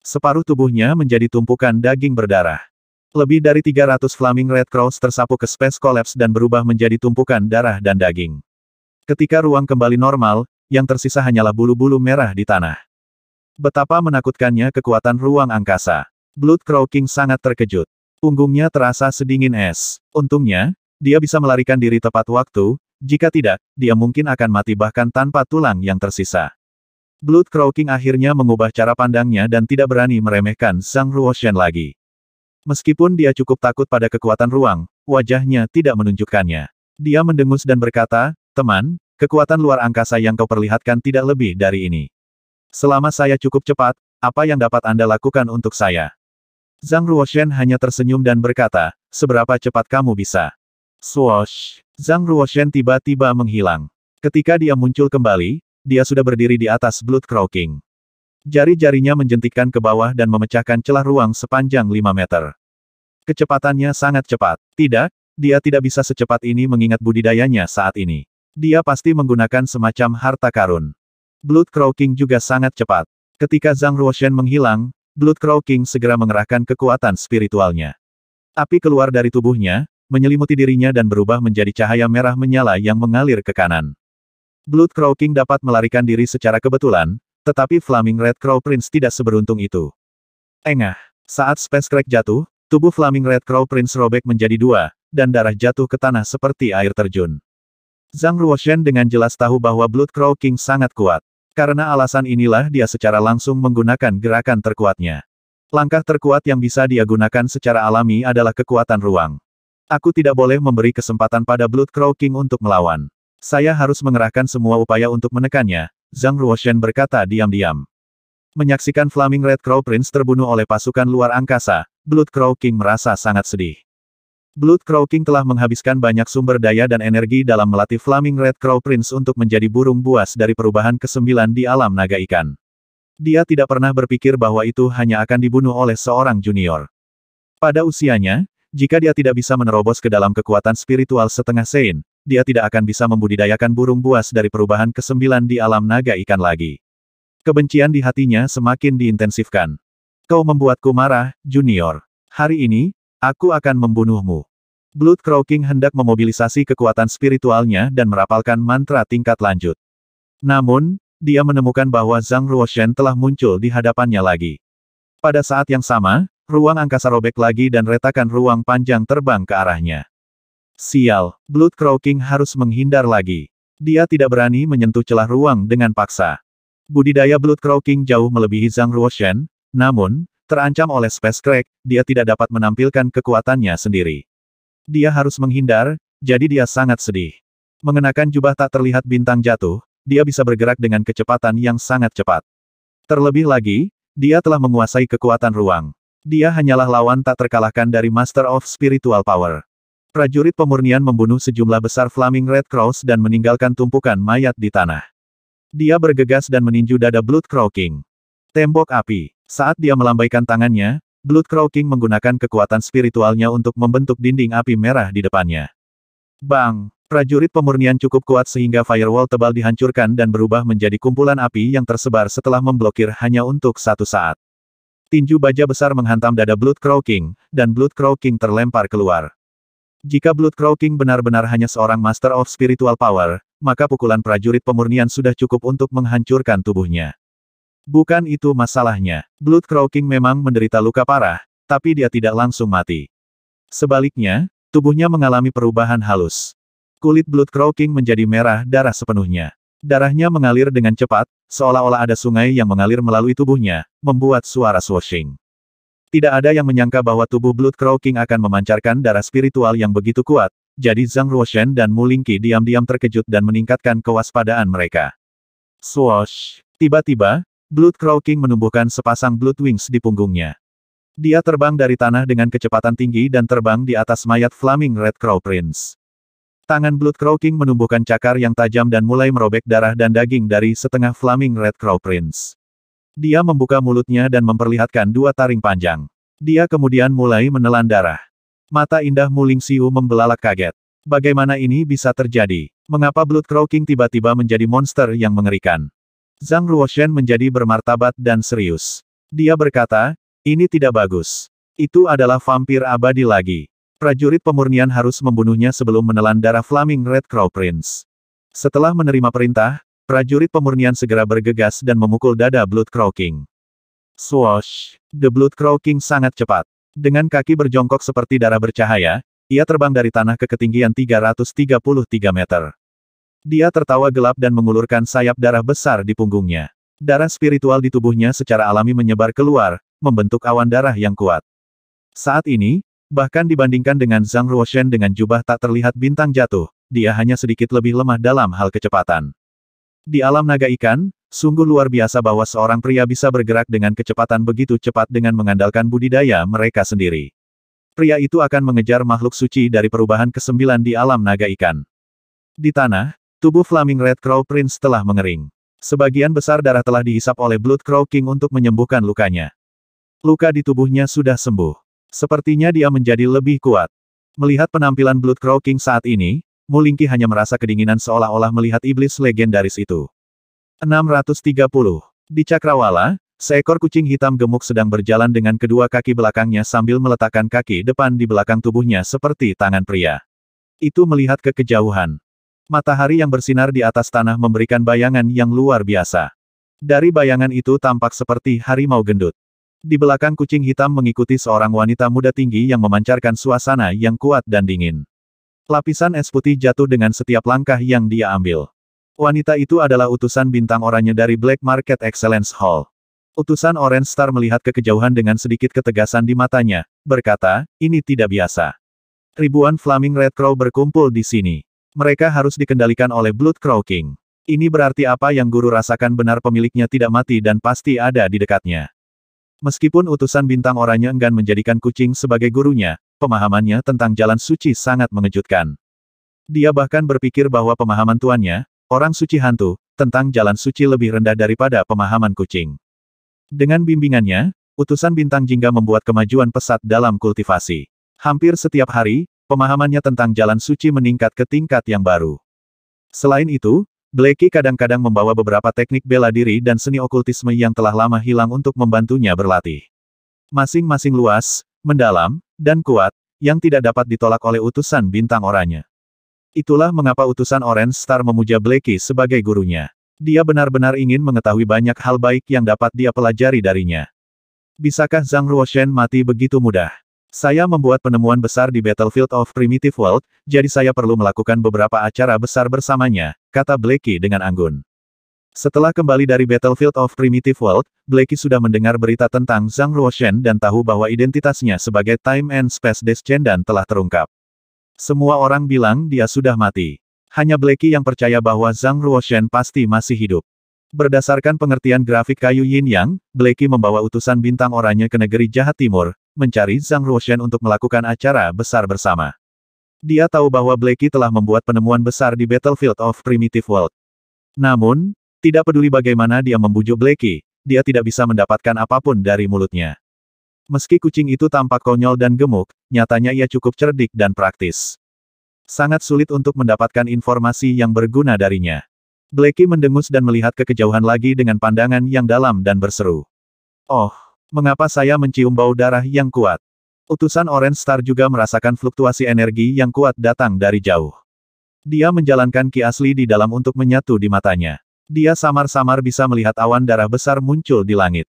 Separuh tubuhnya menjadi tumpukan daging berdarah. Lebih dari 300 Flaming Red Cross tersapu ke Space Collapse dan berubah menjadi tumpukan darah dan daging. Ketika ruang kembali normal, yang tersisa hanyalah bulu-bulu merah di tanah. Betapa menakutkannya kekuatan ruang angkasa. Blood Crow King sangat terkejut. Punggungnya terasa sedingin es. Untungnya, dia bisa melarikan diri tepat waktu, jika tidak, dia mungkin akan mati bahkan tanpa tulang yang tersisa. Blood Crow King akhirnya mengubah cara pandangnya dan tidak berani meremehkan sang Ruoshen lagi. Meskipun dia cukup takut pada kekuatan ruang, wajahnya tidak menunjukkannya. Dia mendengus dan berkata, teman, kekuatan luar angkasa yang kau perlihatkan tidak lebih dari ini. Selama saya cukup cepat, apa yang dapat Anda lakukan untuk saya? Zhang Ruoshen hanya tersenyum dan berkata, seberapa cepat kamu bisa? Swoosh! Zhang Ruoshen tiba-tiba menghilang. Ketika dia muncul kembali, dia sudah berdiri di atas Blood Crow Jari-jarinya menjentikkan ke bawah dan memecahkan celah ruang sepanjang 5 meter. Kecepatannya sangat cepat. Tidak, dia tidak bisa secepat ini mengingat budidayanya saat ini. Dia pasti menggunakan semacam harta karun. Blood Crow King juga sangat cepat. Ketika Zhang Ruoshen menghilang, Blood Crow King segera mengerahkan kekuatan spiritualnya. Api keluar dari tubuhnya, menyelimuti dirinya dan berubah menjadi cahaya merah menyala yang mengalir ke kanan. Blood Crow King dapat melarikan diri secara kebetulan, tetapi Flaming Red Crow Prince tidak seberuntung itu. Engah. Saat Space Crack jatuh, Tubuh Flaming Red Crow Prince robek menjadi dua, dan darah jatuh ke tanah seperti air terjun. Zhang Ruoshen dengan jelas tahu bahwa Blood Crow King sangat kuat. Karena alasan inilah dia secara langsung menggunakan gerakan terkuatnya. Langkah terkuat yang bisa dia gunakan secara alami adalah kekuatan ruang. Aku tidak boleh memberi kesempatan pada Blood Crow King untuk melawan. Saya harus mengerahkan semua upaya untuk menekannya, Zhang Ruoshen berkata diam-diam. Menyaksikan Flaming Red Crow Prince terbunuh oleh pasukan luar angkasa, Blood Crow King merasa sangat sedih. Blood Crow King telah menghabiskan banyak sumber daya dan energi dalam melatih Flaming Red Crow Prince untuk menjadi burung buas dari perubahan ke-9 di alam naga ikan. Dia tidak pernah berpikir bahwa itu hanya akan dibunuh oleh seorang junior. Pada usianya, jika dia tidak bisa menerobos ke dalam kekuatan spiritual setengah sein, dia tidak akan bisa membudidayakan burung buas dari perubahan ke-9 di alam naga ikan lagi. Kebencian di hatinya semakin diintensifkan. Kau membuatku marah, Junior. Hari ini, aku akan membunuhmu. Blood Crow hendak memobilisasi kekuatan spiritualnya dan merapalkan mantra tingkat lanjut. Namun, dia menemukan bahwa Zhang Ruoshen telah muncul di hadapannya lagi. Pada saat yang sama, ruang angkasa robek lagi dan retakan ruang panjang terbang ke arahnya. Sial, Blood Crow harus menghindar lagi. Dia tidak berani menyentuh celah ruang dengan paksa. Budidaya Blood Crow jauh melebihi Zhang Ruoshen, namun, terancam oleh Space Crack, dia tidak dapat menampilkan kekuatannya sendiri. Dia harus menghindar, jadi dia sangat sedih. Mengenakan jubah tak terlihat bintang jatuh, dia bisa bergerak dengan kecepatan yang sangat cepat. Terlebih lagi, dia telah menguasai kekuatan ruang. Dia hanyalah lawan tak terkalahkan dari Master of Spiritual Power. Prajurit pemurnian membunuh sejumlah besar Flaming Red Cross dan meninggalkan tumpukan mayat di tanah. Dia bergegas dan meninju dada Blood Crow King. Tembok api. Saat dia melambaikan tangannya, Blood Crow King menggunakan kekuatan spiritualnya untuk membentuk dinding api merah di depannya. Bang! Prajurit pemurnian cukup kuat sehingga firewall tebal dihancurkan dan berubah menjadi kumpulan api yang tersebar setelah memblokir hanya untuk satu saat. Tinju baja besar menghantam dada Blood Crow King, dan Blood Crow King terlempar keluar. Jika Blood Crow King benar-benar hanya seorang Master of Spiritual Power, maka pukulan prajurit pemurnian sudah cukup untuk menghancurkan tubuhnya. Bukan itu masalahnya. Blood Crow memang menderita luka parah, tapi dia tidak langsung mati. Sebaliknya, tubuhnya mengalami perubahan halus. Kulit Blood Crow menjadi merah darah sepenuhnya. Darahnya mengalir dengan cepat, seolah-olah ada sungai yang mengalir melalui tubuhnya, membuat suara swashing. Tidak ada yang menyangka bahwa tubuh Blood Crow akan memancarkan darah spiritual yang begitu kuat, jadi Zhang Ruoshen dan Mu Lingqi diam-diam terkejut dan meningkatkan kewaspadaan mereka. Swash! Tiba-tiba, Blood Crow King menumbuhkan sepasang Blood Wings di punggungnya. Dia terbang dari tanah dengan kecepatan tinggi dan terbang di atas mayat Flaming Red Crow Prince. Tangan Blood Crow King menumbuhkan cakar yang tajam dan mulai merobek darah dan daging dari setengah Flaming Red Crow Prince. Dia membuka mulutnya dan memperlihatkan dua taring panjang. Dia kemudian mulai menelan darah. Mata indah Muling Siu membelalak kaget. Bagaimana ini bisa terjadi? Mengapa Blood Crow King tiba-tiba menjadi monster yang mengerikan? Zhang Ruoshen menjadi bermartabat dan serius. Dia berkata, ini tidak bagus. Itu adalah vampir abadi lagi. Prajurit pemurnian harus membunuhnya sebelum menelan darah Flaming Red Crow Prince. Setelah menerima perintah, prajurit pemurnian segera bergegas dan memukul dada Blood Crow King. Swoosh! The Blood Crow King sangat cepat. Dengan kaki berjongkok seperti darah bercahaya, ia terbang dari tanah ke ketinggian 333 meter. Dia tertawa gelap dan mengulurkan sayap darah besar di punggungnya. Darah spiritual di tubuhnya secara alami menyebar keluar, membentuk awan darah yang kuat. Saat ini, bahkan dibandingkan dengan Zhang Ruoshen dengan jubah tak terlihat bintang jatuh, dia hanya sedikit lebih lemah dalam hal kecepatan. Di alam naga ikan, sungguh luar biasa bahwa seorang pria bisa bergerak dengan kecepatan begitu cepat dengan mengandalkan budidaya mereka sendiri. Pria itu akan mengejar makhluk suci dari perubahan kesembilan di alam naga ikan. Di tanah, Tubuh Flaming Red Crow Prince telah mengering. Sebagian besar darah telah dihisap oleh Blood Crow King untuk menyembuhkan lukanya. Luka di tubuhnya sudah sembuh. Sepertinya dia menjadi lebih kuat. Melihat penampilan Blood Crow King saat ini, Mulingki hanya merasa kedinginan seolah-olah melihat iblis legendaris itu. 630. Di Cakrawala, Seekor kucing hitam gemuk sedang berjalan dengan kedua kaki belakangnya sambil meletakkan kaki depan di belakang tubuhnya seperti tangan pria. Itu melihat ke kejauhan. Matahari yang bersinar di atas tanah memberikan bayangan yang luar biasa. Dari bayangan itu tampak seperti harimau gendut. Di belakang kucing hitam mengikuti seorang wanita muda tinggi yang memancarkan suasana yang kuat dan dingin. Lapisan es putih jatuh dengan setiap langkah yang dia ambil. Wanita itu adalah utusan bintang oranye dari Black Market Excellence Hall. Utusan Orange Star melihat kekejauhan dengan sedikit ketegasan di matanya, berkata, ini tidak biasa. Ribuan Flaming Red Crow berkumpul di sini. Mereka harus dikendalikan oleh Blood Crow King. Ini berarti apa yang guru rasakan benar pemiliknya tidak mati dan pasti ada di dekatnya. Meskipun utusan bintang orangnya enggan menjadikan kucing sebagai gurunya, pemahamannya tentang jalan suci sangat mengejutkan. Dia bahkan berpikir bahwa pemahaman tuannya, orang suci hantu, tentang jalan suci lebih rendah daripada pemahaman kucing. Dengan bimbingannya, utusan bintang jingga membuat kemajuan pesat dalam kultivasi. Hampir setiap hari, pemahamannya tentang jalan suci meningkat ke tingkat yang baru. Selain itu, Blacky kadang-kadang membawa beberapa teknik bela diri dan seni okultisme yang telah lama hilang untuk membantunya berlatih. Masing-masing luas, mendalam, dan kuat, yang tidak dapat ditolak oleh utusan bintang oranye. Itulah mengapa utusan Orange Star memuja Blacky sebagai gurunya. Dia benar-benar ingin mengetahui banyak hal baik yang dapat dia pelajari darinya. Bisakah Zhang Ruoshen mati begitu mudah? Saya membuat penemuan besar di Battlefield of Primitive World, jadi saya perlu melakukan beberapa acara besar bersamanya, kata Blakey dengan anggun. Setelah kembali dari Battlefield of Primitive World, Blakey sudah mendengar berita tentang Zhang Ruoshen dan tahu bahwa identitasnya sebagai Time and Space Descendant telah terungkap. Semua orang bilang dia sudah mati. Hanya Blakey yang percaya bahwa Zhang Ruoshen pasti masih hidup. Berdasarkan pengertian grafik kayu Yin Yang, Blakey membawa utusan bintang oranye ke negeri jahat timur, mencari Zhang Ruoshen untuk melakukan acara besar bersama. Dia tahu bahwa Blakey telah membuat penemuan besar di Battlefield of Primitive World. Namun, tidak peduli bagaimana dia membujuk Blakey, dia tidak bisa mendapatkan apapun dari mulutnya. Meski kucing itu tampak konyol dan gemuk, nyatanya ia cukup cerdik dan praktis. Sangat sulit untuk mendapatkan informasi yang berguna darinya. Blacky mendengus dan melihat ke kejauhan lagi dengan pandangan yang dalam dan berseru. Oh, mengapa saya mencium bau darah yang kuat? Utusan Orange Star juga merasakan fluktuasi energi yang kuat datang dari jauh. Dia menjalankan ki asli di dalam untuk menyatu di matanya. Dia samar-samar bisa melihat awan darah besar muncul di langit.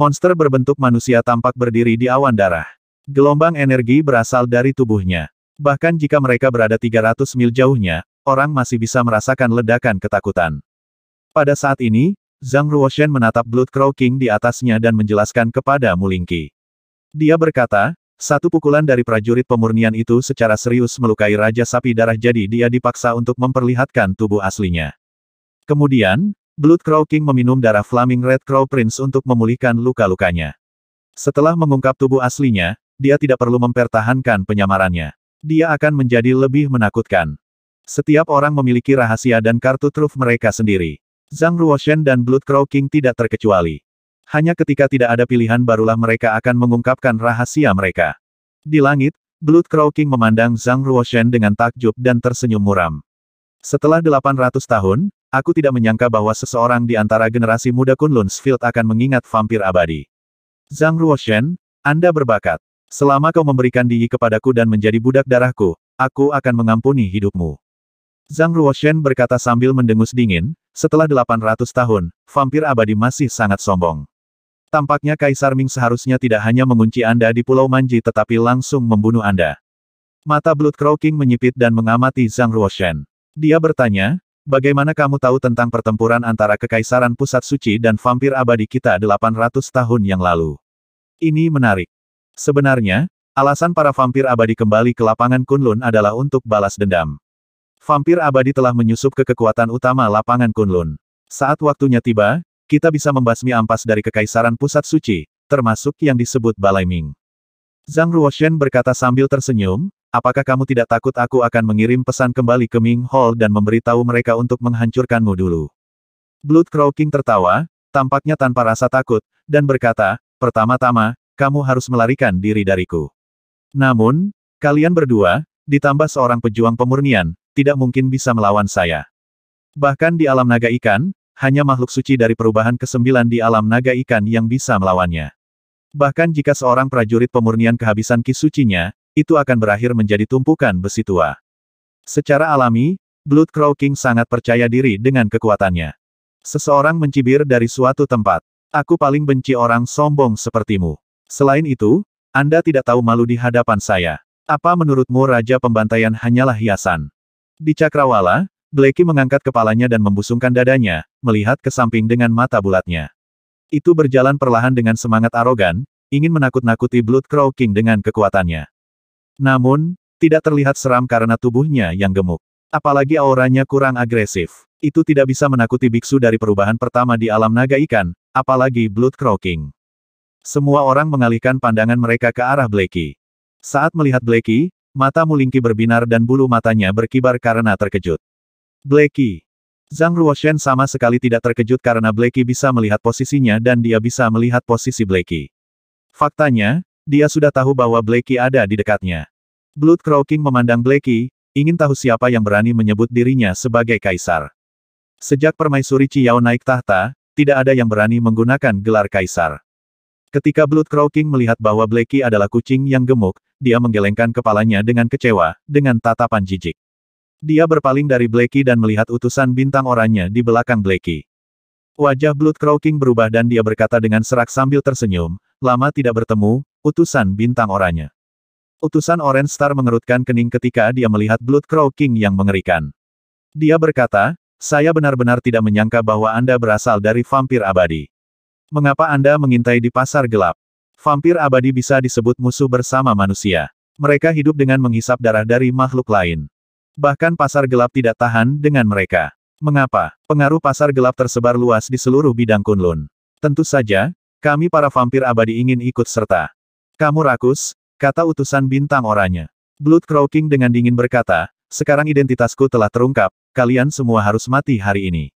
Monster berbentuk manusia tampak berdiri di awan darah. Gelombang energi berasal dari tubuhnya. Bahkan jika mereka berada 300 mil jauhnya, orang masih bisa merasakan ledakan ketakutan. Pada saat ini, Zhang Ruoshen menatap Blood Crow King di atasnya dan menjelaskan kepada Mulingki. Dia berkata, satu pukulan dari prajurit pemurnian itu secara serius melukai Raja Sapi Darah jadi dia dipaksa untuk memperlihatkan tubuh aslinya. Kemudian, Blood Crow King meminum darah Flaming Red Crow Prince untuk memulihkan luka-lukanya. Setelah mengungkap tubuh aslinya, dia tidak perlu mempertahankan penyamarannya. Dia akan menjadi lebih menakutkan. Setiap orang memiliki rahasia dan kartu truf mereka sendiri. Zhang Ruoshen dan Blood Crow King tidak terkecuali. Hanya ketika tidak ada pilihan barulah mereka akan mengungkapkan rahasia mereka. Di langit, Blood Crow King memandang Zhang Ruoshen dengan takjub dan tersenyum muram. Setelah 800 tahun, aku tidak menyangka bahwa seseorang di antara generasi muda Kunlun Field akan mengingat vampir abadi. Zhang Ruoshen, Anda berbakat. Selama kau memberikan diri kepadaku dan menjadi budak darahku, aku akan mengampuni hidupmu. Zhang Ruoshen berkata sambil mendengus dingin, setelah 800 tahun, vampir abadi masih sangat sombong. Tampaknya Kaisar Ming seharusnya tidak hanya mengunci Anda di Pulau Manji tetapi langsung membunuh Anda. Mata Blood Crow menyipit dan mengamati Zhang Ruoshen. Dia bertanya, bagaimana kamu tahu tentang pertempuran antara Kekaisaran Pusat Suci dan vampir abadi kita 800 tahun yang lalu? Ini menarik. Sebenarnya, alasan para vampir abadi kembali ke lapangan Kunlun adalah untuk balas dendam. Vampir abadi telah menyusup ke kekuatan utama lapangan Kunlun. Saat waktunya tiba, kita bisa membasmi ampas dari kekaisaran pusat suci, termasuk yang disebut Balai Ming. Zhang Ruoshen berkata sambil tersenyum, apakah kamu tidak takut aku akan mengirim pesan kembali ke Ming Hall dan memberitahu mereka untuk menghancurkanmu dulu. Blood Crow King tertawa, tampaknya tanpa rasa takut, dan berkata, pertama-tama, kamu harus melarikan diri dariku. Namun, kalian berdua, ditambah seorang pejuang pemurnian, tidak mungkin bisa melawan saya. Bahkan di alam naga ikan, hanya makhluk suci dari perubahan ke sembilan di alam naga ikan yang bisa melawannya. Bahkan jika seorang prajurit pemurnian kehabisan kisucinya, itu akan berakhir menjadi tumpukan besi tua. Secara alami, Blood Crow King sangat percaya diri dengan kekuatannya. Seseorang mencibir dari suatu tempat. Aku paling benci orang sombong sepertimu. Selain itu, Anda tidak tahu malu di hadapan saya. Apa menurutmu Raja Pembantaian hanyalah hiasan? Di cakrawala, Blacky mengangkat kepalanya dan membusungkan dadanya, melihat ke samping dengan mata bulatnya. Itu berjalan perlahan dengan semangat arogan, ingin menakut-nakuti Blood Crow King dengan kekuatannya. Namun, tidak terlihat seram karena tubuhnya yang gemuk. Apalagi auranya kurang agresif. Itu tidak bisa menakuti biksu dari perubahan pertama di alam naga ikan, apalagi Blood Crow King. Semua orang mengalihkan pandangan mereka ke arah Blacky. Saat melihat Blacky, Mata Mulingki berbinar dan bulu matanya berkibar karena terkejut. Blacky. Zhang Ruoshen sama sekali tidak terkejut karena Blacky bisa melihat posisinya dan dia bisa melihat posisi Blacky. Faktanya, dia sudah tahu bahwa Blacky ada di dekatnya. Blood Crow King memandang Blacky, ingin tahu siapa yang berani menyebut dirinya sebagai kaisar. Sejak permaisuri Ciao naik tahta, tidak ada yang berani menggunakan gelar kaisar. Ketika Blood Crow King melihat bahwa Blacky adalah kucing yang gemuk, dia menggelengkan kepalanya dengan kecewa, dengan tatapan jijik. Dia berpaling dari Blacky dan melihat utusan bintang oranye di belakang Blacky. Wajah Blood Crowking berubah dan dia berkata dengan serak sambil tersenyum, lama tidak bertemu, utusan bintang oranye. Utusan Orange Star mengerutkan kening ketika dia melihat Blood Crowking yang mengerikan. Dia berkata, saya benar-benar tidak menyangka bahwa Anda berasal dari vampir abadi. Mengapa Anda mengintai di pasar gelap? Vampir abadi bisa disebut musuh bersama manusia. Mereka hidup dengan menghisap darah dari makhluk lain. Bahkan pasar gelap tidak tahan dengan mereka. Mengapa? Pengaruh pasar gelap tersebar luas di seluruh bidang Kunlun. Tentu saja, kami para vampir abadi ingin ikut serta. Kamu rakus, kata utusan bintang oranye. Blood Crow dengan dingin berkata, sekarang identitasku telah terungkap, kalian semua harus mati hari ini.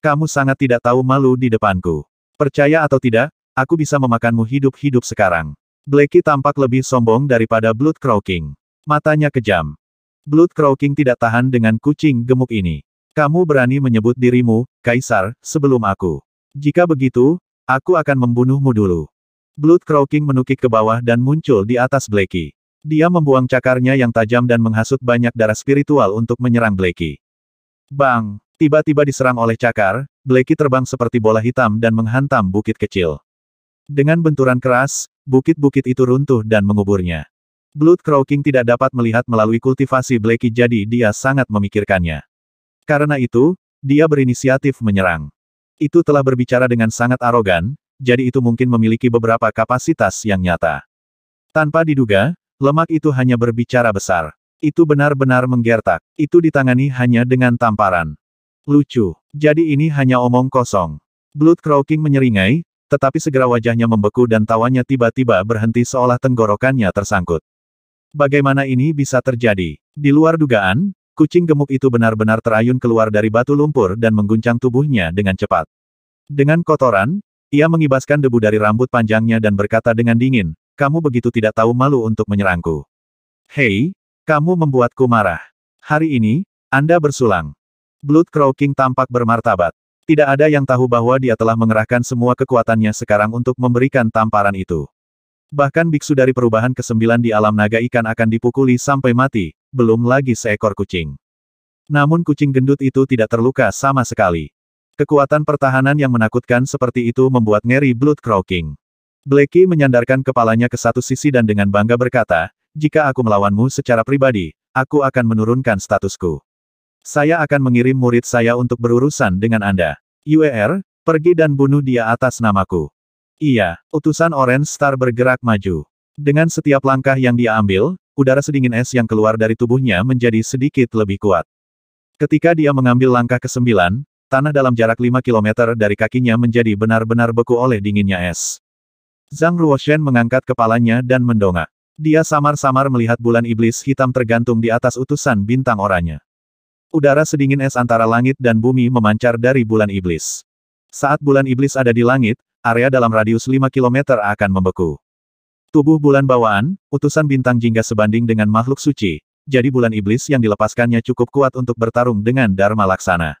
Kamu sangat tidak tahu malu di depanku. Percaya atau tidak, Aku bisa memakanmu hidup-hidup sekarang. Blackie tampak lebih sombong daripada Blood Crow Matanya kejam. Blood Crow tidak tahan dengan kucing gemuk ini. Kamu berani menyebut dirimu, Kaisar, sebelum aku. Jika begitu, aku akan membunuhmu dulu. Blood Crow King menukik ke bawah dan muncul di atas Blackie. Dia membuang cakarnya yang tajam dan menghasut banyak darah spiritual untuk menyerang Blackie. Bang! Tiba-tiba diserang oleh cakar, Blackie terbang seperti bola hitam dan menghantam bukit kecil. Dengan benturan keras, bukit-bukit itu runtuh dan menguburnya. Blood Crow tidak dapat melihat melalui kultivasi Blakey, jadi dia sangat memikirkannya. Karena itu, dia berinisiatif menyerang. Itu telah berbicara dengan sangat arogan, jadi itu mungkin memiliki beberapa kapasitas yang nyata. Tanpa diduga, lemak itu hanya berbicara besar. Itu benar-benar menggertak. Itu ditangani hanya dengan tamparan. Lucu. Jadi ini hanya omong kosong. Blood Crow menyeringai, tetapi segera wajahnya membeku dan tawanya tiba-tiba berhenti seolah tenggorokannya tersangkut. Bagaimana ini bisa terjadi? Di luar dugaan, kucing gemuk itu benar-benar terayun keluar dari batu lumpur dan mengguncang tubuhnya dengan cepat. Dengan kotoran, ia mengibaskan debu dari rambut panjangnya dan berkata dengan dingin, kamu begitu tidak tahu malu untuk menyerangku. Hei, kamu membuatku marah. Hari ini, Anda bersulang. Blood Crow King tampak bermartabat. Tidak ada yang tahu bahwa dia telah mengerahkan semua kekuatannya sekarang untuk memberikan tamparan itu. Bahkan biksu dari perubahan ke-9 di alam naga ikan akan dipukuli sampai mati, belum lagi seekor kucing. Namun kucing gendut itu tidak terluka sama sekali. Kekuatan pertahanan yang menakutkan seperti itu membuat ngeri Blood Crowking. Blacky menyandarkan kepalanya ke satu sisi dan dengan bangga berkata, jika aku melawanmu secara pribadi, aku akan menurunkan statusku. Saya akan mengirim murid saya untuk berurusan dengan Anda. UER, pergi dan bunuh dia atas namaku. Iya, utusan Orange Star bergerak maju. Dengan setiap langkah yang dia ambil, udara sedingin es yang keluar dari tubuhnya menjadi sedikit lebih kuat. Ketika dia mengambil langkah ke-9, tanah dalam jarak 5 km dari kakinya menjadi benar-benar beku oleh dinginnya es. Zhang Ruoshen mengangkat kepalanya dan mendongak. Dia samar-samar melihat bulan iblis hitam tergantung di atas utusan bintang oranya. Udara sedingin es antara langit dan bumi memancar dari bulan iblis. Saat bulan iblis ada di langit, area dalam radius 5 km akan membeku. Tubuh bulan bawaan, utusan bintang jingga sebanding dengan makhluk suci, jadi bulan iblis yang dilepaskannya cukup kuat untuk bertarung dengan Dharma Laksana.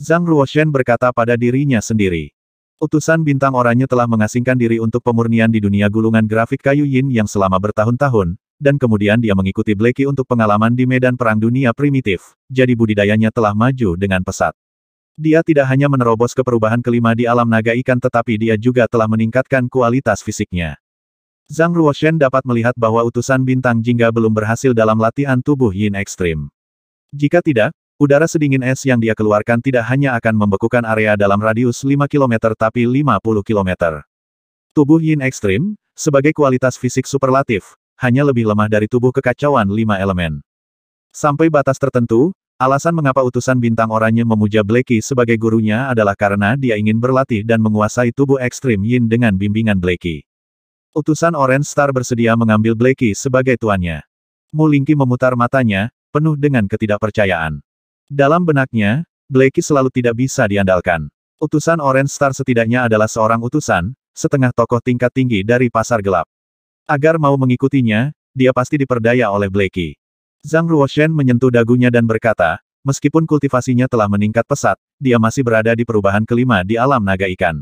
Zhang Ruoshen berkata pada dirinya sendiri. Utusan bintang oranye telah mengasingkan diri untuk pemurnian di dunia gulungan grafik kayu yin yang selama bertahun-tahun, dan kemudian dia mengikuti Blacky untuk pengalaman di medan perang dunia primitif, jadi budidayanya telah maju dengan pesat. Dia tidak hanya menerobos ke perubahan kelima di alam naga ikan tetapi dia juga telah meningkatkan kualitas fisiknya. Zhang Ruoshen dapat melihat bahwa utusan bintang jingga belum berhasil dalam latihan tubuh yin ekstrim. Jika tidak, udara sedingin es yang dia keluarkan tidak hanya akan membekukan area dalam radius 5 km tapi 50 km. Tubuh yin ekstrim, sebagai kualitas fisik superlatif, hanya lebih lemah dari tubuh kekacauan lima elemen. Sampai batas tertentu, alasan mengapa utusan bintang oranye memuja Blakey sebagai gurunya adalah karena dia ingin berlatih dan menguasai tubuh ekstrim Yin dengan bimbingan Blakey. Utusan Orange Star bersedia mengambil Blakey sebagai tuannya. Mulingki memutar matanya, penuh dengan ketidakpercayaan. Dalam benaknya, Blakey selalu tidak bisa diandalkan. Utusan Orange Star setidaknya adalah seorang utusan, setengah tokoh tingkat tinggi dari pasar gelap. Agar mau mengikutinya, dia pasti diperdaya oleh Blakey. Zhang Ruoshen menyentuh dagunya dan berkata, meskipun kultivasinya telah meningkat pesat, dia masih berada di perubahan kelima di alam naga ikan.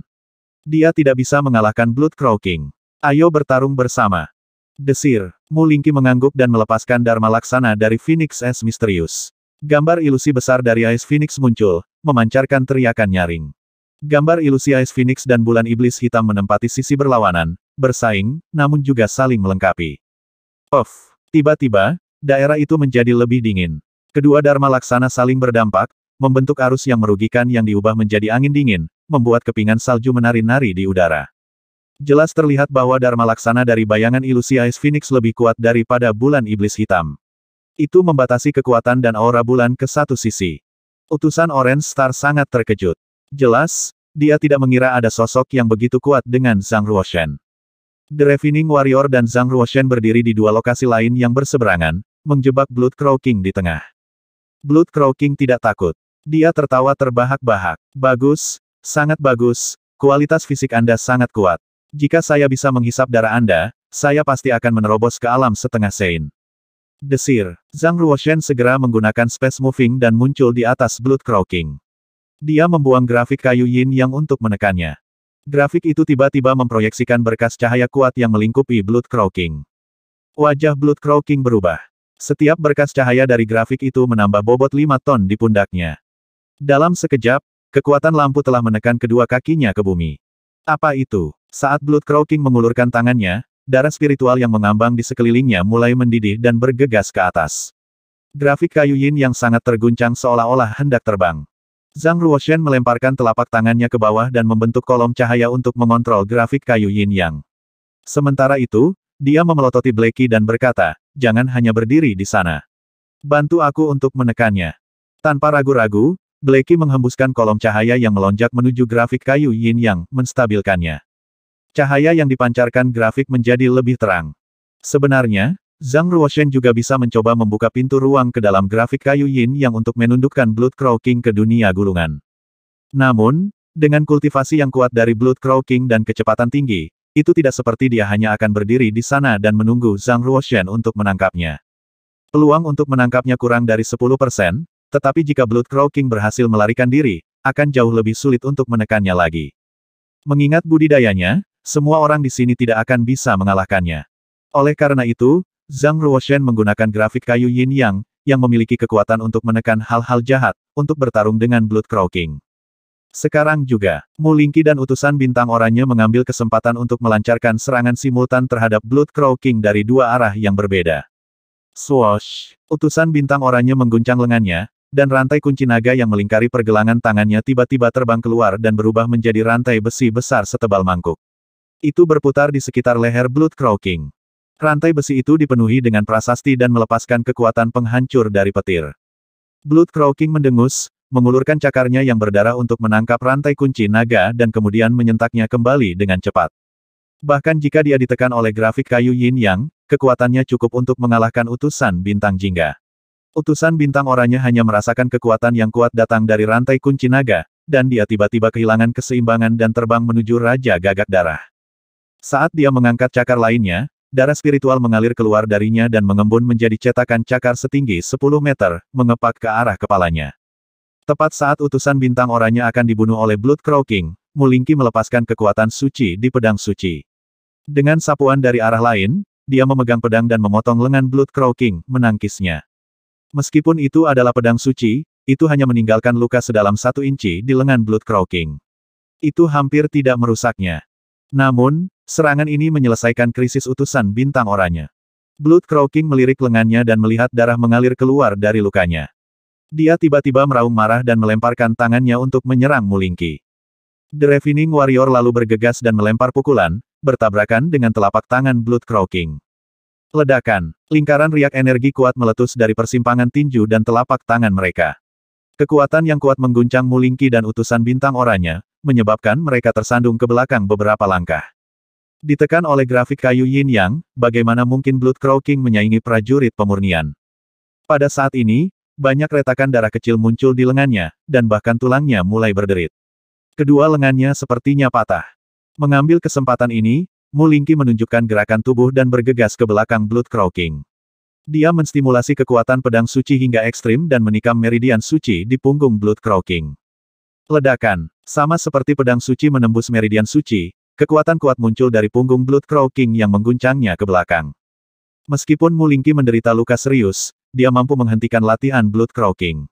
Dia tidak bisa mengalahkan Blood Crow King. Ayo bertarung bersama. Desir, Mulingki mengangguk dan melepaskan Dharma Laksana dari Phoenix S. Misterius. Gambar ilusi besar dari Ice Phoenix muncul, memancarkan teriakan nyaring. Gambar ilusi Ice Phoenix dan bulan iblis hitam menempati sisi berlawanan, bersaing, namun juga saling melengkapi. Of, Tiba-tiba, daerah itu menjadi lebih dingin. Kedua Dharma Laksana saling berdampak, membentuk arus yang merugikan yang diubah menjadi angin dingin, membuat kepingan salju menari-nari di udara. Jelas terlihat bahwa Dharma Laksana dari bayangan ilusi Ice Phoenix lebih kuat daripada bulan iblis hitam. Itu membatasi kekuatan dan aura bulan ke satu sisi. Utusan Orange Star sangat terkejut. Jelas, dia tidak mengira ada sosok yang begitu kuat dengan Zhang Ruoshen. The Revening Warrior dan Zhang Ruoshen berdiri di dua lokasi lain yang berseberangan, menjebak Blood Crow King di tengah. Blood Crow King tidak takut. Dia tertawa terbahak-bahak. Bagus, sangat bagus, kualitas fisik Anda sangat kuat. Jika saya bisa menghisap darah Anda, saya pasti akan menerobos ke alam setengah sein. Desir, Zhang Ruoshen segera menggunakan space moving dan muncul di atas Blood Crow King. Dia membuang grafik kayu yin yang untuk menekannya. Grafik itu tiba-tiba memproyeksikan berkas cahaya kuat yang melingkupi Blood Crow Wajah Blood Crow berubah. Setiap berkas cahaya dari grafik itu menambah bobot 5 ton di pundaknya. Dalam sekejap, kekuatan lampu telah menekan kedua kakinya ke bumi. Apa itu? Saat Blood Crow mengulurkan tangannya, darah spiritual yang mengambang di sekelilingnya mulai mendidih dan bergegas ke atas. Grafik kayu yin yang sangat terguncang seolah-olah hendak terbang. Zhang Ruoshen melemparkan telapak tangannya ke bawah dan membentuk kolom cahaya untuk mengontrol grafik kayu yin yang. Sementara itu, dia memelototi Blakey dan berkata, jangan hanya berdiri di sana. Bantu aku untuk menekannya. Tanpa ragu-ragu, Blakey menghembuskan kolom cahaya yang melonjak menuju grafik kayu yin yang, menstabilkannya. Cahaya yang dipancarkan grafik menjadi lebih terang. Sebenarnya, Zhang Ruoshen juga bisa mencoba membuka pintu ruang ke dalam grafik kayu yin yang untuk menundukkan Blood Crow King ke dunia gulungan. Namun, dengan kultivasi yang kuat dari Blood Crow King dan kecepatan tinggi, itu tidak seperti dia hanya akan berdiri di sana dan menunggu Zhang Ruoshen untuk menangkapnya. Peluang untuk menangkapnya kurang dari 10%, tetapi jika Blood Crow King berhasil melarikan diri, akan jauh lebih sulit untuk menekannya lagi. Mengingat budidayanya, semua orang di sini tidak akan bisa mengalahkannya. Oleh karena itu, Zhang Ruoshen menggunakan grafik kayu yin yang, yang memiliki kekuatan untuk menekan hal-hal jahat, untuk bertarung dengan Blood Crow King. Sekarang juga, Mulingki dan utusan bintang oranye mengambil kesempatan untuk melancarkan serangan simultan terhadap Blood Crow King dari dua arah yang berbeda. Swoosh! Utusan bintang oranye mengguncang lengannya, dan rantai kunci naga yang melingkari pergelangan tangannya tiba-tiba terbang keluar dan berubah menjadi rantai besi besar setebal mangkuk. Itu berputar di sekitar leher Blood Crow King. Rantai besi itu dipenuhi dengan prasasti dan melepaskan kekuatan penghancur dari petir. Blood Crow King mendengus, mengulurkan cakarnya yang berdarah untuk menangkap rantai kunci naga dan kemudian menyentaknya kembali dengan cepat. Bahkan jika dia ditekan oleh grafik kayu yin yang, kekuatannya cukup untuk mengalahkan utusan bintang jingga. Utusan bintang orangnya hanya merasakan kekuatan yang kuat datang dari rantai kunci naga, dan dia tiba-tiba kehilangan keseimbangan dan terbang menuju Raja Gagak Darah. Saat dia mengangkat cakar lainnya, Darah spiritual mengalir keluar darinya dan mengembun menjadi cetakan cakar setinggi 10 meter, mengepak ke arah kepalanya. Tepat saat utusan bintang oranye akan dibunuh oleh Blood Crow King, Mulingki melepaskan kekuatan suci di pedang suci. Dengan sapuan dari arah lain, dia memegang pedang dan memotong lengan Blood Crow King, menangkisnya. Meskipun itu adalah pedang suci, itu hanya meninggalkan luka sedalam satu inci di lengan Blood Crow King. Itu hampir tidak merusaknya. Namun, Serangan ini menyelesaikan krisis utusan bintang oranya. Blood Crow King melirik lengannya dan melihat darah mengalir keluar dari lukanya. Dia tiba-tiba meraung marah dan melemparkan tangannya untuk menyerang Mulingki. The Refining Warrior lalu bergegas dan melempar pukulan, bertabrakan dengan telapak tangan Blood Crow King. Ledakan, lingkaran riak energi kuat meletus dari persimpangan tinju dan telapak tangan mereka. Kekuatan yang kuat mengguncang Mulingki dan utusan bintang oranya, menyebabkan mereka tersandung ke belakang beberapa langkah. Ditekan oleh grafik kayu yin yang, bagaimana mungkin Blood Crow King menyaingi prajurit pemurnian. Pada saat ini, banyak retakan darah kecil muncul di lengannya, dan bahkan tulangnya mulai berderit. Kedua lengannya sepertinya patah. Mengambil kesempatan ini, Mulingki menunjukkan gerakan tubuh dan bergegas ke belakang Blood Crow King. Dia menstimulasi kekuatan pedang suci hingga ekstrim dan menikam meridian suci di punggung Blood Crow King. Ledakan, sama seperti pedang suci menembus meridian suci, Kekuatan kuat muncul dari punggung Blood Crow King yang mengguncangnya ke belakang. Meskipun Mulingki menderita luka serius, dia mampu menghentikan latihan Blood Crow King.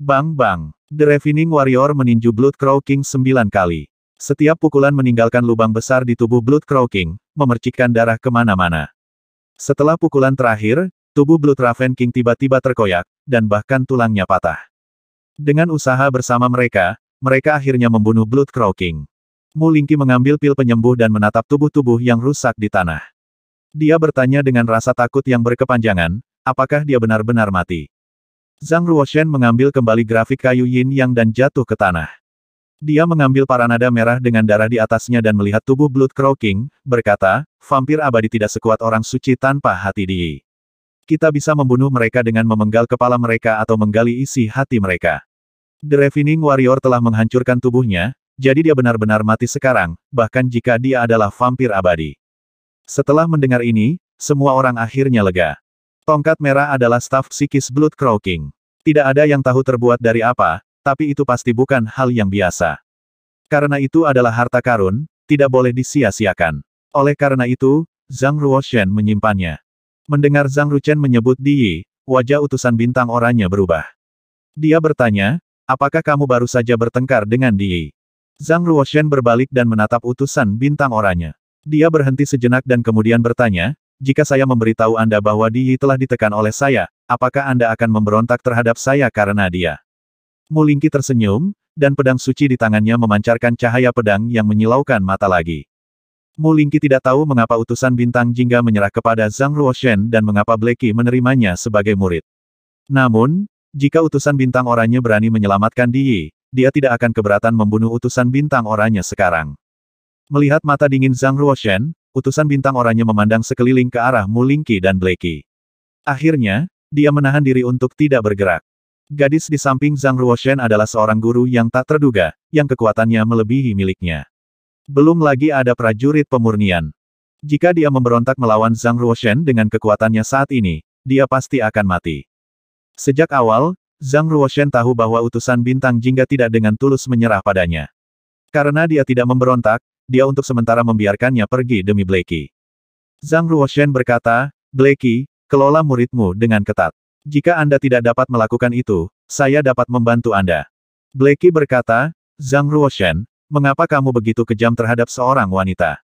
Bang bang! The Refining Warrior meninju Blood Crow King sembilan kali. Setiap pukulan meninggalkan lubang besar di tubuh Blood Crow King, memercikkan darah kemana-mana. Setelah pukulan terakhir, tubuh Blood Raven King tiba-tiba terkoyak, dan bahkan tulangnya patah. Dengan usaha bersama mereka, mereka akhirnya membunuh Blood Crow King. Mu Lingqi mengambil pil penyembuh dan menatap tubuh-tubuh yang rusak di tanah. Dia bertanya dengan rasa takut yang berkepanjangan, apakah dia benar-benar mati. Zhang Ruoshen mengambil kembali grafik kayu yin yang dan jatuh ke tanah. Dia mengambil paranada merah dengan darah di atasnya dan melihat tubuh Blood Crow King, berkata, vampir abadi tidak sekuat orang suci tanpa hati di. Kita bisa membunuh mereka dengan memenggal kepala mereka atau menggali isi hati mereka. The Refining Warrior telah menghancurkan tubuhnya, jadi dia benar-benar mati sekarang, bahkan jika dia adalah vampir abadi. Setelah mendengar ini, semua orang akhirnya lega. Tongkat merah adalah staf psikis Blood Crow King. Tidak ada yang tahu terbuat dari apa, tapi itu pasti bukan hal yang biasa. Karena itu adalah harta karun, tidak boleh disia-siakan. Oleh karena itu, Zhang Ruoshen menyimpannya. Mendengar Zhang Ruchen menyebut Di, wajah utusan bintang orangnya berubah. Dia bertanya, apakah kamu baru saja bertengkar dengan Di? Zhang Ruoshen berbalik dan menatap utusan bintang oranya. Dia berhenti sejenak dan kemudian bertanya, jika saya memberitahu Anda bahwa Di Yi telah ditekan oleh saya, apakah Anda akan memberontak terhadap saya karena dia? Mulingki tersenyum, dan pedang suci di tangannya memancarkan cahaya pedang yang menyilaukan mata lagi. Mulingki tidak tahu mengapa utusan bintang jingga menyerah kepada Zhang Ruoshen dan mengapa Blacky menerimanya sebagai murid. Namun, jika utusan bintang oranye berani menyelamatkan Di Yi, dia tidak akan keberatan membunuh utusan bintang oranye sekarang. Melihat mata dingin Zhang Ruoshen, utusan bintang oranye memandang sekeliling ke arah Mulingki dan Blakey. Akhirnya, dia menahan diri untuk tidak bergerak. Gadis di samping Zhang Ruoshen adalah seorang guru yang tak terduga, yang kekuatannya melebihi miliknya. Belum lagi ada prajurit pemurnian. Jika dia memberontak melawan Zhang Ruoshen dengan kekuatannya saat ini, dia pasti akan mati. Sejak awal, Zhang Ruoshen tahu bahwa utusan bintang jingga tidak dengan tulus menyerah padanya. Karena dia tidak memberontak, dia untuk sementara membiarkannya pergi demi Blakey. Zhang Ruoshen berkata, Blakey, kelola muridmu dengan ketat. Jika Anda tidak dapat melakukan itu, saya dapat membantu Anda. Blakey berkata, Zhang Ruoshen, mengapa kamu begitu kejam terhadap seorang wanita?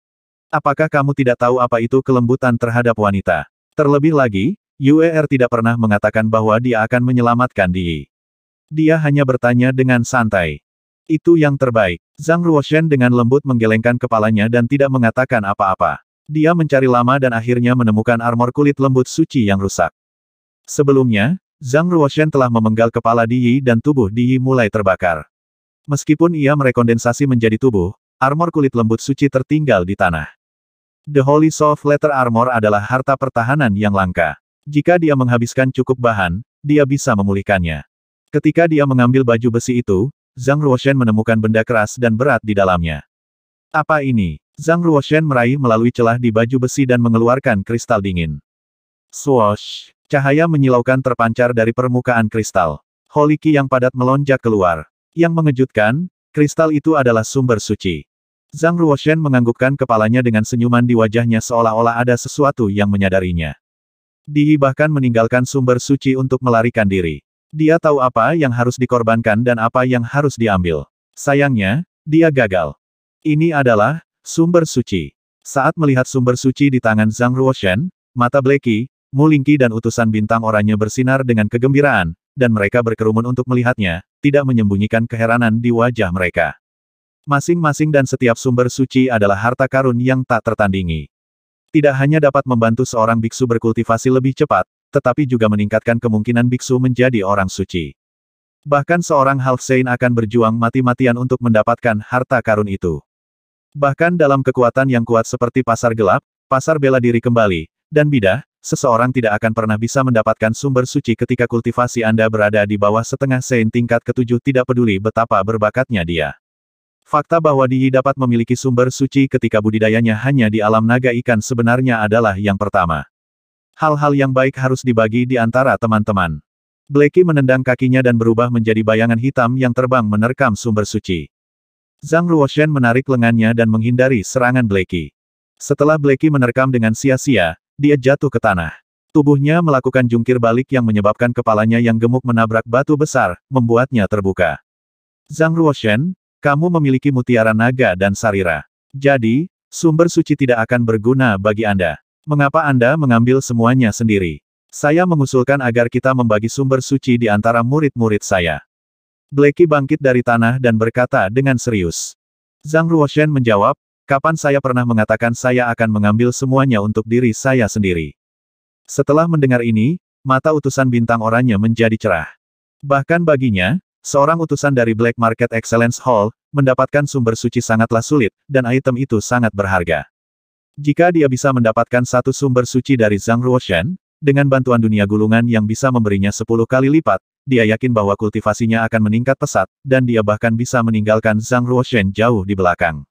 Apakah kamu tidak tahu apa itu kelembutan terhadap wanita? Terlebih lagi, UER tidak pernah mengatakan bahwa dia akan menyelamatkan Di. Dia hanya bertanya dengan santai. Itu yang terbaik. Zhang Ruoshen dengan lembut menggelengkan kepalanya dan tidak mengatakan apa-apa. Dia mencari lama dan akhirnya menemukan armor kulit lembut suci yang rusak. Sebelumnya, Zhang Ruoshen telah memenggal kepala Di Yi dan tubuh Di Yi mulai terbakar. Meskipun ia merekondensasi menjadi tubuh, armor kulit lembut suci tertinggal di tanah. The Holy Soft Letter Armor adalah harta pertahanan yang langka. Jika dia menghabiskan cukup bahan, dia bisa memulihkannya. Ketika dia mengambil baju besi itu, Zhang Ruoshen menemukan benda keras dan berat di dalamnya. Apa ini? Zhang Ruoshen meraih melalui celah di baju besi dan mengeluarkan kristal dingin. Swoosh! Cahaya menyilaukan terpancar dari permukaan kristal. Holiki yang padat melonjak keluar. Yang mengejutkan, kristal itu adalah sumber suci. Zhang Ruoshen menganggukkan kepalanya dengan senyuman di wajahnya seolah-olah ada sesuatu yang menyadarinya. Dihi bahkan meninggalkan sumber suci untuk melarikan diri. Dia tahu apa yang harus dikorbankan dan apa yang harus diambil. Sayangnya, dia gagal. Ini adalah sumber suci. Saat melihat sumber suci di tangan Zhang Ruoshen, mata Bleki, Mulingki dan utusan bintang orangnya bersinar dengan kegembiraan, dan mereka berkerumun untuk melihatnya, tidak menyembunyikan keheranan di wajah mereka. Masing-masing dan setiap sumber suci adalah harta karun yang tak tertandingi. Tidak hanya dapat membantu seorang biksu berkultivasi lebih cepat, tetapi juga meningkatkan kemungkinan biksu menjadi orang suci. Bahkan seorang Half Saint akan berjuang mati-matian untuk mendapatkan harta karun itu. Bahkan dalam kekuatan yang kuat seperti pasar gelap, pasar bela diri kembali, dan bidah, seseorang tidak akan pernah bisa mendapatkan sumber suci ketika kultivasi Anda berada di bawah setengah Saint tingkat ketujuh tidak peduli betapa berbakatnya dia. Fakta bahwa Diyi dapat memiliki sumber suci ketika budidayanya hanya di alam naga ikan sebenarnya adalah yang pertama. Hal-hal yang baik harus dibagi di antara teman-teman. Blakey menendang kakinya dan berubah menjadi bayangan hitam yang terbang menerkam sumber suci. Zhang Ruoshen menarik lengannya dan menghindari serangan Blakey. Setelah Blakey menerkam dengan sia-sia, dia jatuh ke tanah. Tubuhnya melakukan jungkir balik yang menyebabkan kepalanya yang gemuk menabrak batu besar, membuatnya terbuka. Zhang Ruoshen, kamu memiliki mutiara naga dan sarira. Jadi, sumber suci tidak akan berguna bagi Anda. Mengapa Anda mengambil semuanya sendiri? Saya mengusulkan agar kita membagi sumber suci di antara murid-murid saya. Blacky bangkit dari tanah dan berkata dengan serius. Zhang Ruoshen menjawab, kapan saya pernah mengatakan saya akan mengambil semuanya untuk diri saya sendiri. Setelah mendengar ini, mata utusan bintang oranye menjadi cerah. Bahkan baginya, Seorang utusan dari Black Market Excellence Hall, mendapatkan sumber suci sangatlah sulit, dan item itu sangat berharga. Jika dia bisa mendapatkan satu sumber suci dari Zhang Ruoshen dengan bantuan dunia gulungan yang bisa memberinya sepuluh kali lipat, dia yakin bahwa kultivasinya akan meningkat pesat, dan dia bahkan bisa meninggalkan Zhang Ruoshen jauh di belakang.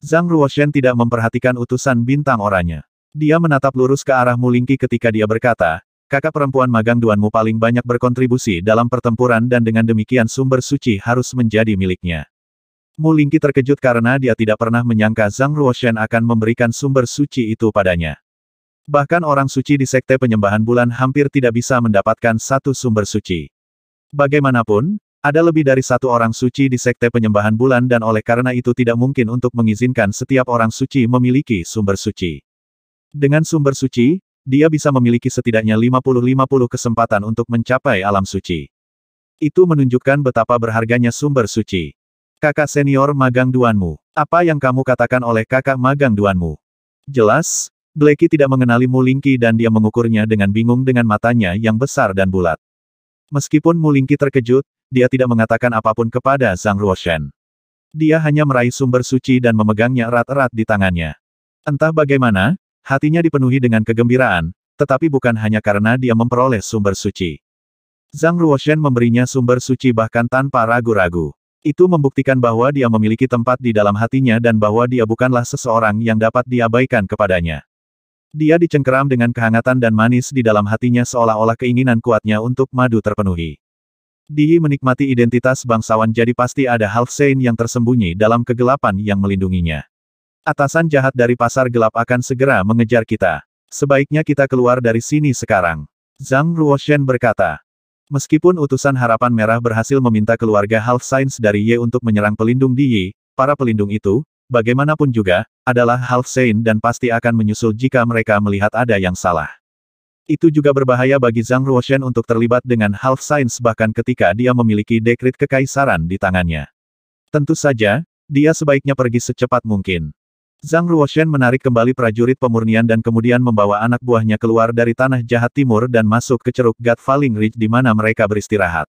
Zhang Ruoshen tidak memperhatikan utusan bintang oranye. Dia menatap lurus ke arah Mulingki ketika dia berkata, Kakak perempuan magang Duanmu paling banyak berkontribusi dalam pertempuran dan dengan demikian sumber suci harus menjadi miliknya. Mu Lingqi terkejut karena dia tidak pernah menyangka Zhang Ruoshen akan memberikan sumber suci itu padanya. Bahkan orang suci di sekte penyembahan bulan hampir tidak bisa mendapatkan satu sumber suci. Bagaimanapun, ada lebih dari satu orang suci di sekte penyembahan bulan dan oleh karena itu tidak mungkin untuk mengizinkan setiap orang suci memiliki sumber suci. Dengan sumber suci, dia bisa memiliki setidaknya 50-50 kesempatan untuk mencapai alam suci. Itu menunjukkan betapa berharganya sumber suci. Kakak senior magang Duanmu. Apa yang kamu katakan oleh kakak magang Duanmu? Jelas, Blakey tidak mengenali Mulingki dan dia mengukurnya dengan bingung dengan matanya yang besar dan bulat. Meskipun Mulingki terkejut, dia tidak mengatakan apapun kepada Zhang Ruoshen. Dia hanya meraih sumber suci dan memegangnya erat-erat di tangannya. Entah bagaimana, Hatinya dipenuhi dengan kegembiraan, tetapi bukan hanya karena dia memperoleh sumber suci. Zhang Ruoshen memberinya sumber suci bahkan tanpa ragu-ragu. Itu membuktikan bahwa dia memiliki tempat di dalam hatinya dan bahwa dia bukanlah seseorang yang dapat diabaikan kepadanya. Dia dicengkeram dengan kehangatan dan manis di dalam hatinya seolah-olah keinginan kuatnya untuk madu terpenuhi. Di menikmati identitas bangsawan jadi pasti ada Halfsein yang tersembunyi dalam kegelapan yang melindunginya. Atasan jahat dari pasar gelap akan segera mengejar kita. Sebaiknya kita keluar dari sini sekarang. Zhang Ruoshen berkata. Meskipun utusan harapan merah berhasil meminta keluarga Health Science dari Ye untuk menyerang pelindung di Yi, para pelindung itu, bagaimanapun juga, adalah Health Science dan pasti akan menyusul jika mereka melihat ada yang salah. Itu juga berbahaya bagi Zhang Ruoshen untuk terlibat dengan Health Science bahkan ketika dia memiliki dekrit kekaisaran di tangannya. Tentu saja, dia sebaiknya pergi secepat mungkin. Zhang Ruoshen menarik kembali prajurit pemurnian dan kemudian membawa anak buahnya keluar dari tanah jahat timur dan masuk ke ceruk Gat Falling Ridge di mana mereka beristirahat.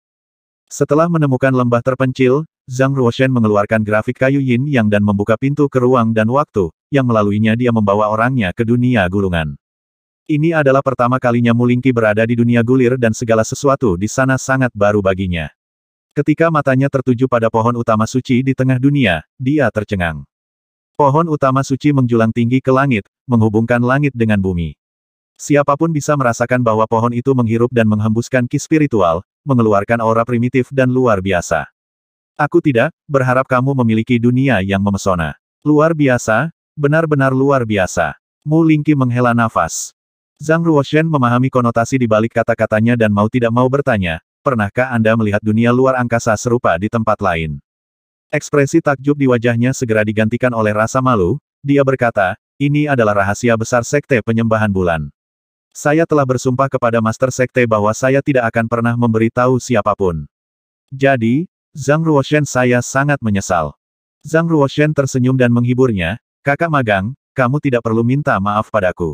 Setelah menemukan lembah terpencil, Zhang Ruoshen mengeluarkan grafik kayu yin yang dan membuka pintu ke ruang dan waktu, yang melaluinya dia membawa orangnya ke dunia gulungan. Ini adalah pertama kalinya Mulingki berada di dunia gulir dan segala sesuatu di sana sangat baru baginya. Ketika matanya tertuju pada pohon utama suci di tengah dunia, dia tercengang. Pohon utama suci menjulang tinggi ke langit, menghubungkan langit dengan bumi. Siapapun bisa merasakan bahwa pohon itu menghirup dan menghembuskan ki spiritual, mengeluarkan aura primitif dan luar biasa. Aku tidak berharap kamu memiliki dunia yang memesona. Luar biasa, benar-benar luar biasa. Mu Lingqi menghela nafas. Zhang Ruoshen memahami konotasi di balik kata-katanya dan mau tidak mau bertanya, pernahkah Anda melihat dunia luar angkasa serupa di tempat lain? Ekspresi takjub di wajahnya segera digantikan oleh rasa malu, dia berkata, ini adalah rahasia besar Sekte Penyembahan Bulan. Saya telah bersumpah kepada Master Sekte bahwa saya tidak akan pernah memberitahu siapapun. Jadi, Zhang Ruoshen saya sangat menyesal. Zhang Ruoshen tersenyum dan menghiburnya, kakak magang, kamu tidak perlu minta maaf padaku.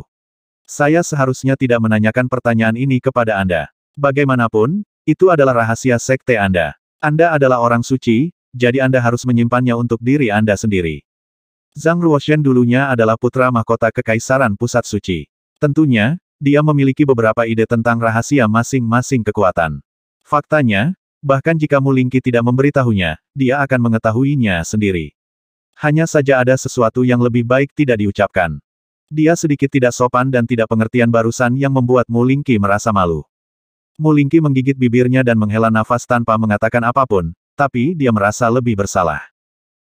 Saya seharusnya tidak menanyakan pertanyaan ini kepada Anda. Bagaimanapun, itu adalah rahasia Sekte Anda. Anda adalah orang suci, jadi Anda harus menyimpannya untuk diri Anda sendiri. Zhang Ruoshen dulunya adalah putra mahkota Kekaisaran Pusat Suci. Tentunya, dia memiliki beberapa ide tentang rahasia masing-masing kekuatan. Faktanya, bahkan jika Mulingki tidak memberitahunya, dia akan mengetahuinya sendiri. Hanya saja ada sesuatu yang lebih baik tidak diucapkan. Dia sedikit tidak sopan dan tidak pengertian barusan yang membuat Mulingki merasa malu. Mulingki menggigit bibirnya dan menghela nafas tanpa mengatakan apapun, tapi dia merasa lebih bersalah.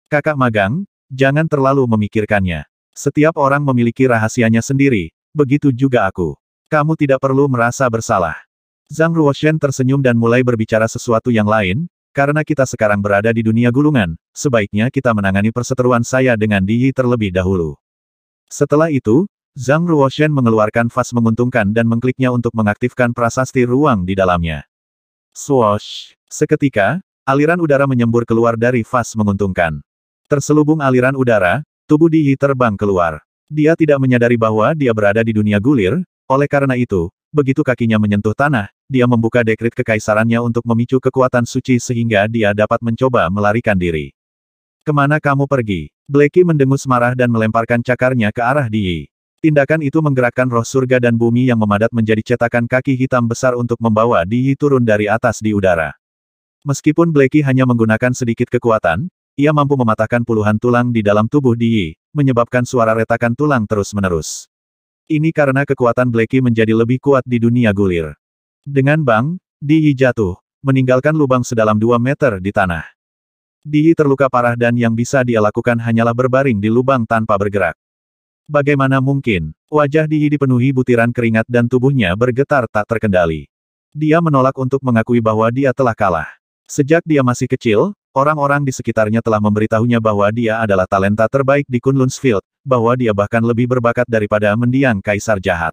Kakak magang, jangan terlalu memikirkannya. Setiap orang memiliki rahasianya sendiri, begitu juga aku. Kamu tidak perlu merasa bersalah. Zhang Ruoshen tersenyum dan mulai berbicara sesuatu yang lain, karena kita sekarang berada di dunia gulungan, sebaiknya kita menangani perseteruan saya dengan Diyi terlebih dahulu. Setelah itu, Zhang Ruoshen mengeluarkan vas menguntungkan dan mengkliknya untuk mengaktifkan prasasti ruang di dalamnya. Swoosh! Seketika, Aliran udara menyembur keluar dari vas menguntungkan. Terselubung aliran udara, tubuh Di Yi terbang keluar. Dia tidak menyadari bahwa dia berada di dunia gulir, oleh karena itu, begitu kakinya menyentuh tanah, dia membuka dekrit kekaisarannya untuk memicu kekuatan suci sehingga dia dapat mencoba melarikan diri. Kemana kamu pergi? Blacky mendengus marah dan melemparkan cakarnya ke arah Di Yi. Tindakan itu menggerakkan roh surga dan bumi yang memadat menjadi cetakan kaki hitam besar untuk membawa Di Yi turun dari atas di udara. Meskipun Blakey hanya menggunakan sedikit kekuatan, ia mampu mematahkan puluhan tulang di dalam tubuh Di, menyebabkan suara retakan tulang terus-menerus. Ini karena kekuatan Blakey menjadi lebih kuat di dunia gulir. Dengan bang, Di jatuh, meninggalkan lubang sedalam 2 meter di tanah. Di terluka parah dan yang bisa dia lakukan hanyalah berbaring di lubang tanpa bergerak. Bagaimana mungkin, wajah Di dipenuhi butiran keringat dan tubuhnya bergetar tak terkendali. Dia menolak untuk mengakui bahwa dia telah kalah. Sejak dia masih kecil, orang-orang di sekitarnya telah memberitahunya bahwa dia adalah talenta terbaik di Kunlunsfield, bahwa dia bahkan lebih berbakat daripada mendiang kaisar jahat.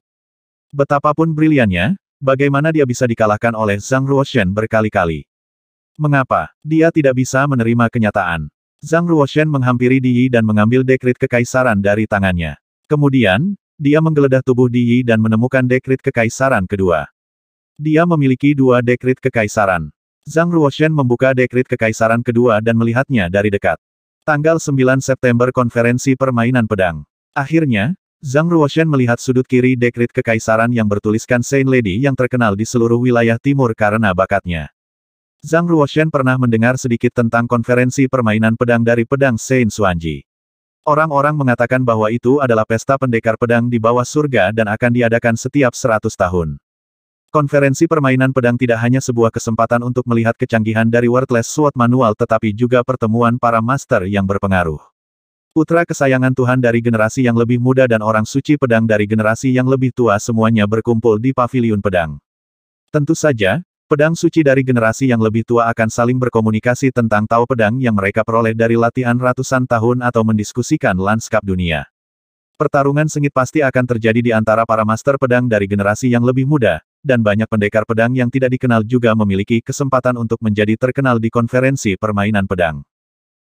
Betapapun briliannya, bagaimana dia bisa dikalahkan oleh Zhang Ruoshen berkali-kali? Mengapa dia tidak bisa menerima kenyataan? Zhang Ruoshen menghampiri Di Yi dan mengambil dekrit kekaisaran dari tangannya. Kemudian, dia menggeledah tubuh Di Yi dan menemukan dekrit kekaisaran kedua. Dia memiliki dua dekrit kekaisaran. Zhang Ruoshen membuka dekrit kekaisaran kedua dan melihatnya dari dekat. Tanggal 9 September konferensi permainan pedang. Akhirnya, Zhang Ruoshen melihat sudut kiri dekrit kekaisaran yang bertuliskan Saint Lady yang terkenal di seluruh wilayah timur karena bakatnya. Zhang Ruoshen pernah mendengar sedikit tentang konferensi permainan pedang dari pedang Saint Suanji. Orang-orang mengatakan bahwa itu adalah pesta pendekar pedang di bawah surga dan akan diadakan setiap 100 tahun. Konferensi permainan pedang tidak hanya sebuah kesempatan untuk melihat kecanggihan dari Worthless Sword Manual tetapi juga pertemuan para master yang berpengaruh. Putra kesayangan Tuhan dari generasi yang lebih muda dan orang suci pedang dari generasi yang lebih tua semuanya berkumpul di paviliun pedang. Tentu saja, pedang suci dari generasi yang lebih tua akan saling berkomunikasi tentang tahu pedang yang mereka peroleh dari latihan ratusan tahun atau mendiskusikan lanskap dunia. Pertarungan sengit pasti akan terjadi di antara para master pedang dari generasi yang lebih muda, dan banyak pendekar pedang yang tidak dikenal juga memiliki kesempatan untuk menjadi terkenal di konferensi permainan pedang.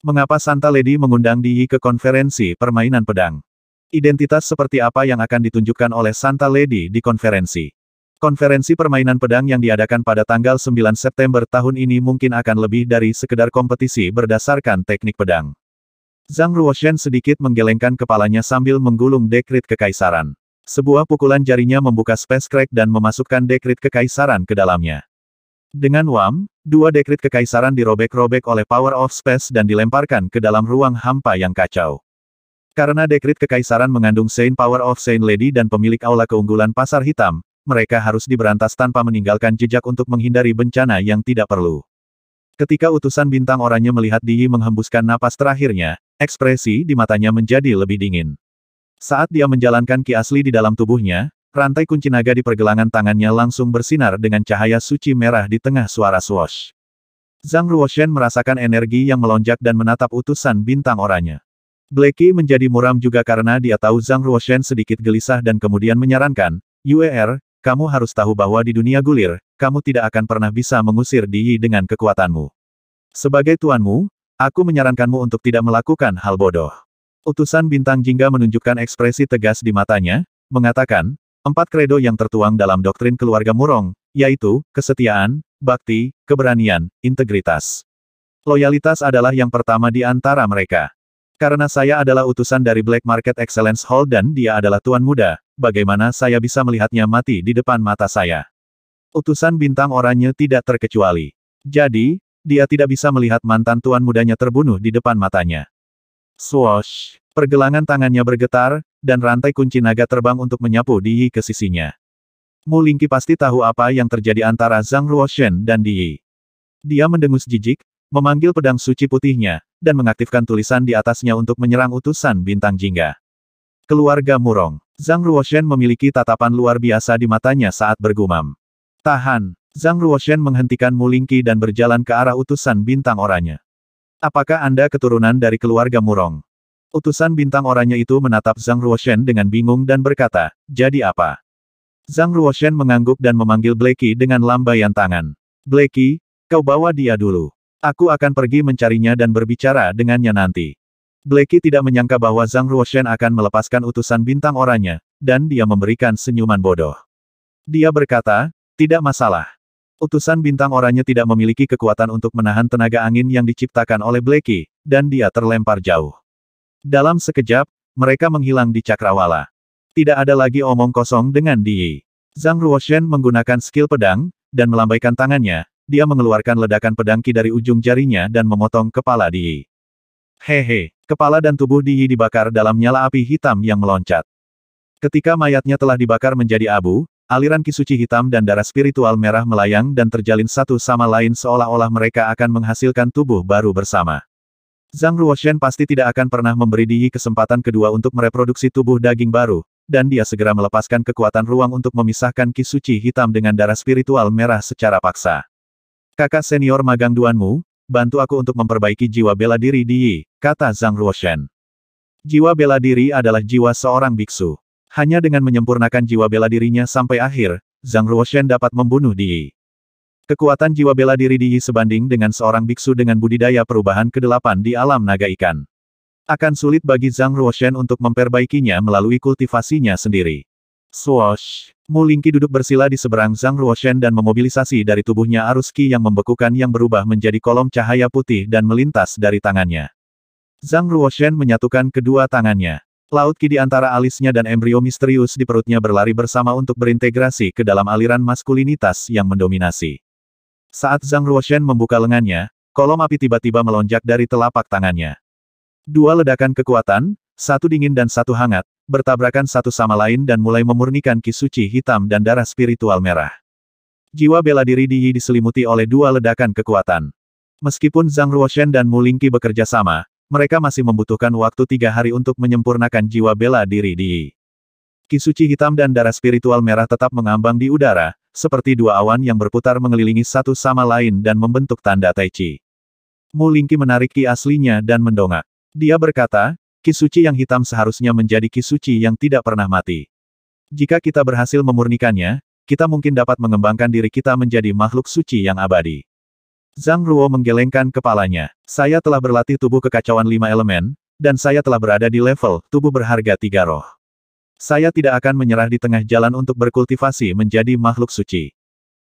Mengapa Santa Lady mengundang Di Yi ke konferensi permainan pedang? Identitas seperti apa yang akan ditunjukkan oleh Santa Lady di konferensi? Konferensi permainan pedang yang diadakan pada tanggal 9 September tahun ini mungkin akan lebih dari sekedar kompetisi berdasarkan teknik pedang. Zhang Ruoshen sedikit menggelengkan kepalanya sambil menggulung dekrit kekaisaran. Sebuah pukulan jarinya membuka space crack dan memasukkan dekrit kekaisaran ke dalamnya. Dengan wam, dua dekrit kekaisaran dirobek-robek oleh Power of Space dan dilemparkan ke dalam ruang hampa yang kacau. Karena dekrit kekaisaran mengandung Saint Power of Saint Lady dan pemilik aula keunggulan pasar hitam, mereka harus diberantas tanpa meninggalkan jejak untuk menghindari bencana yang tidak perlu. Ketika utusan bintang orangnya melihat Diyi menghembuskan napas terakhirnya, ekspresi di matanya menjadi lebih dingin. Saat dia menjalankan ki asli di dalam tubuhnya, rantai kunci naga di pergelangan tangannya langsung bersinar dengan cahaya suci merah di tengah suara swash. Zhang Ruoshen merasakan energi yang melonjak dan menatap utusan bintang oranya. Blacky menjadi muram juga karena dia tahu Zhang Ruoshen sedikit gelisah dan kemudian menyarankan, UER, kamu harus tahu bahwa di dunia gulir, kamu tidak akan pernah bisa mengusir Di dengan kekuatanmu. Sebagai tuanmu, aku menyarankanmu untuk tidak melakukan hal bodoh. Utusan bintang jingga menunjukkan ekspresi tegas di matanya, mengatakan, empat kredo yang tertuang dalam doktrin keluarga Murong, yaitu, kesetiaan, bakti, keberanian, integritas. Loyalitas adalah yang pertama di antara mereka. Karena saya adalah utusan dari Black Market Excellence Hall dan dia adalah tuan muda, bagaimana saya bisa melihatnya mati di depan mata saya? Utusan bintang oranye tidak terkecuali. Jadi, dia tidak bisa melihat mantan tuan mudanya terbunuh di depan matanya. Swoosh! Pergelangan tangannya bergetar, dan rantai kunci naga terbang untuk menyapu Di ke sisinya. Mu Lingqi pasti tahu apa yang terjadi antara Zhang Ruoshen dan Di. Dia mendengus jijik, memanggil pedang suci putihnya, dan mengaktifkan tulisan di atasnya untuk menyerang utusan bintang jingga. Keluarga Murong. Zhang Ruoshen memiliki tatapan luar biasa di matanya saat bergumam. Tahan. Zhang Ruoshen menghentikan Mu Lingqi dan berjalan ke arah utusan bintang oranya. Apakah Anda keturunan dari keluarga Murong? Utusan bintang oranye itu menatap Zhang Ruoshen dengan bingung dan berkata, jadi apa? Zhang Ruoshen mengangguk dan memanggil Blakey dengan lambaian tangan. Blakey, kau bawa dia dulu. Aku akan pergi mencarinya dan berbicara dengannya nanti. Blakey tidak menyangka bahwa Zhang Ruoshen akan melepaskan utusan bintang oranye, dan dia memberikan senyuman bodoh. Dia berkata, tidak masalah. Utusan bintang oranye tidak memiliki kekuatan untuk menahan tenaga angin yang diciptakan oleh Bleki, dan dia terlempar jauh. Dalam sekejap, mereka menghilang di cakrawala. Tidak ada lagi omong kosong dengan Di. Zhang Ruoshen menggunakan skill pedang, dan melambaikan tangannya, dia mengeluarkan ledakan pedangki dari ujung jarinya dan memotong kepala Di. Hehe, kepala dan tubuh Di dibakar dalam nyala api hitam yang meloncat. Ketika mayatnya telah dibakar menjadi abu, Aliran kisuci hitam dan darah spiritual merah melayang dan terjalin satu sama lain seolah-olah mereka akan menghasilkan tubuh baru bersama. Zhang Ruoshen pasti tidak akan pernah memberi Di Yi kesempatan kedua untuk mereproduksi tubuh daging baru, dan dia segera melepaskan kekuatan ruang untuk memisahkan kisuci hitam dengan darah spiritual merah secara paksa. Kakak senior magang Duanmu, bantu aku untuk memperbaiki jiwa bela diri Di, Yi, kata Zhang Ruoshen. Jiwa bela diri adalah jiwa seorang biksu. Hanya dengan menyempurnakan jiwa bela dirinya sampai akhir, Zhang Ruoshen dapat membunuh Di. Kekuatan jiwa bela diri Di sebanding dengan seorang biksu dengan budidaya perubahan kedelapan di alam naga ikan. Akan sulit bagi Zhang Ruoshen untuk memperbaikinya melalui kultivasinya sendiri. Swoosh! Lingqi duduk bersila di seberang Zhang Ruoshen dan memobilisasi dari tubuhnya arus ki yang membekukan yang berubah menjadi kolom cahaya putih dan melintas dari tangannya. Zhang Ruoshen menyatukan kedua tangannya. Laut ki di antara alisnya dan embrio misterius di perutnya berlari bersama untuk berintegrasi ke dalam aliran maskulinitas yang mendominasi. Saat Zhang Ruoshen membuka lengannya, kolom api tiba-tiba melonjak dari telapak tangannya. Dua ledakan kekuatan, satu dingin dan satu hangat, bertabrakan satu sama lain dan mulai memurnikan ki hitam dan darah spiritual merah. Jiwa bela diri Di Yi diselimuti oleh dua ledakan kekuatan. Meskipun Zhang Ruoshen dan Mu Lingqi bekerja sama, mereka masih membutuhkan waktu tiga hari untuk menyempurnakan jiwa bela diri di Kisuci hitam dan darah spiritual merah tetap mengambang di udara, seperti dua awan yang berputar mengelilingi satu sama lain dan membentuk tanda Tai Chi. Mu Lingqi menarik ki aslinya dan mendongak. Dia berkata, Kisuci yang hitam seharusnya menjadi Kisuci yang tidak pernah mati. Jika kita berhasil memurnikannya, kita mungkin dapat mengembangkan diri kita menjadi makhluk suci yang abadi. Zhang Ruo menggelengkan kepalanya. Saya telah berlatih tubuh kekacauan lima elemen, dan saya telah berada di level tubuh berharga tiga roh. Saya tidak akan menyerah di tengah jalan untuk berkultivasi menjadi makhluk suci.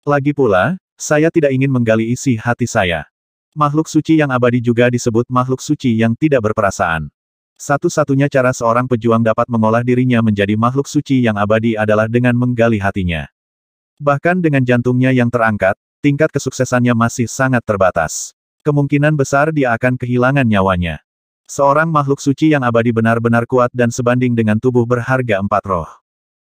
Lagi pula, saya tidak ingin menggali isi hati saya. Makhluk suci yang abadi juga disebut makhluk suci yang tidak berperasaan. Satu-satunya cara seorang pejuang dapat mengolah dirinya menjadi makhluk suci yang abadi adalah dengan menggali hatinya. Bahkan dengan jantungnya yang terangkat, tingkat kesuksesannya masih sangat terbatas. Kemungkinan besar dia akan kehilangan nyawanya. Seorang makhluk suci yang abadi benar-benar kuat dan sebanding dengan tubuh berharga empat roh.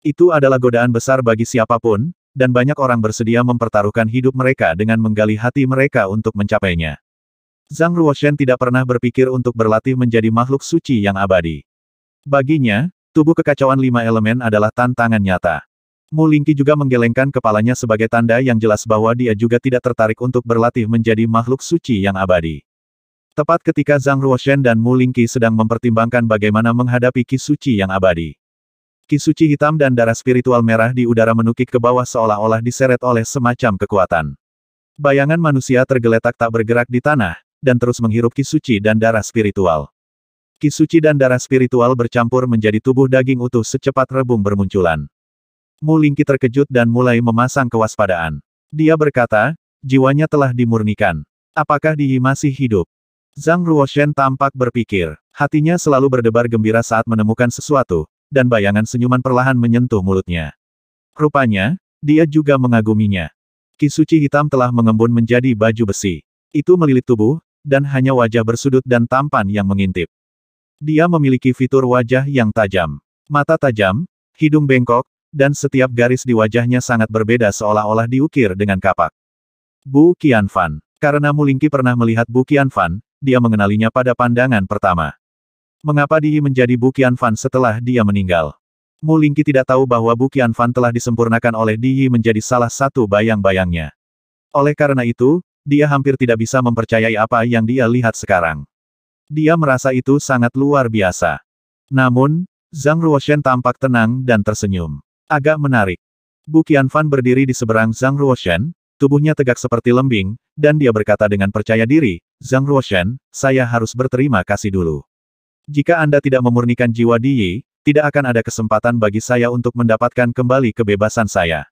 Itu adalah godaan besar bagi siapapun, dan banyak orang bersedia mempertaruhkan hidup mereka dengan menggali hati mereka untuk mencapainya. Zhang Ruoshen tidak pernah berpikir untuk berlatih menjadi makhluk suci yang abadi. Baginya, tubuh kekacauan lima elemen adalah tantangan nyata. Mu Lingqi juga menggelengkan kepalanya sebagai tanda yang jelas bahwa dia juga tidak tertarik untuk berlatih menjadi makhluk suci yang abadi. Tepat ketika Zhang Ruoshen dan Mu Lingqi sedang mempertimbangkan bagaimana menghadapi Ki Suci yang abadi. Ki Suci hitam dan darah spiritual merah di udara menukik ke bawah seolah-olah diseret oleh semacam kekuatan. Bayangan manusia tergeletak tak bergerak di tanah, dan terus menghirup Ki Suci dan darah spiritual. Ki Suci dan darah spiritual bercampur menjadi tubuh daging utuh secepat rebung bermunculan. Mu Lingqi terkejut dan mulai memasang kewaspadaan. Dia berkata, jiwanya telah dimurnikan. Apakah dia masih hidup? Zhang Ruoshen tampak berpikir. Hatinya selalu berdebar gembira saat menemukan sesuatu, dan bayangan senyuman perlahan menyentuh mulutnya. Rupanya, dia juga mengaguminya. Kisuci hitam telah mengembun menjadi baju besi. Itu melilit tubuh, dan hanya wajah bersudut dan tampan yang mengintip. Dia memiliki fitur wajah yang tajam. Mata tajam, hidung bengkok, dan setiap garis di wajahnya sangat berbeda seolah-olah diukir dengan kapak. Bu Qianfan. Karena Mulingki pernah melihat Bu Qianfan, dia mengenalinya pada pandangan pertama. Mengapa dia menjadi Bu Qianfan setelah dia meninggal? Mulingki tidak tahu bahwa Bu Qianfan telah disempurnakan oleh Diyi menjadi salah satu bayang-bayangnya. Oleh karena itu, dia hampir tidak bisa mempercayai apa yang dia lihat sekarang. Dia merasa itu sangat luar biasa. Namun, Zhang Ruoshen tampak tenang dan tersenyum. Agak menarik. Bu Qianfan berdiri di seberang Zhang Ruoshen, tubuhnya tegak seperti lembing, dan dia berkata dengan percaya diri, Zhang Ruoshen, saya harus berterima kasih dulu. Jika Anda tidak memurnikan jiwa Diyi, tidak akan ada kesempatan bagi saya untuk mendapatkan kembali kebebasan saya.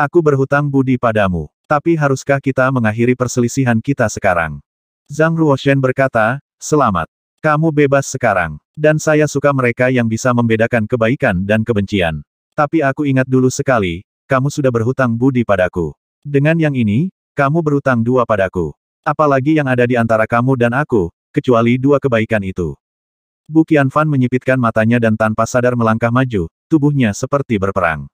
Aku berhutang budi padamu, tapi haruskah kita mengakhiri perselisihan kita sekarang? Zhang Ruoshen berkata, selamat. Kamu bebas sekarang, dan saya suka mereka yang bisa membedakan kebaikan dan kebencian. Tapi aku ingat dulu sekali, kamu sudah berhutang budi padaku. Dengan yang ini, kamu berhutang dua padaku. Apalagi yang ada di antara kamu dan aku, kecuali dua kebaikan itu. Bukian Fan menyipitkan matanya dan tanpa sadar melangkah maju, tubuhnya seperti berperang.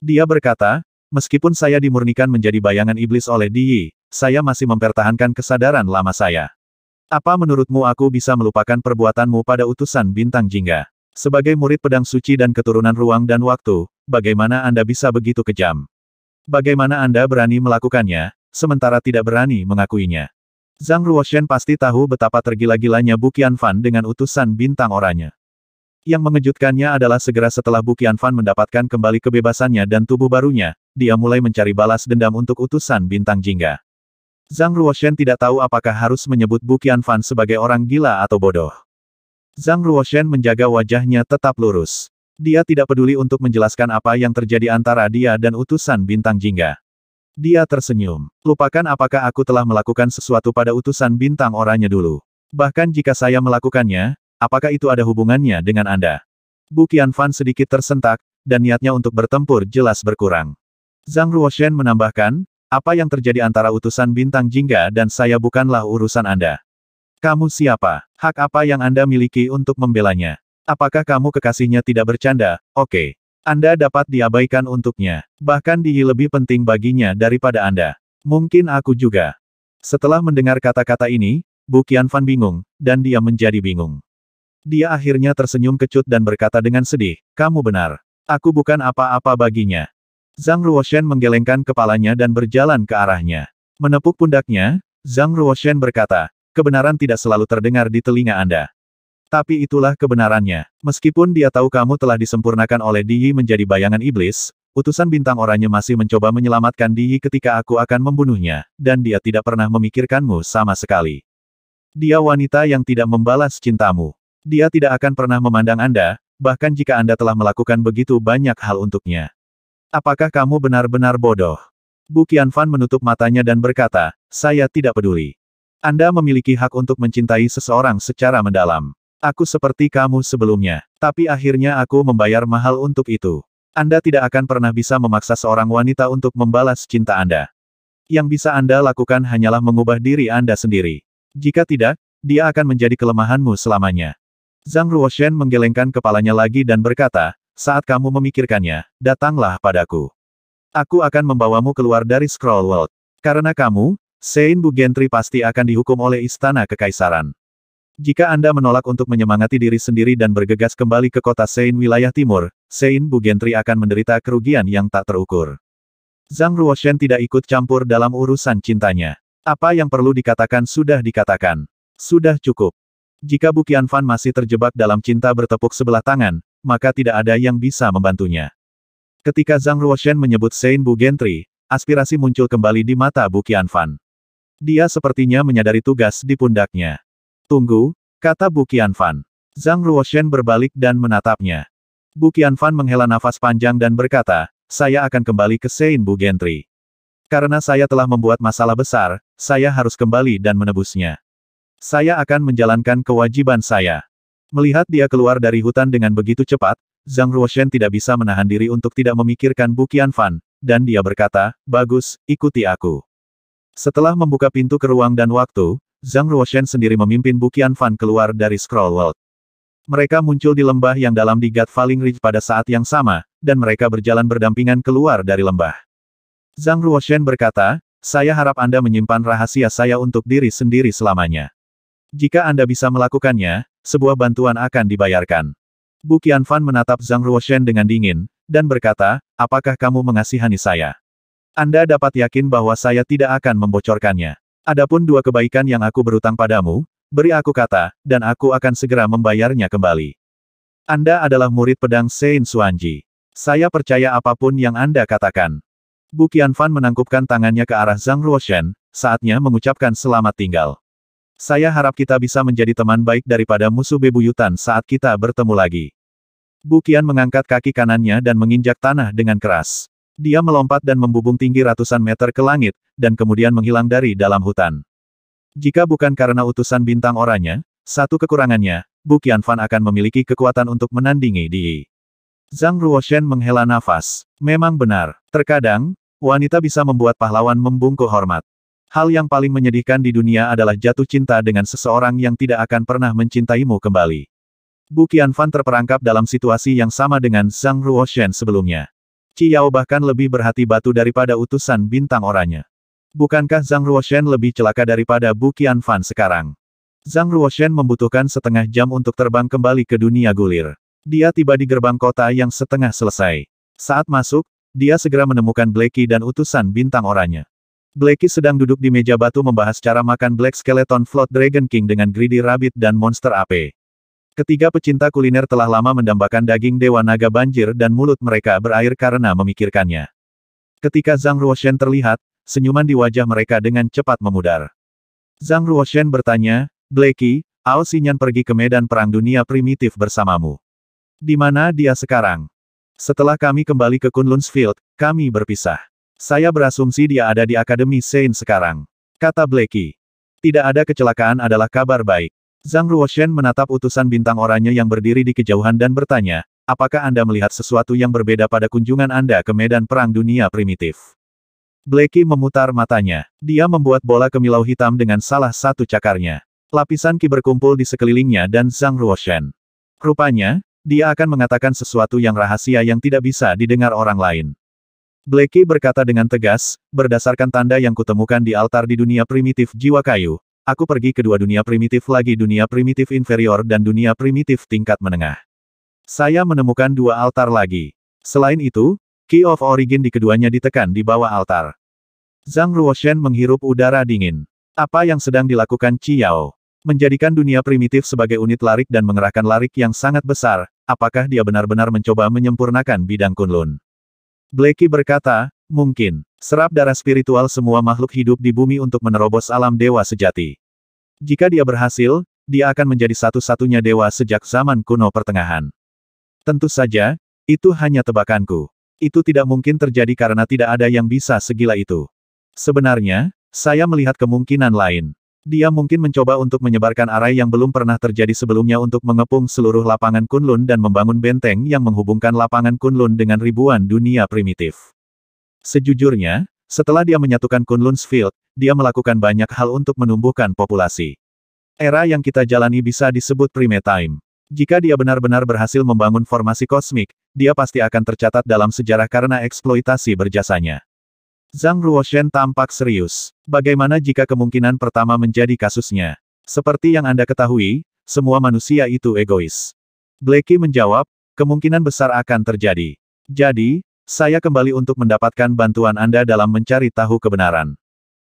Dia berkata, meskipun saya dimurnikan menjadi bayangan iblis oleh Diyi, saya masih mempertahankan kesadaran lama saya. Apa menurutmu aku bisa melupakan perbuatanmu pada utusan bintang jingga? Sebagai murid pedang suci dan keturunan ruang dan waktu, bagaimana Anda bisa begitu kejam? Bagaimana Anda berani melakukannya, sementara tidak berani mengakuinya? Zhang Ruoshen pasti tahu betapa tergila-gilanya Bu Fan dengan utusan bintang oranye. Yang mengejutkannya adalah segera setelah Bu Fan mendapatkan kembali kebebasannya dan tubuh barunya, dia mulai mencari balas dendam untuk utusan bintang jingga. Zhang Ruoshen tidak tahu apakah harus menyebut Bu Fan sebagai orang gila atau bodoh. Zhang Ruoshen menjaga wajahnya tetap lurus. Dia tidak peduli untuk menjelaskan apa yang terjadi antara dia dan utusan bintang jingga. Dia tersenyum. Lupakan apakah aku telah melakukan sesuatu pada utusan bintang oranye dulu. Bahkan jika saya melakukannya, apakah itu ada hubungannya dengan Anda? Bu Qianfan sedikit tersentak, dan niatnya untuk bertempur jelas berkurang. Zhang Ruoshen menambahkan, apa yang terjadi antara utusan bintang jingga dan saya bukanlah urusan Anda. Kamu siapa? Hak apa yang Anda miliki untuk membelanya? Apakah kamu kekasihnya tidak bercanda? Oke. Anda dapat diabaikan untuknya. Bahkan Diyi lebih penting baginya daripada Anda. Mungkin aku juga. Setelah mendengar kata-kata ini, Bu Fan bingung, dan dia menjadi bingung. Dia akhirnya tersenyum kecut dan berkata dengan sedih, kamu benar. Aku bukan apa-apa baginya. Zhang Ruoshen menggelengkan kepalanya dan berjalan ke arahnya. Menepuk pundaknya, Zhang Ruoshen berkata, Kebenaran tidak selalu terdengar di telinga Anda. Tapi itulah kebenarannya. Meskipun dia tahu kamu telah disempurnakan oleh Diyi menjadi bayangan iblis, utusan bintang oranye masih mencoba menyelamatkan Diyi ketika aku akan membunuhnya, dan dia tidak pernah memikirkanmu sama sekali. Dia wanita yang tidak membalas cintamu. Dia tidak akan pernah memandang Anda, bahkan jika Anda telah melakukan begitu banyak hal untuknya. Apakah kamu benar-benar bodoh? Bukian Fan menutup matanya dan berkata, saya tidak peduli. Anda memiliki hak untuk mencintai seseorang secara mendalam. Aku seperti kamu sebelumnya, tapi akhirnya aku membayar mahal untuk itu. Anda tidak akan pernah bisa memaksa seorang wanita untuk membalas cinta Anda. Yang bisa Anda lakukan hanyalah mengubah diri Anda sendiri. Jika tidak, dia akan menjadi kelemahanmu selamanya. Zhang Ruoshen menggelengkan kepalanya lagi dan berkata, saat kamu memikirkannya, datanglah padaku. Aku akan membawamu keluar dari Scroll World. Karena kamu, Sein Bu Gentry pasti akan dihukum oleh Istana Kekaisaran. Jika Anda menolak untuk menyemangati diri sendiri dan bergegas kembali ke kota Sein wilayah timur, Sein Bu Gentry akan menderita kerugian yang tak terukur. Zhang Ruoshen tidak ikut campur dalam urusan cintanya. Apa yang perlu dikatakan sudah dikatakan. Sudah cukup. Jika Bu Qianfan masih terjebak dalam cinta bertepuk sebelah tangan, maka tidak ada yang bisa membantunya. Ketika Zhang Ruoshen menyebut Sein Bu Gentry, aspirasi muncul kembali di mata Bu Qianfan. Dia sepertinya menyadari tugas di pundaknya. Tunggu, kata Bu Qianfan. Zhang Ruoshen berbalik dan menatapnya. Bu Qianfan menghela nafas panjang dan berkata, saya akan kembali ke Sein Bu Gentry. Karena saya telah membuat masalah besar, saya harus kembali dan menebusnya. Saya akan menjalankan kewajiban saya. Melihat dia keluar dari hutan dengan begitu cepat, Zhang Ruoshen tidak bisa menahan diri untuk tidak memikirkan Bu Qianfan, dan dia berkata, bagus, ikuti aku. Setelah membuka pintu ke ruang dan waktu, Zhang Ruoshen sendiri memimpin Bukian Fan keluar dari Scroll World. Mereka muncul di lembah yang dalam di Gat Falling Ridge pada saat yang sama, dan mereka berjalan berdampingan keluar dari lembah. Zhang Ruoshen berkata, saya harap Anda menyimpan rahasia saya untuk diri sendiri selamanya. Jika Anda bisa melakukannya, sebuah bantuan akan dibayarkan. Bu Fan menatap Zhang Ruoshen dengan dingin, dan berkata, apakah kamu mengasihani saya? Anda dapat yakin bahwa saya tidak akan membocorkannya. Adapun dua kebaikan yang aku berutang padamu, beri aku kata, dan aku akan segera membayarnya kembali. Anda adalah murid pedang Sein Suanji. Saya percaya apapun yang Anda katakan. Bu Qianfan menangkupkan tangannya ke arah Zhang Ruoshen, saatnya mengucapkan selamat tinggal. Saya harap kita bisa menjadi teman baik daripada musuh bebuyutan saat kita bertemu lagi. Bu Qian mengangkat kaki kanannya dan menginjak tanah dengan keras. Dia melompat dan membubung tinggi ratusan meter ke langit, dan kemudian menghilang dari dalam hutan. Jika bukan karena utusan bintang oranya, satu kekurangannya, Bu Fan akan memiliki kekuatan untuk menandingi Di. Zhang Ruoshen menghela nafas. Memang benar, terkadang, wanita bisa membuat pahlawan membungkuk hormat. Hal yang paling menyedihkan di dunia adalah jatuh cinta dengan seseorang yang tidak akan pernah mencintaimu kembali. Bu Fan terperangkap dalam situasi yang sama dengan Zhang Ruoshen sebelumnya. Yao bahkan lebih berhati batu daripada utusan bintang oranya. Bukankah Zhang Ruoshen lebih celaka daripada Bu Qianfan sekarang? Zhang Ruoshen membutuhkan setengah jam untuk terbang kembali ke dunia gulir. Dia tiba di gerbang kota yang setengah selesai. Saat masuk, dia segera menemukan Blakey dan utusan bintang oranya. Blakey sedang duduk di meja batu membahas cara makan Black Skeleton Float Dragon King dengan Greedy Rabbit dan Monster ape. Ketiga pecinta kuliner telah lama mendambakan daging dewa naga banjir dan mulut mereka berair karena memikirkannya. Ketika Zhang Ruoshen terlihat, senyuman di wajah mereka dengan cepat memudar. Zhang Ruoshen bertanya, Blacky, Ao Xinyan pergi ke medan perang dunia primitif bersamamu. Di mana dia sekarang? Setelah kami kembali ke Kunlunsfield, kami berpisah. Saya berasumsi dia ada di Akademi Saint sekarang. Kata Blacky. Tidak ada kecelakaan adalah kabar baik. Zhang Ruoshen menatap utusan bintang oranye yang berdiri di kejauhan dan bertanya, apakah Anda melihat sesuatu yang berbeda pada kunjungan Anda ke medan perang dunia primitif? Blakey memutar matanya. Dia membuat bola kemilau hitam dengan salah satu cakarnya. Lapisan ki berkumpul di sekelilingnya dan Zhang Ruoshen. Rupanya, dia akan mengatakan sesuatu yang rahasia yang tidak bisa didengar orang lain. Blakey berkata dengan tegas, berdasarkan tanda yang kutemukan di altar di dunia primitif jiwa kayu, Aku pergi ke dua dunia primitif lagi dunia primitif inferior dan dunia primitif tingkat menengah. Saya menemukan dua altar lagi. Selain itu, Key of Origin di keduanya ditekan di bawah altar. Zhang Ruoshen menghirup udara dingin. Apa yang sedang dilakukan Chiao? Menjadikan dunia primitif sebagai unit larik dan mengerahkan larik yang sangat besar, apakah dia benar-benar mencoba menyempurnakan bidang Kunlun? Blakey berkata, Mungkin, serap darah spiritual semua makhluk hidup di bumi untuk menerobos alam dewa sejati. Jika dia berhasil, dia akan menjadi satu-satunya dewa sejak zaman kuno pertengahan. Tentu saja, itu hanya tebakanku. Itu tidak mungkin terjadi karena tidak ada yang bisa segila itu. Sebenarnya, saya melihat kemungkinan lain. Dia mungkin mencoba untuk menyebarkan arai yang belum pernah terjadi sebelumnya untuk mengepung seluruh lapangan Kunlun dan membangun benteng yang menghubungkan lapangan Kunlun dengan ribuan dunia primitif. Sejujurnya, setelah dia menyatukan Kunlun's Field, dia melakukan banyak hal untuk menumbuhkan populasi. Era yang kita jalani bisa disebut prime time. Jika dia benar-benar berhasil membangun formasi kosmik, dia pasti akan tercatat dalam sejarah karena eksploitasi berjasanya. Zhang Ruoshen tampak serius. Bagaimana jika kemungkinan pertama menjadi kasusnya? Seperti yang Anda ketahui, semua manusia itu egois. Blakey menjawab, kemungkinan besar akan terjadi. Jadi, saya kembali untuk mendapatkan bantuan Anda dalam mencari tahu kebenaran.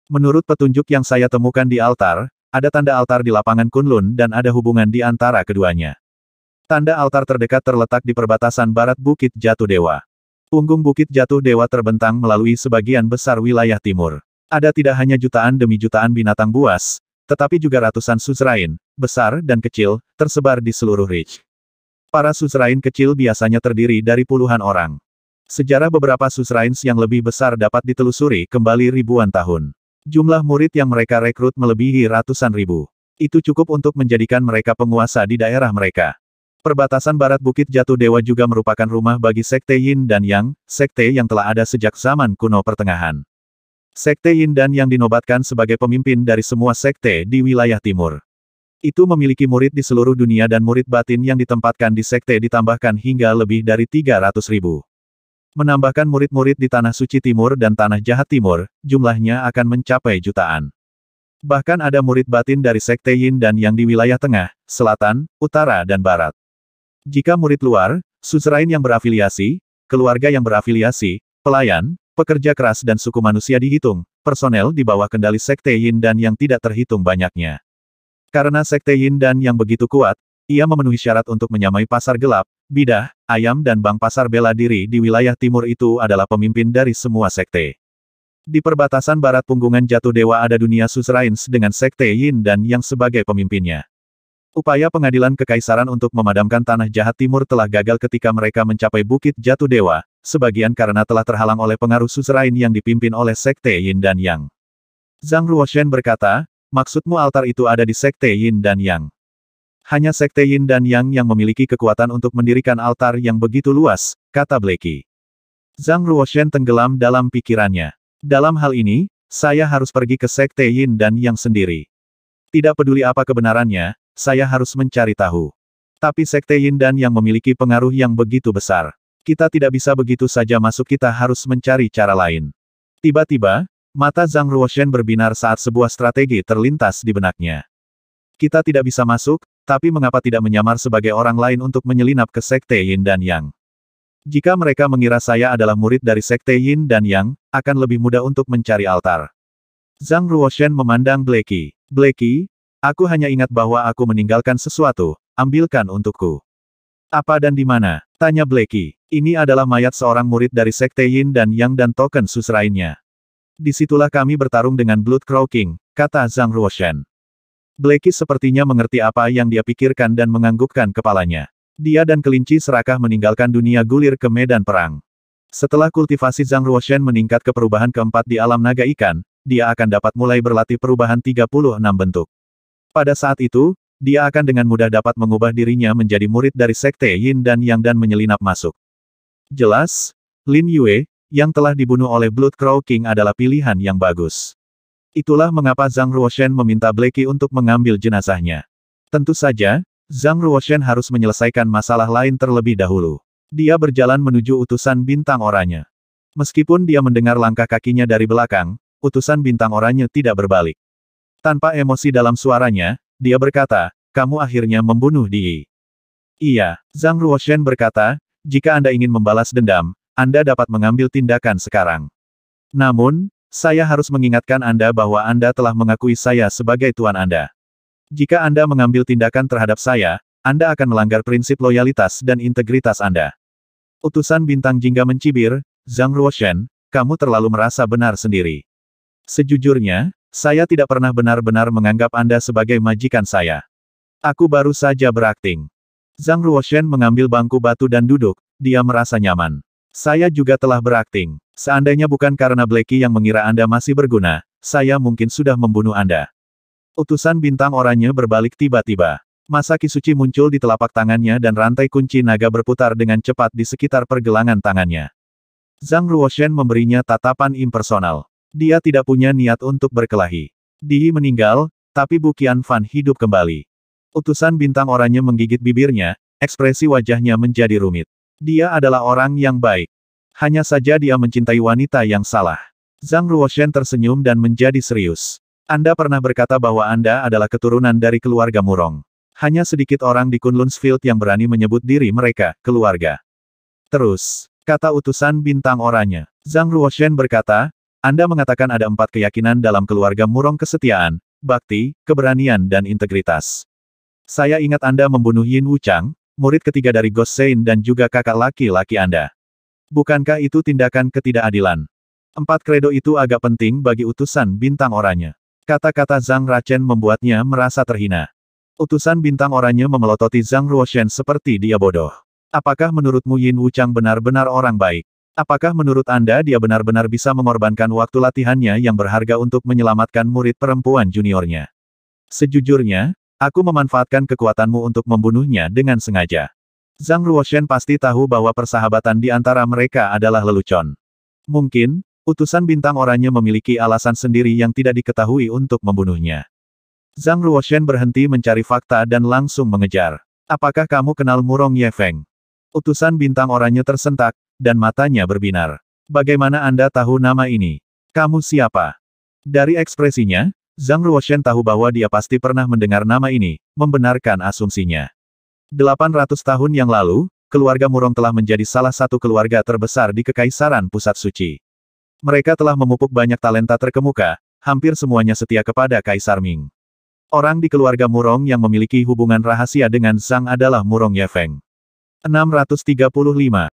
Menurut petunjuk yang saya temukan di altar, ada tanda altar di lapangan Kunlun dan ada hubungan di antara keduanya. Tanda altar terdekat terletak di perbatasan barat Bukit Jatuh Dewa. Punggung Bukit Jatuh Dewa terbentang melalui sebagian besar wilayah timur. Ada tidak hanya jutaan demi jutaan binatang buas, tetapi juga ratusan suzerain, besar dan kecil, tersebar di seluruh Ridge. Para suzerain kecil biasanya terdiri dari puluhan orang. Sejarah beberapa susrains yang lebih besar dapat ditelusuri kembali ribuan tahun. Jumlah murid yang mereka rekrut melebihi ratusan ribu. Itu cukup untuk menjadikan mereka penguasa di daerah mereka. Perbatasan barat Bukit Jatuh Dewa juga merupakan rumah bagi Sekte Yin dan Yang, Sekte yang telah ada sejak zaman kuno pertengahan. Sekte Yin dan Yang dinobatkan sebagai pemimpin dari semua sekte di wilayah timur. Itu memiliki murid di seluruh dunia dan murid batin yang ditempatkan di sekte ditambahkan hingga lebih dari 300 ribu. Menambahkan murid-murid di Tanah Suci Timur dan Tanah Jahat Timur, jumlahnya akan mencapai jutaan. Bahkan ada murid batin dari Sekte Yin dan Yang di wilayah tengah, selatan, utara dan barat. Jika murid luar, suzerain yang berafiliasi, keluarga yang berafiliasi, pelayan, pekerja keras dan suku manusia dihitung, personel di bawah kendali Sekte Yin dan Yang tidak terhitung banyaknya. Karena Sekte Yin dan Yang begitu kuat, ia memenuhi syarat untuk menyamai pasar gelap, bidah, ayam dan bank pasar bela diri di wilayah timur itu adalah pemimpin dari semua sekte. Di perbatasan barat punggungan jatuh dewa ada dunia Suzerains dengan sekte Yin dan Yang sebagai pemimpinnya. Upaya pengadilan kekaisaran untuk memadamkan tanah jahat timur telah gagal ketika mereka mencapai bukit jatuh dewa, sebagian karena telah terhalang oleh pengaruh Suzerain yang dipimpin oleh sekte Yin dan Yang. Zhang Ruoshen berkata, maksudmu altar itu ada di sekte Yin dan Yang. Hanya Sekte Yin dan Yang yang memiliki kekuatan untuk mendirikan altar yang begitu luas, kata Blakey. Zhang Ruoshen tenggelam dalam pikirannya. Dalam hal ini, saya harus pergi ke Sekte Yin dan Yang sendiri. Tidak peduli apa kebenarannya, saya harus mencari tahu. Tapi Sekte Yin dan Yang memiliki pengaruh yang begitu besar. Kita tidak bisa begitu saja masuk kita harus mencari cara lain. Tiba-tiba, mata Zhang Ruoshen berbinar saat sebuah strategi terlintas di benaknya. Kita tidak bisa masuk, tapi mengapa tidak menyamar sebagai orang lain untuk menyelinap ke Sekte Yin dan Yang? Jika mereka mengira saya adalah murid dari Sekte Yin dan Yang, akan lebih mudah untuk mencari altar. Zhang Ruoshen memandang Blacky. Blacky, aku hanya ingat bahwa aku meninggalkan sesuatu, ambilkan untukku. Apa dan di mana? Tanya Blacky. Ini adalah mayat seorang murid dari Sekte Yin dan Yang dan token susrainya. Disitulah kami bertarung dengan Blood Crow King, kata Zhang Ruoshen. Blackie sepertinya mengerti apa yang dia pikirkan dan menganggukkan kepalanya. Dia dan kelinci serakah meninggalkan dunia gulir ke medan perang. Setelah kultivasi Zhang Ruoshen meningkat ke perubahan keempat di alam naga ikan, dia akan dapat mulai berlatih perubahan 36 bentuk. Pada saat itu, dia akan dengan mudah dapat mengubah dirinya menjadi murid dari sekte Yin dan Yang dan menyelinap masuk. Jelas, Lin Yue, yang telah dibunuh oleh Blood Crow King adalah pilihan yang bagus. Itulah mengapa Zhang Ruoshen meminta Blacky untuk mengambil jenazahnya. Tentu saja, Zhang Ruoshen harus menyelesaikan masalah lain terlebih dahulu. Dia berjalan menuju utusan bintang oranya. Meskipun dia mendengar langkah kakinya dari belakang, utusan bintang oranya tidak berbalik. Tanpa emosi dalam suaranya, dia berkata, kamu akhirnya membunuh Di. Iya, Zhang Ruoshen berkata, jika Anda ingin membalas dendam, Anda dapat mengambil tindakan sekarang. Namun, saya harus mengingatkan Anda bahwa Anda telah mengakui saya sebagai tuan Anda. Jika Anda mengambil tindakan terhadap saya, Anda akan melanggar prinsip loyalitas dan integritas Anda. Utusan bintang jingga mencibir, Zhang Ruoshen, kamu terlalu merasa benar sendiri. Sejujurnya, saya tidak pernah benar-benar menganggap Anda sebagai majikan saya. Aku baru saja berakting. Zhang Ruoshen mengambil bangku batu dan duduk, dia merasa nyaman. Saya juga telah berakting. Seandainya bukan karena Blacky yang mengira Anda masih berguna, saya mungkin sudah membunuh Anda. Utusan bintang oranye berbalik tiba-tiba. Masa Kisuchi muncul di telapak tangannya dan rantai kunci naga berputar dengan cepat di sekitar pergelangan tangannya. Zhang Ruoshen memberinya tatapan impersonal. Dia tidak punya niat untuk berkelahi. Di meninggal, tapi Bu Qian Fan hidup kembali. Utusan bintang oranye menggigit bibirnya, ekspresi wajahnya menjadi rumit. Dia adalah orang yang baik. Hanya saja dia mencintai wanita yang salah. Zhang Ruoshen tersenyum dan menjadi serius. Anda pernah berkata bahwa Anda adalah keturunan dari keluarga Murong. Hanya sedikit orang di Kunlunsfield yang berani menyebut diri mereka, keluarga. Terus, kata utusan bintang oranye. Zhang Ruoshen berkata, Anda mengatakan ada empat keyakinan dalam keluarga Murong kesetiaan, bakti, keberanian dan integritas. Saya ingat Anda membunuh Yin Wuchang, murid ketiga dari Ghost Saint dan juga kakak laki-laki Anda. Bukankah itu tindakan ketidakadilan? Empat kredo itu agak penting bagi utusan bintang oranye. Kata-kata Zhang Rachen membuatnya merasa terhina. Utusan bintang oranye memelototi Zhang Ruoshen seperti dia bodoh. Apakah menurutmu Yin Wuchang benar-benar orang baik? Apakah menurut Anda dia benar-benar bisa mengorbankan waktu latihannya yang berharga untuk menyelamatkan murid perempuan juniornya? Sejujurnya, Aku memanfaatkan kekuatanmu untuk membunuhnya dengan sengaja. Zhang Ruoshen pasti tahu bahwa persahabatan di antara mereka adalah lelucon. Mungkin, utusan bintang oranye memiliki alasan sendiri yang tidak diketahui untuk membunuhnya. Zhang Ruoshen berhenti mencari fakta dan langsung mengejar. Apakah kamu kenal Murong Yefeng? Utusan bintang oranye tersentak, dan matanya berbinar. Bagaimana Anda tahu nama ini? Kamu siapa? Dari ekspresinya, Zhang Ruoshen tahu bahwa dia pasti pernah mendengar nama ini, membenarkan asumsinya. 800 tahun yang lalu, keluarga Murong telah menjadi salah satu keluarga terbesar di Kekaisaran Pusat Suci. Mereka telah memupuk banyak talenta terkemuka, hampir semuanya setia kepada Kaisar Ming. Orang di keluarga Murong yang memiliki hubungan rahasia dengan Zhang adalah Murong Yefeng. 635.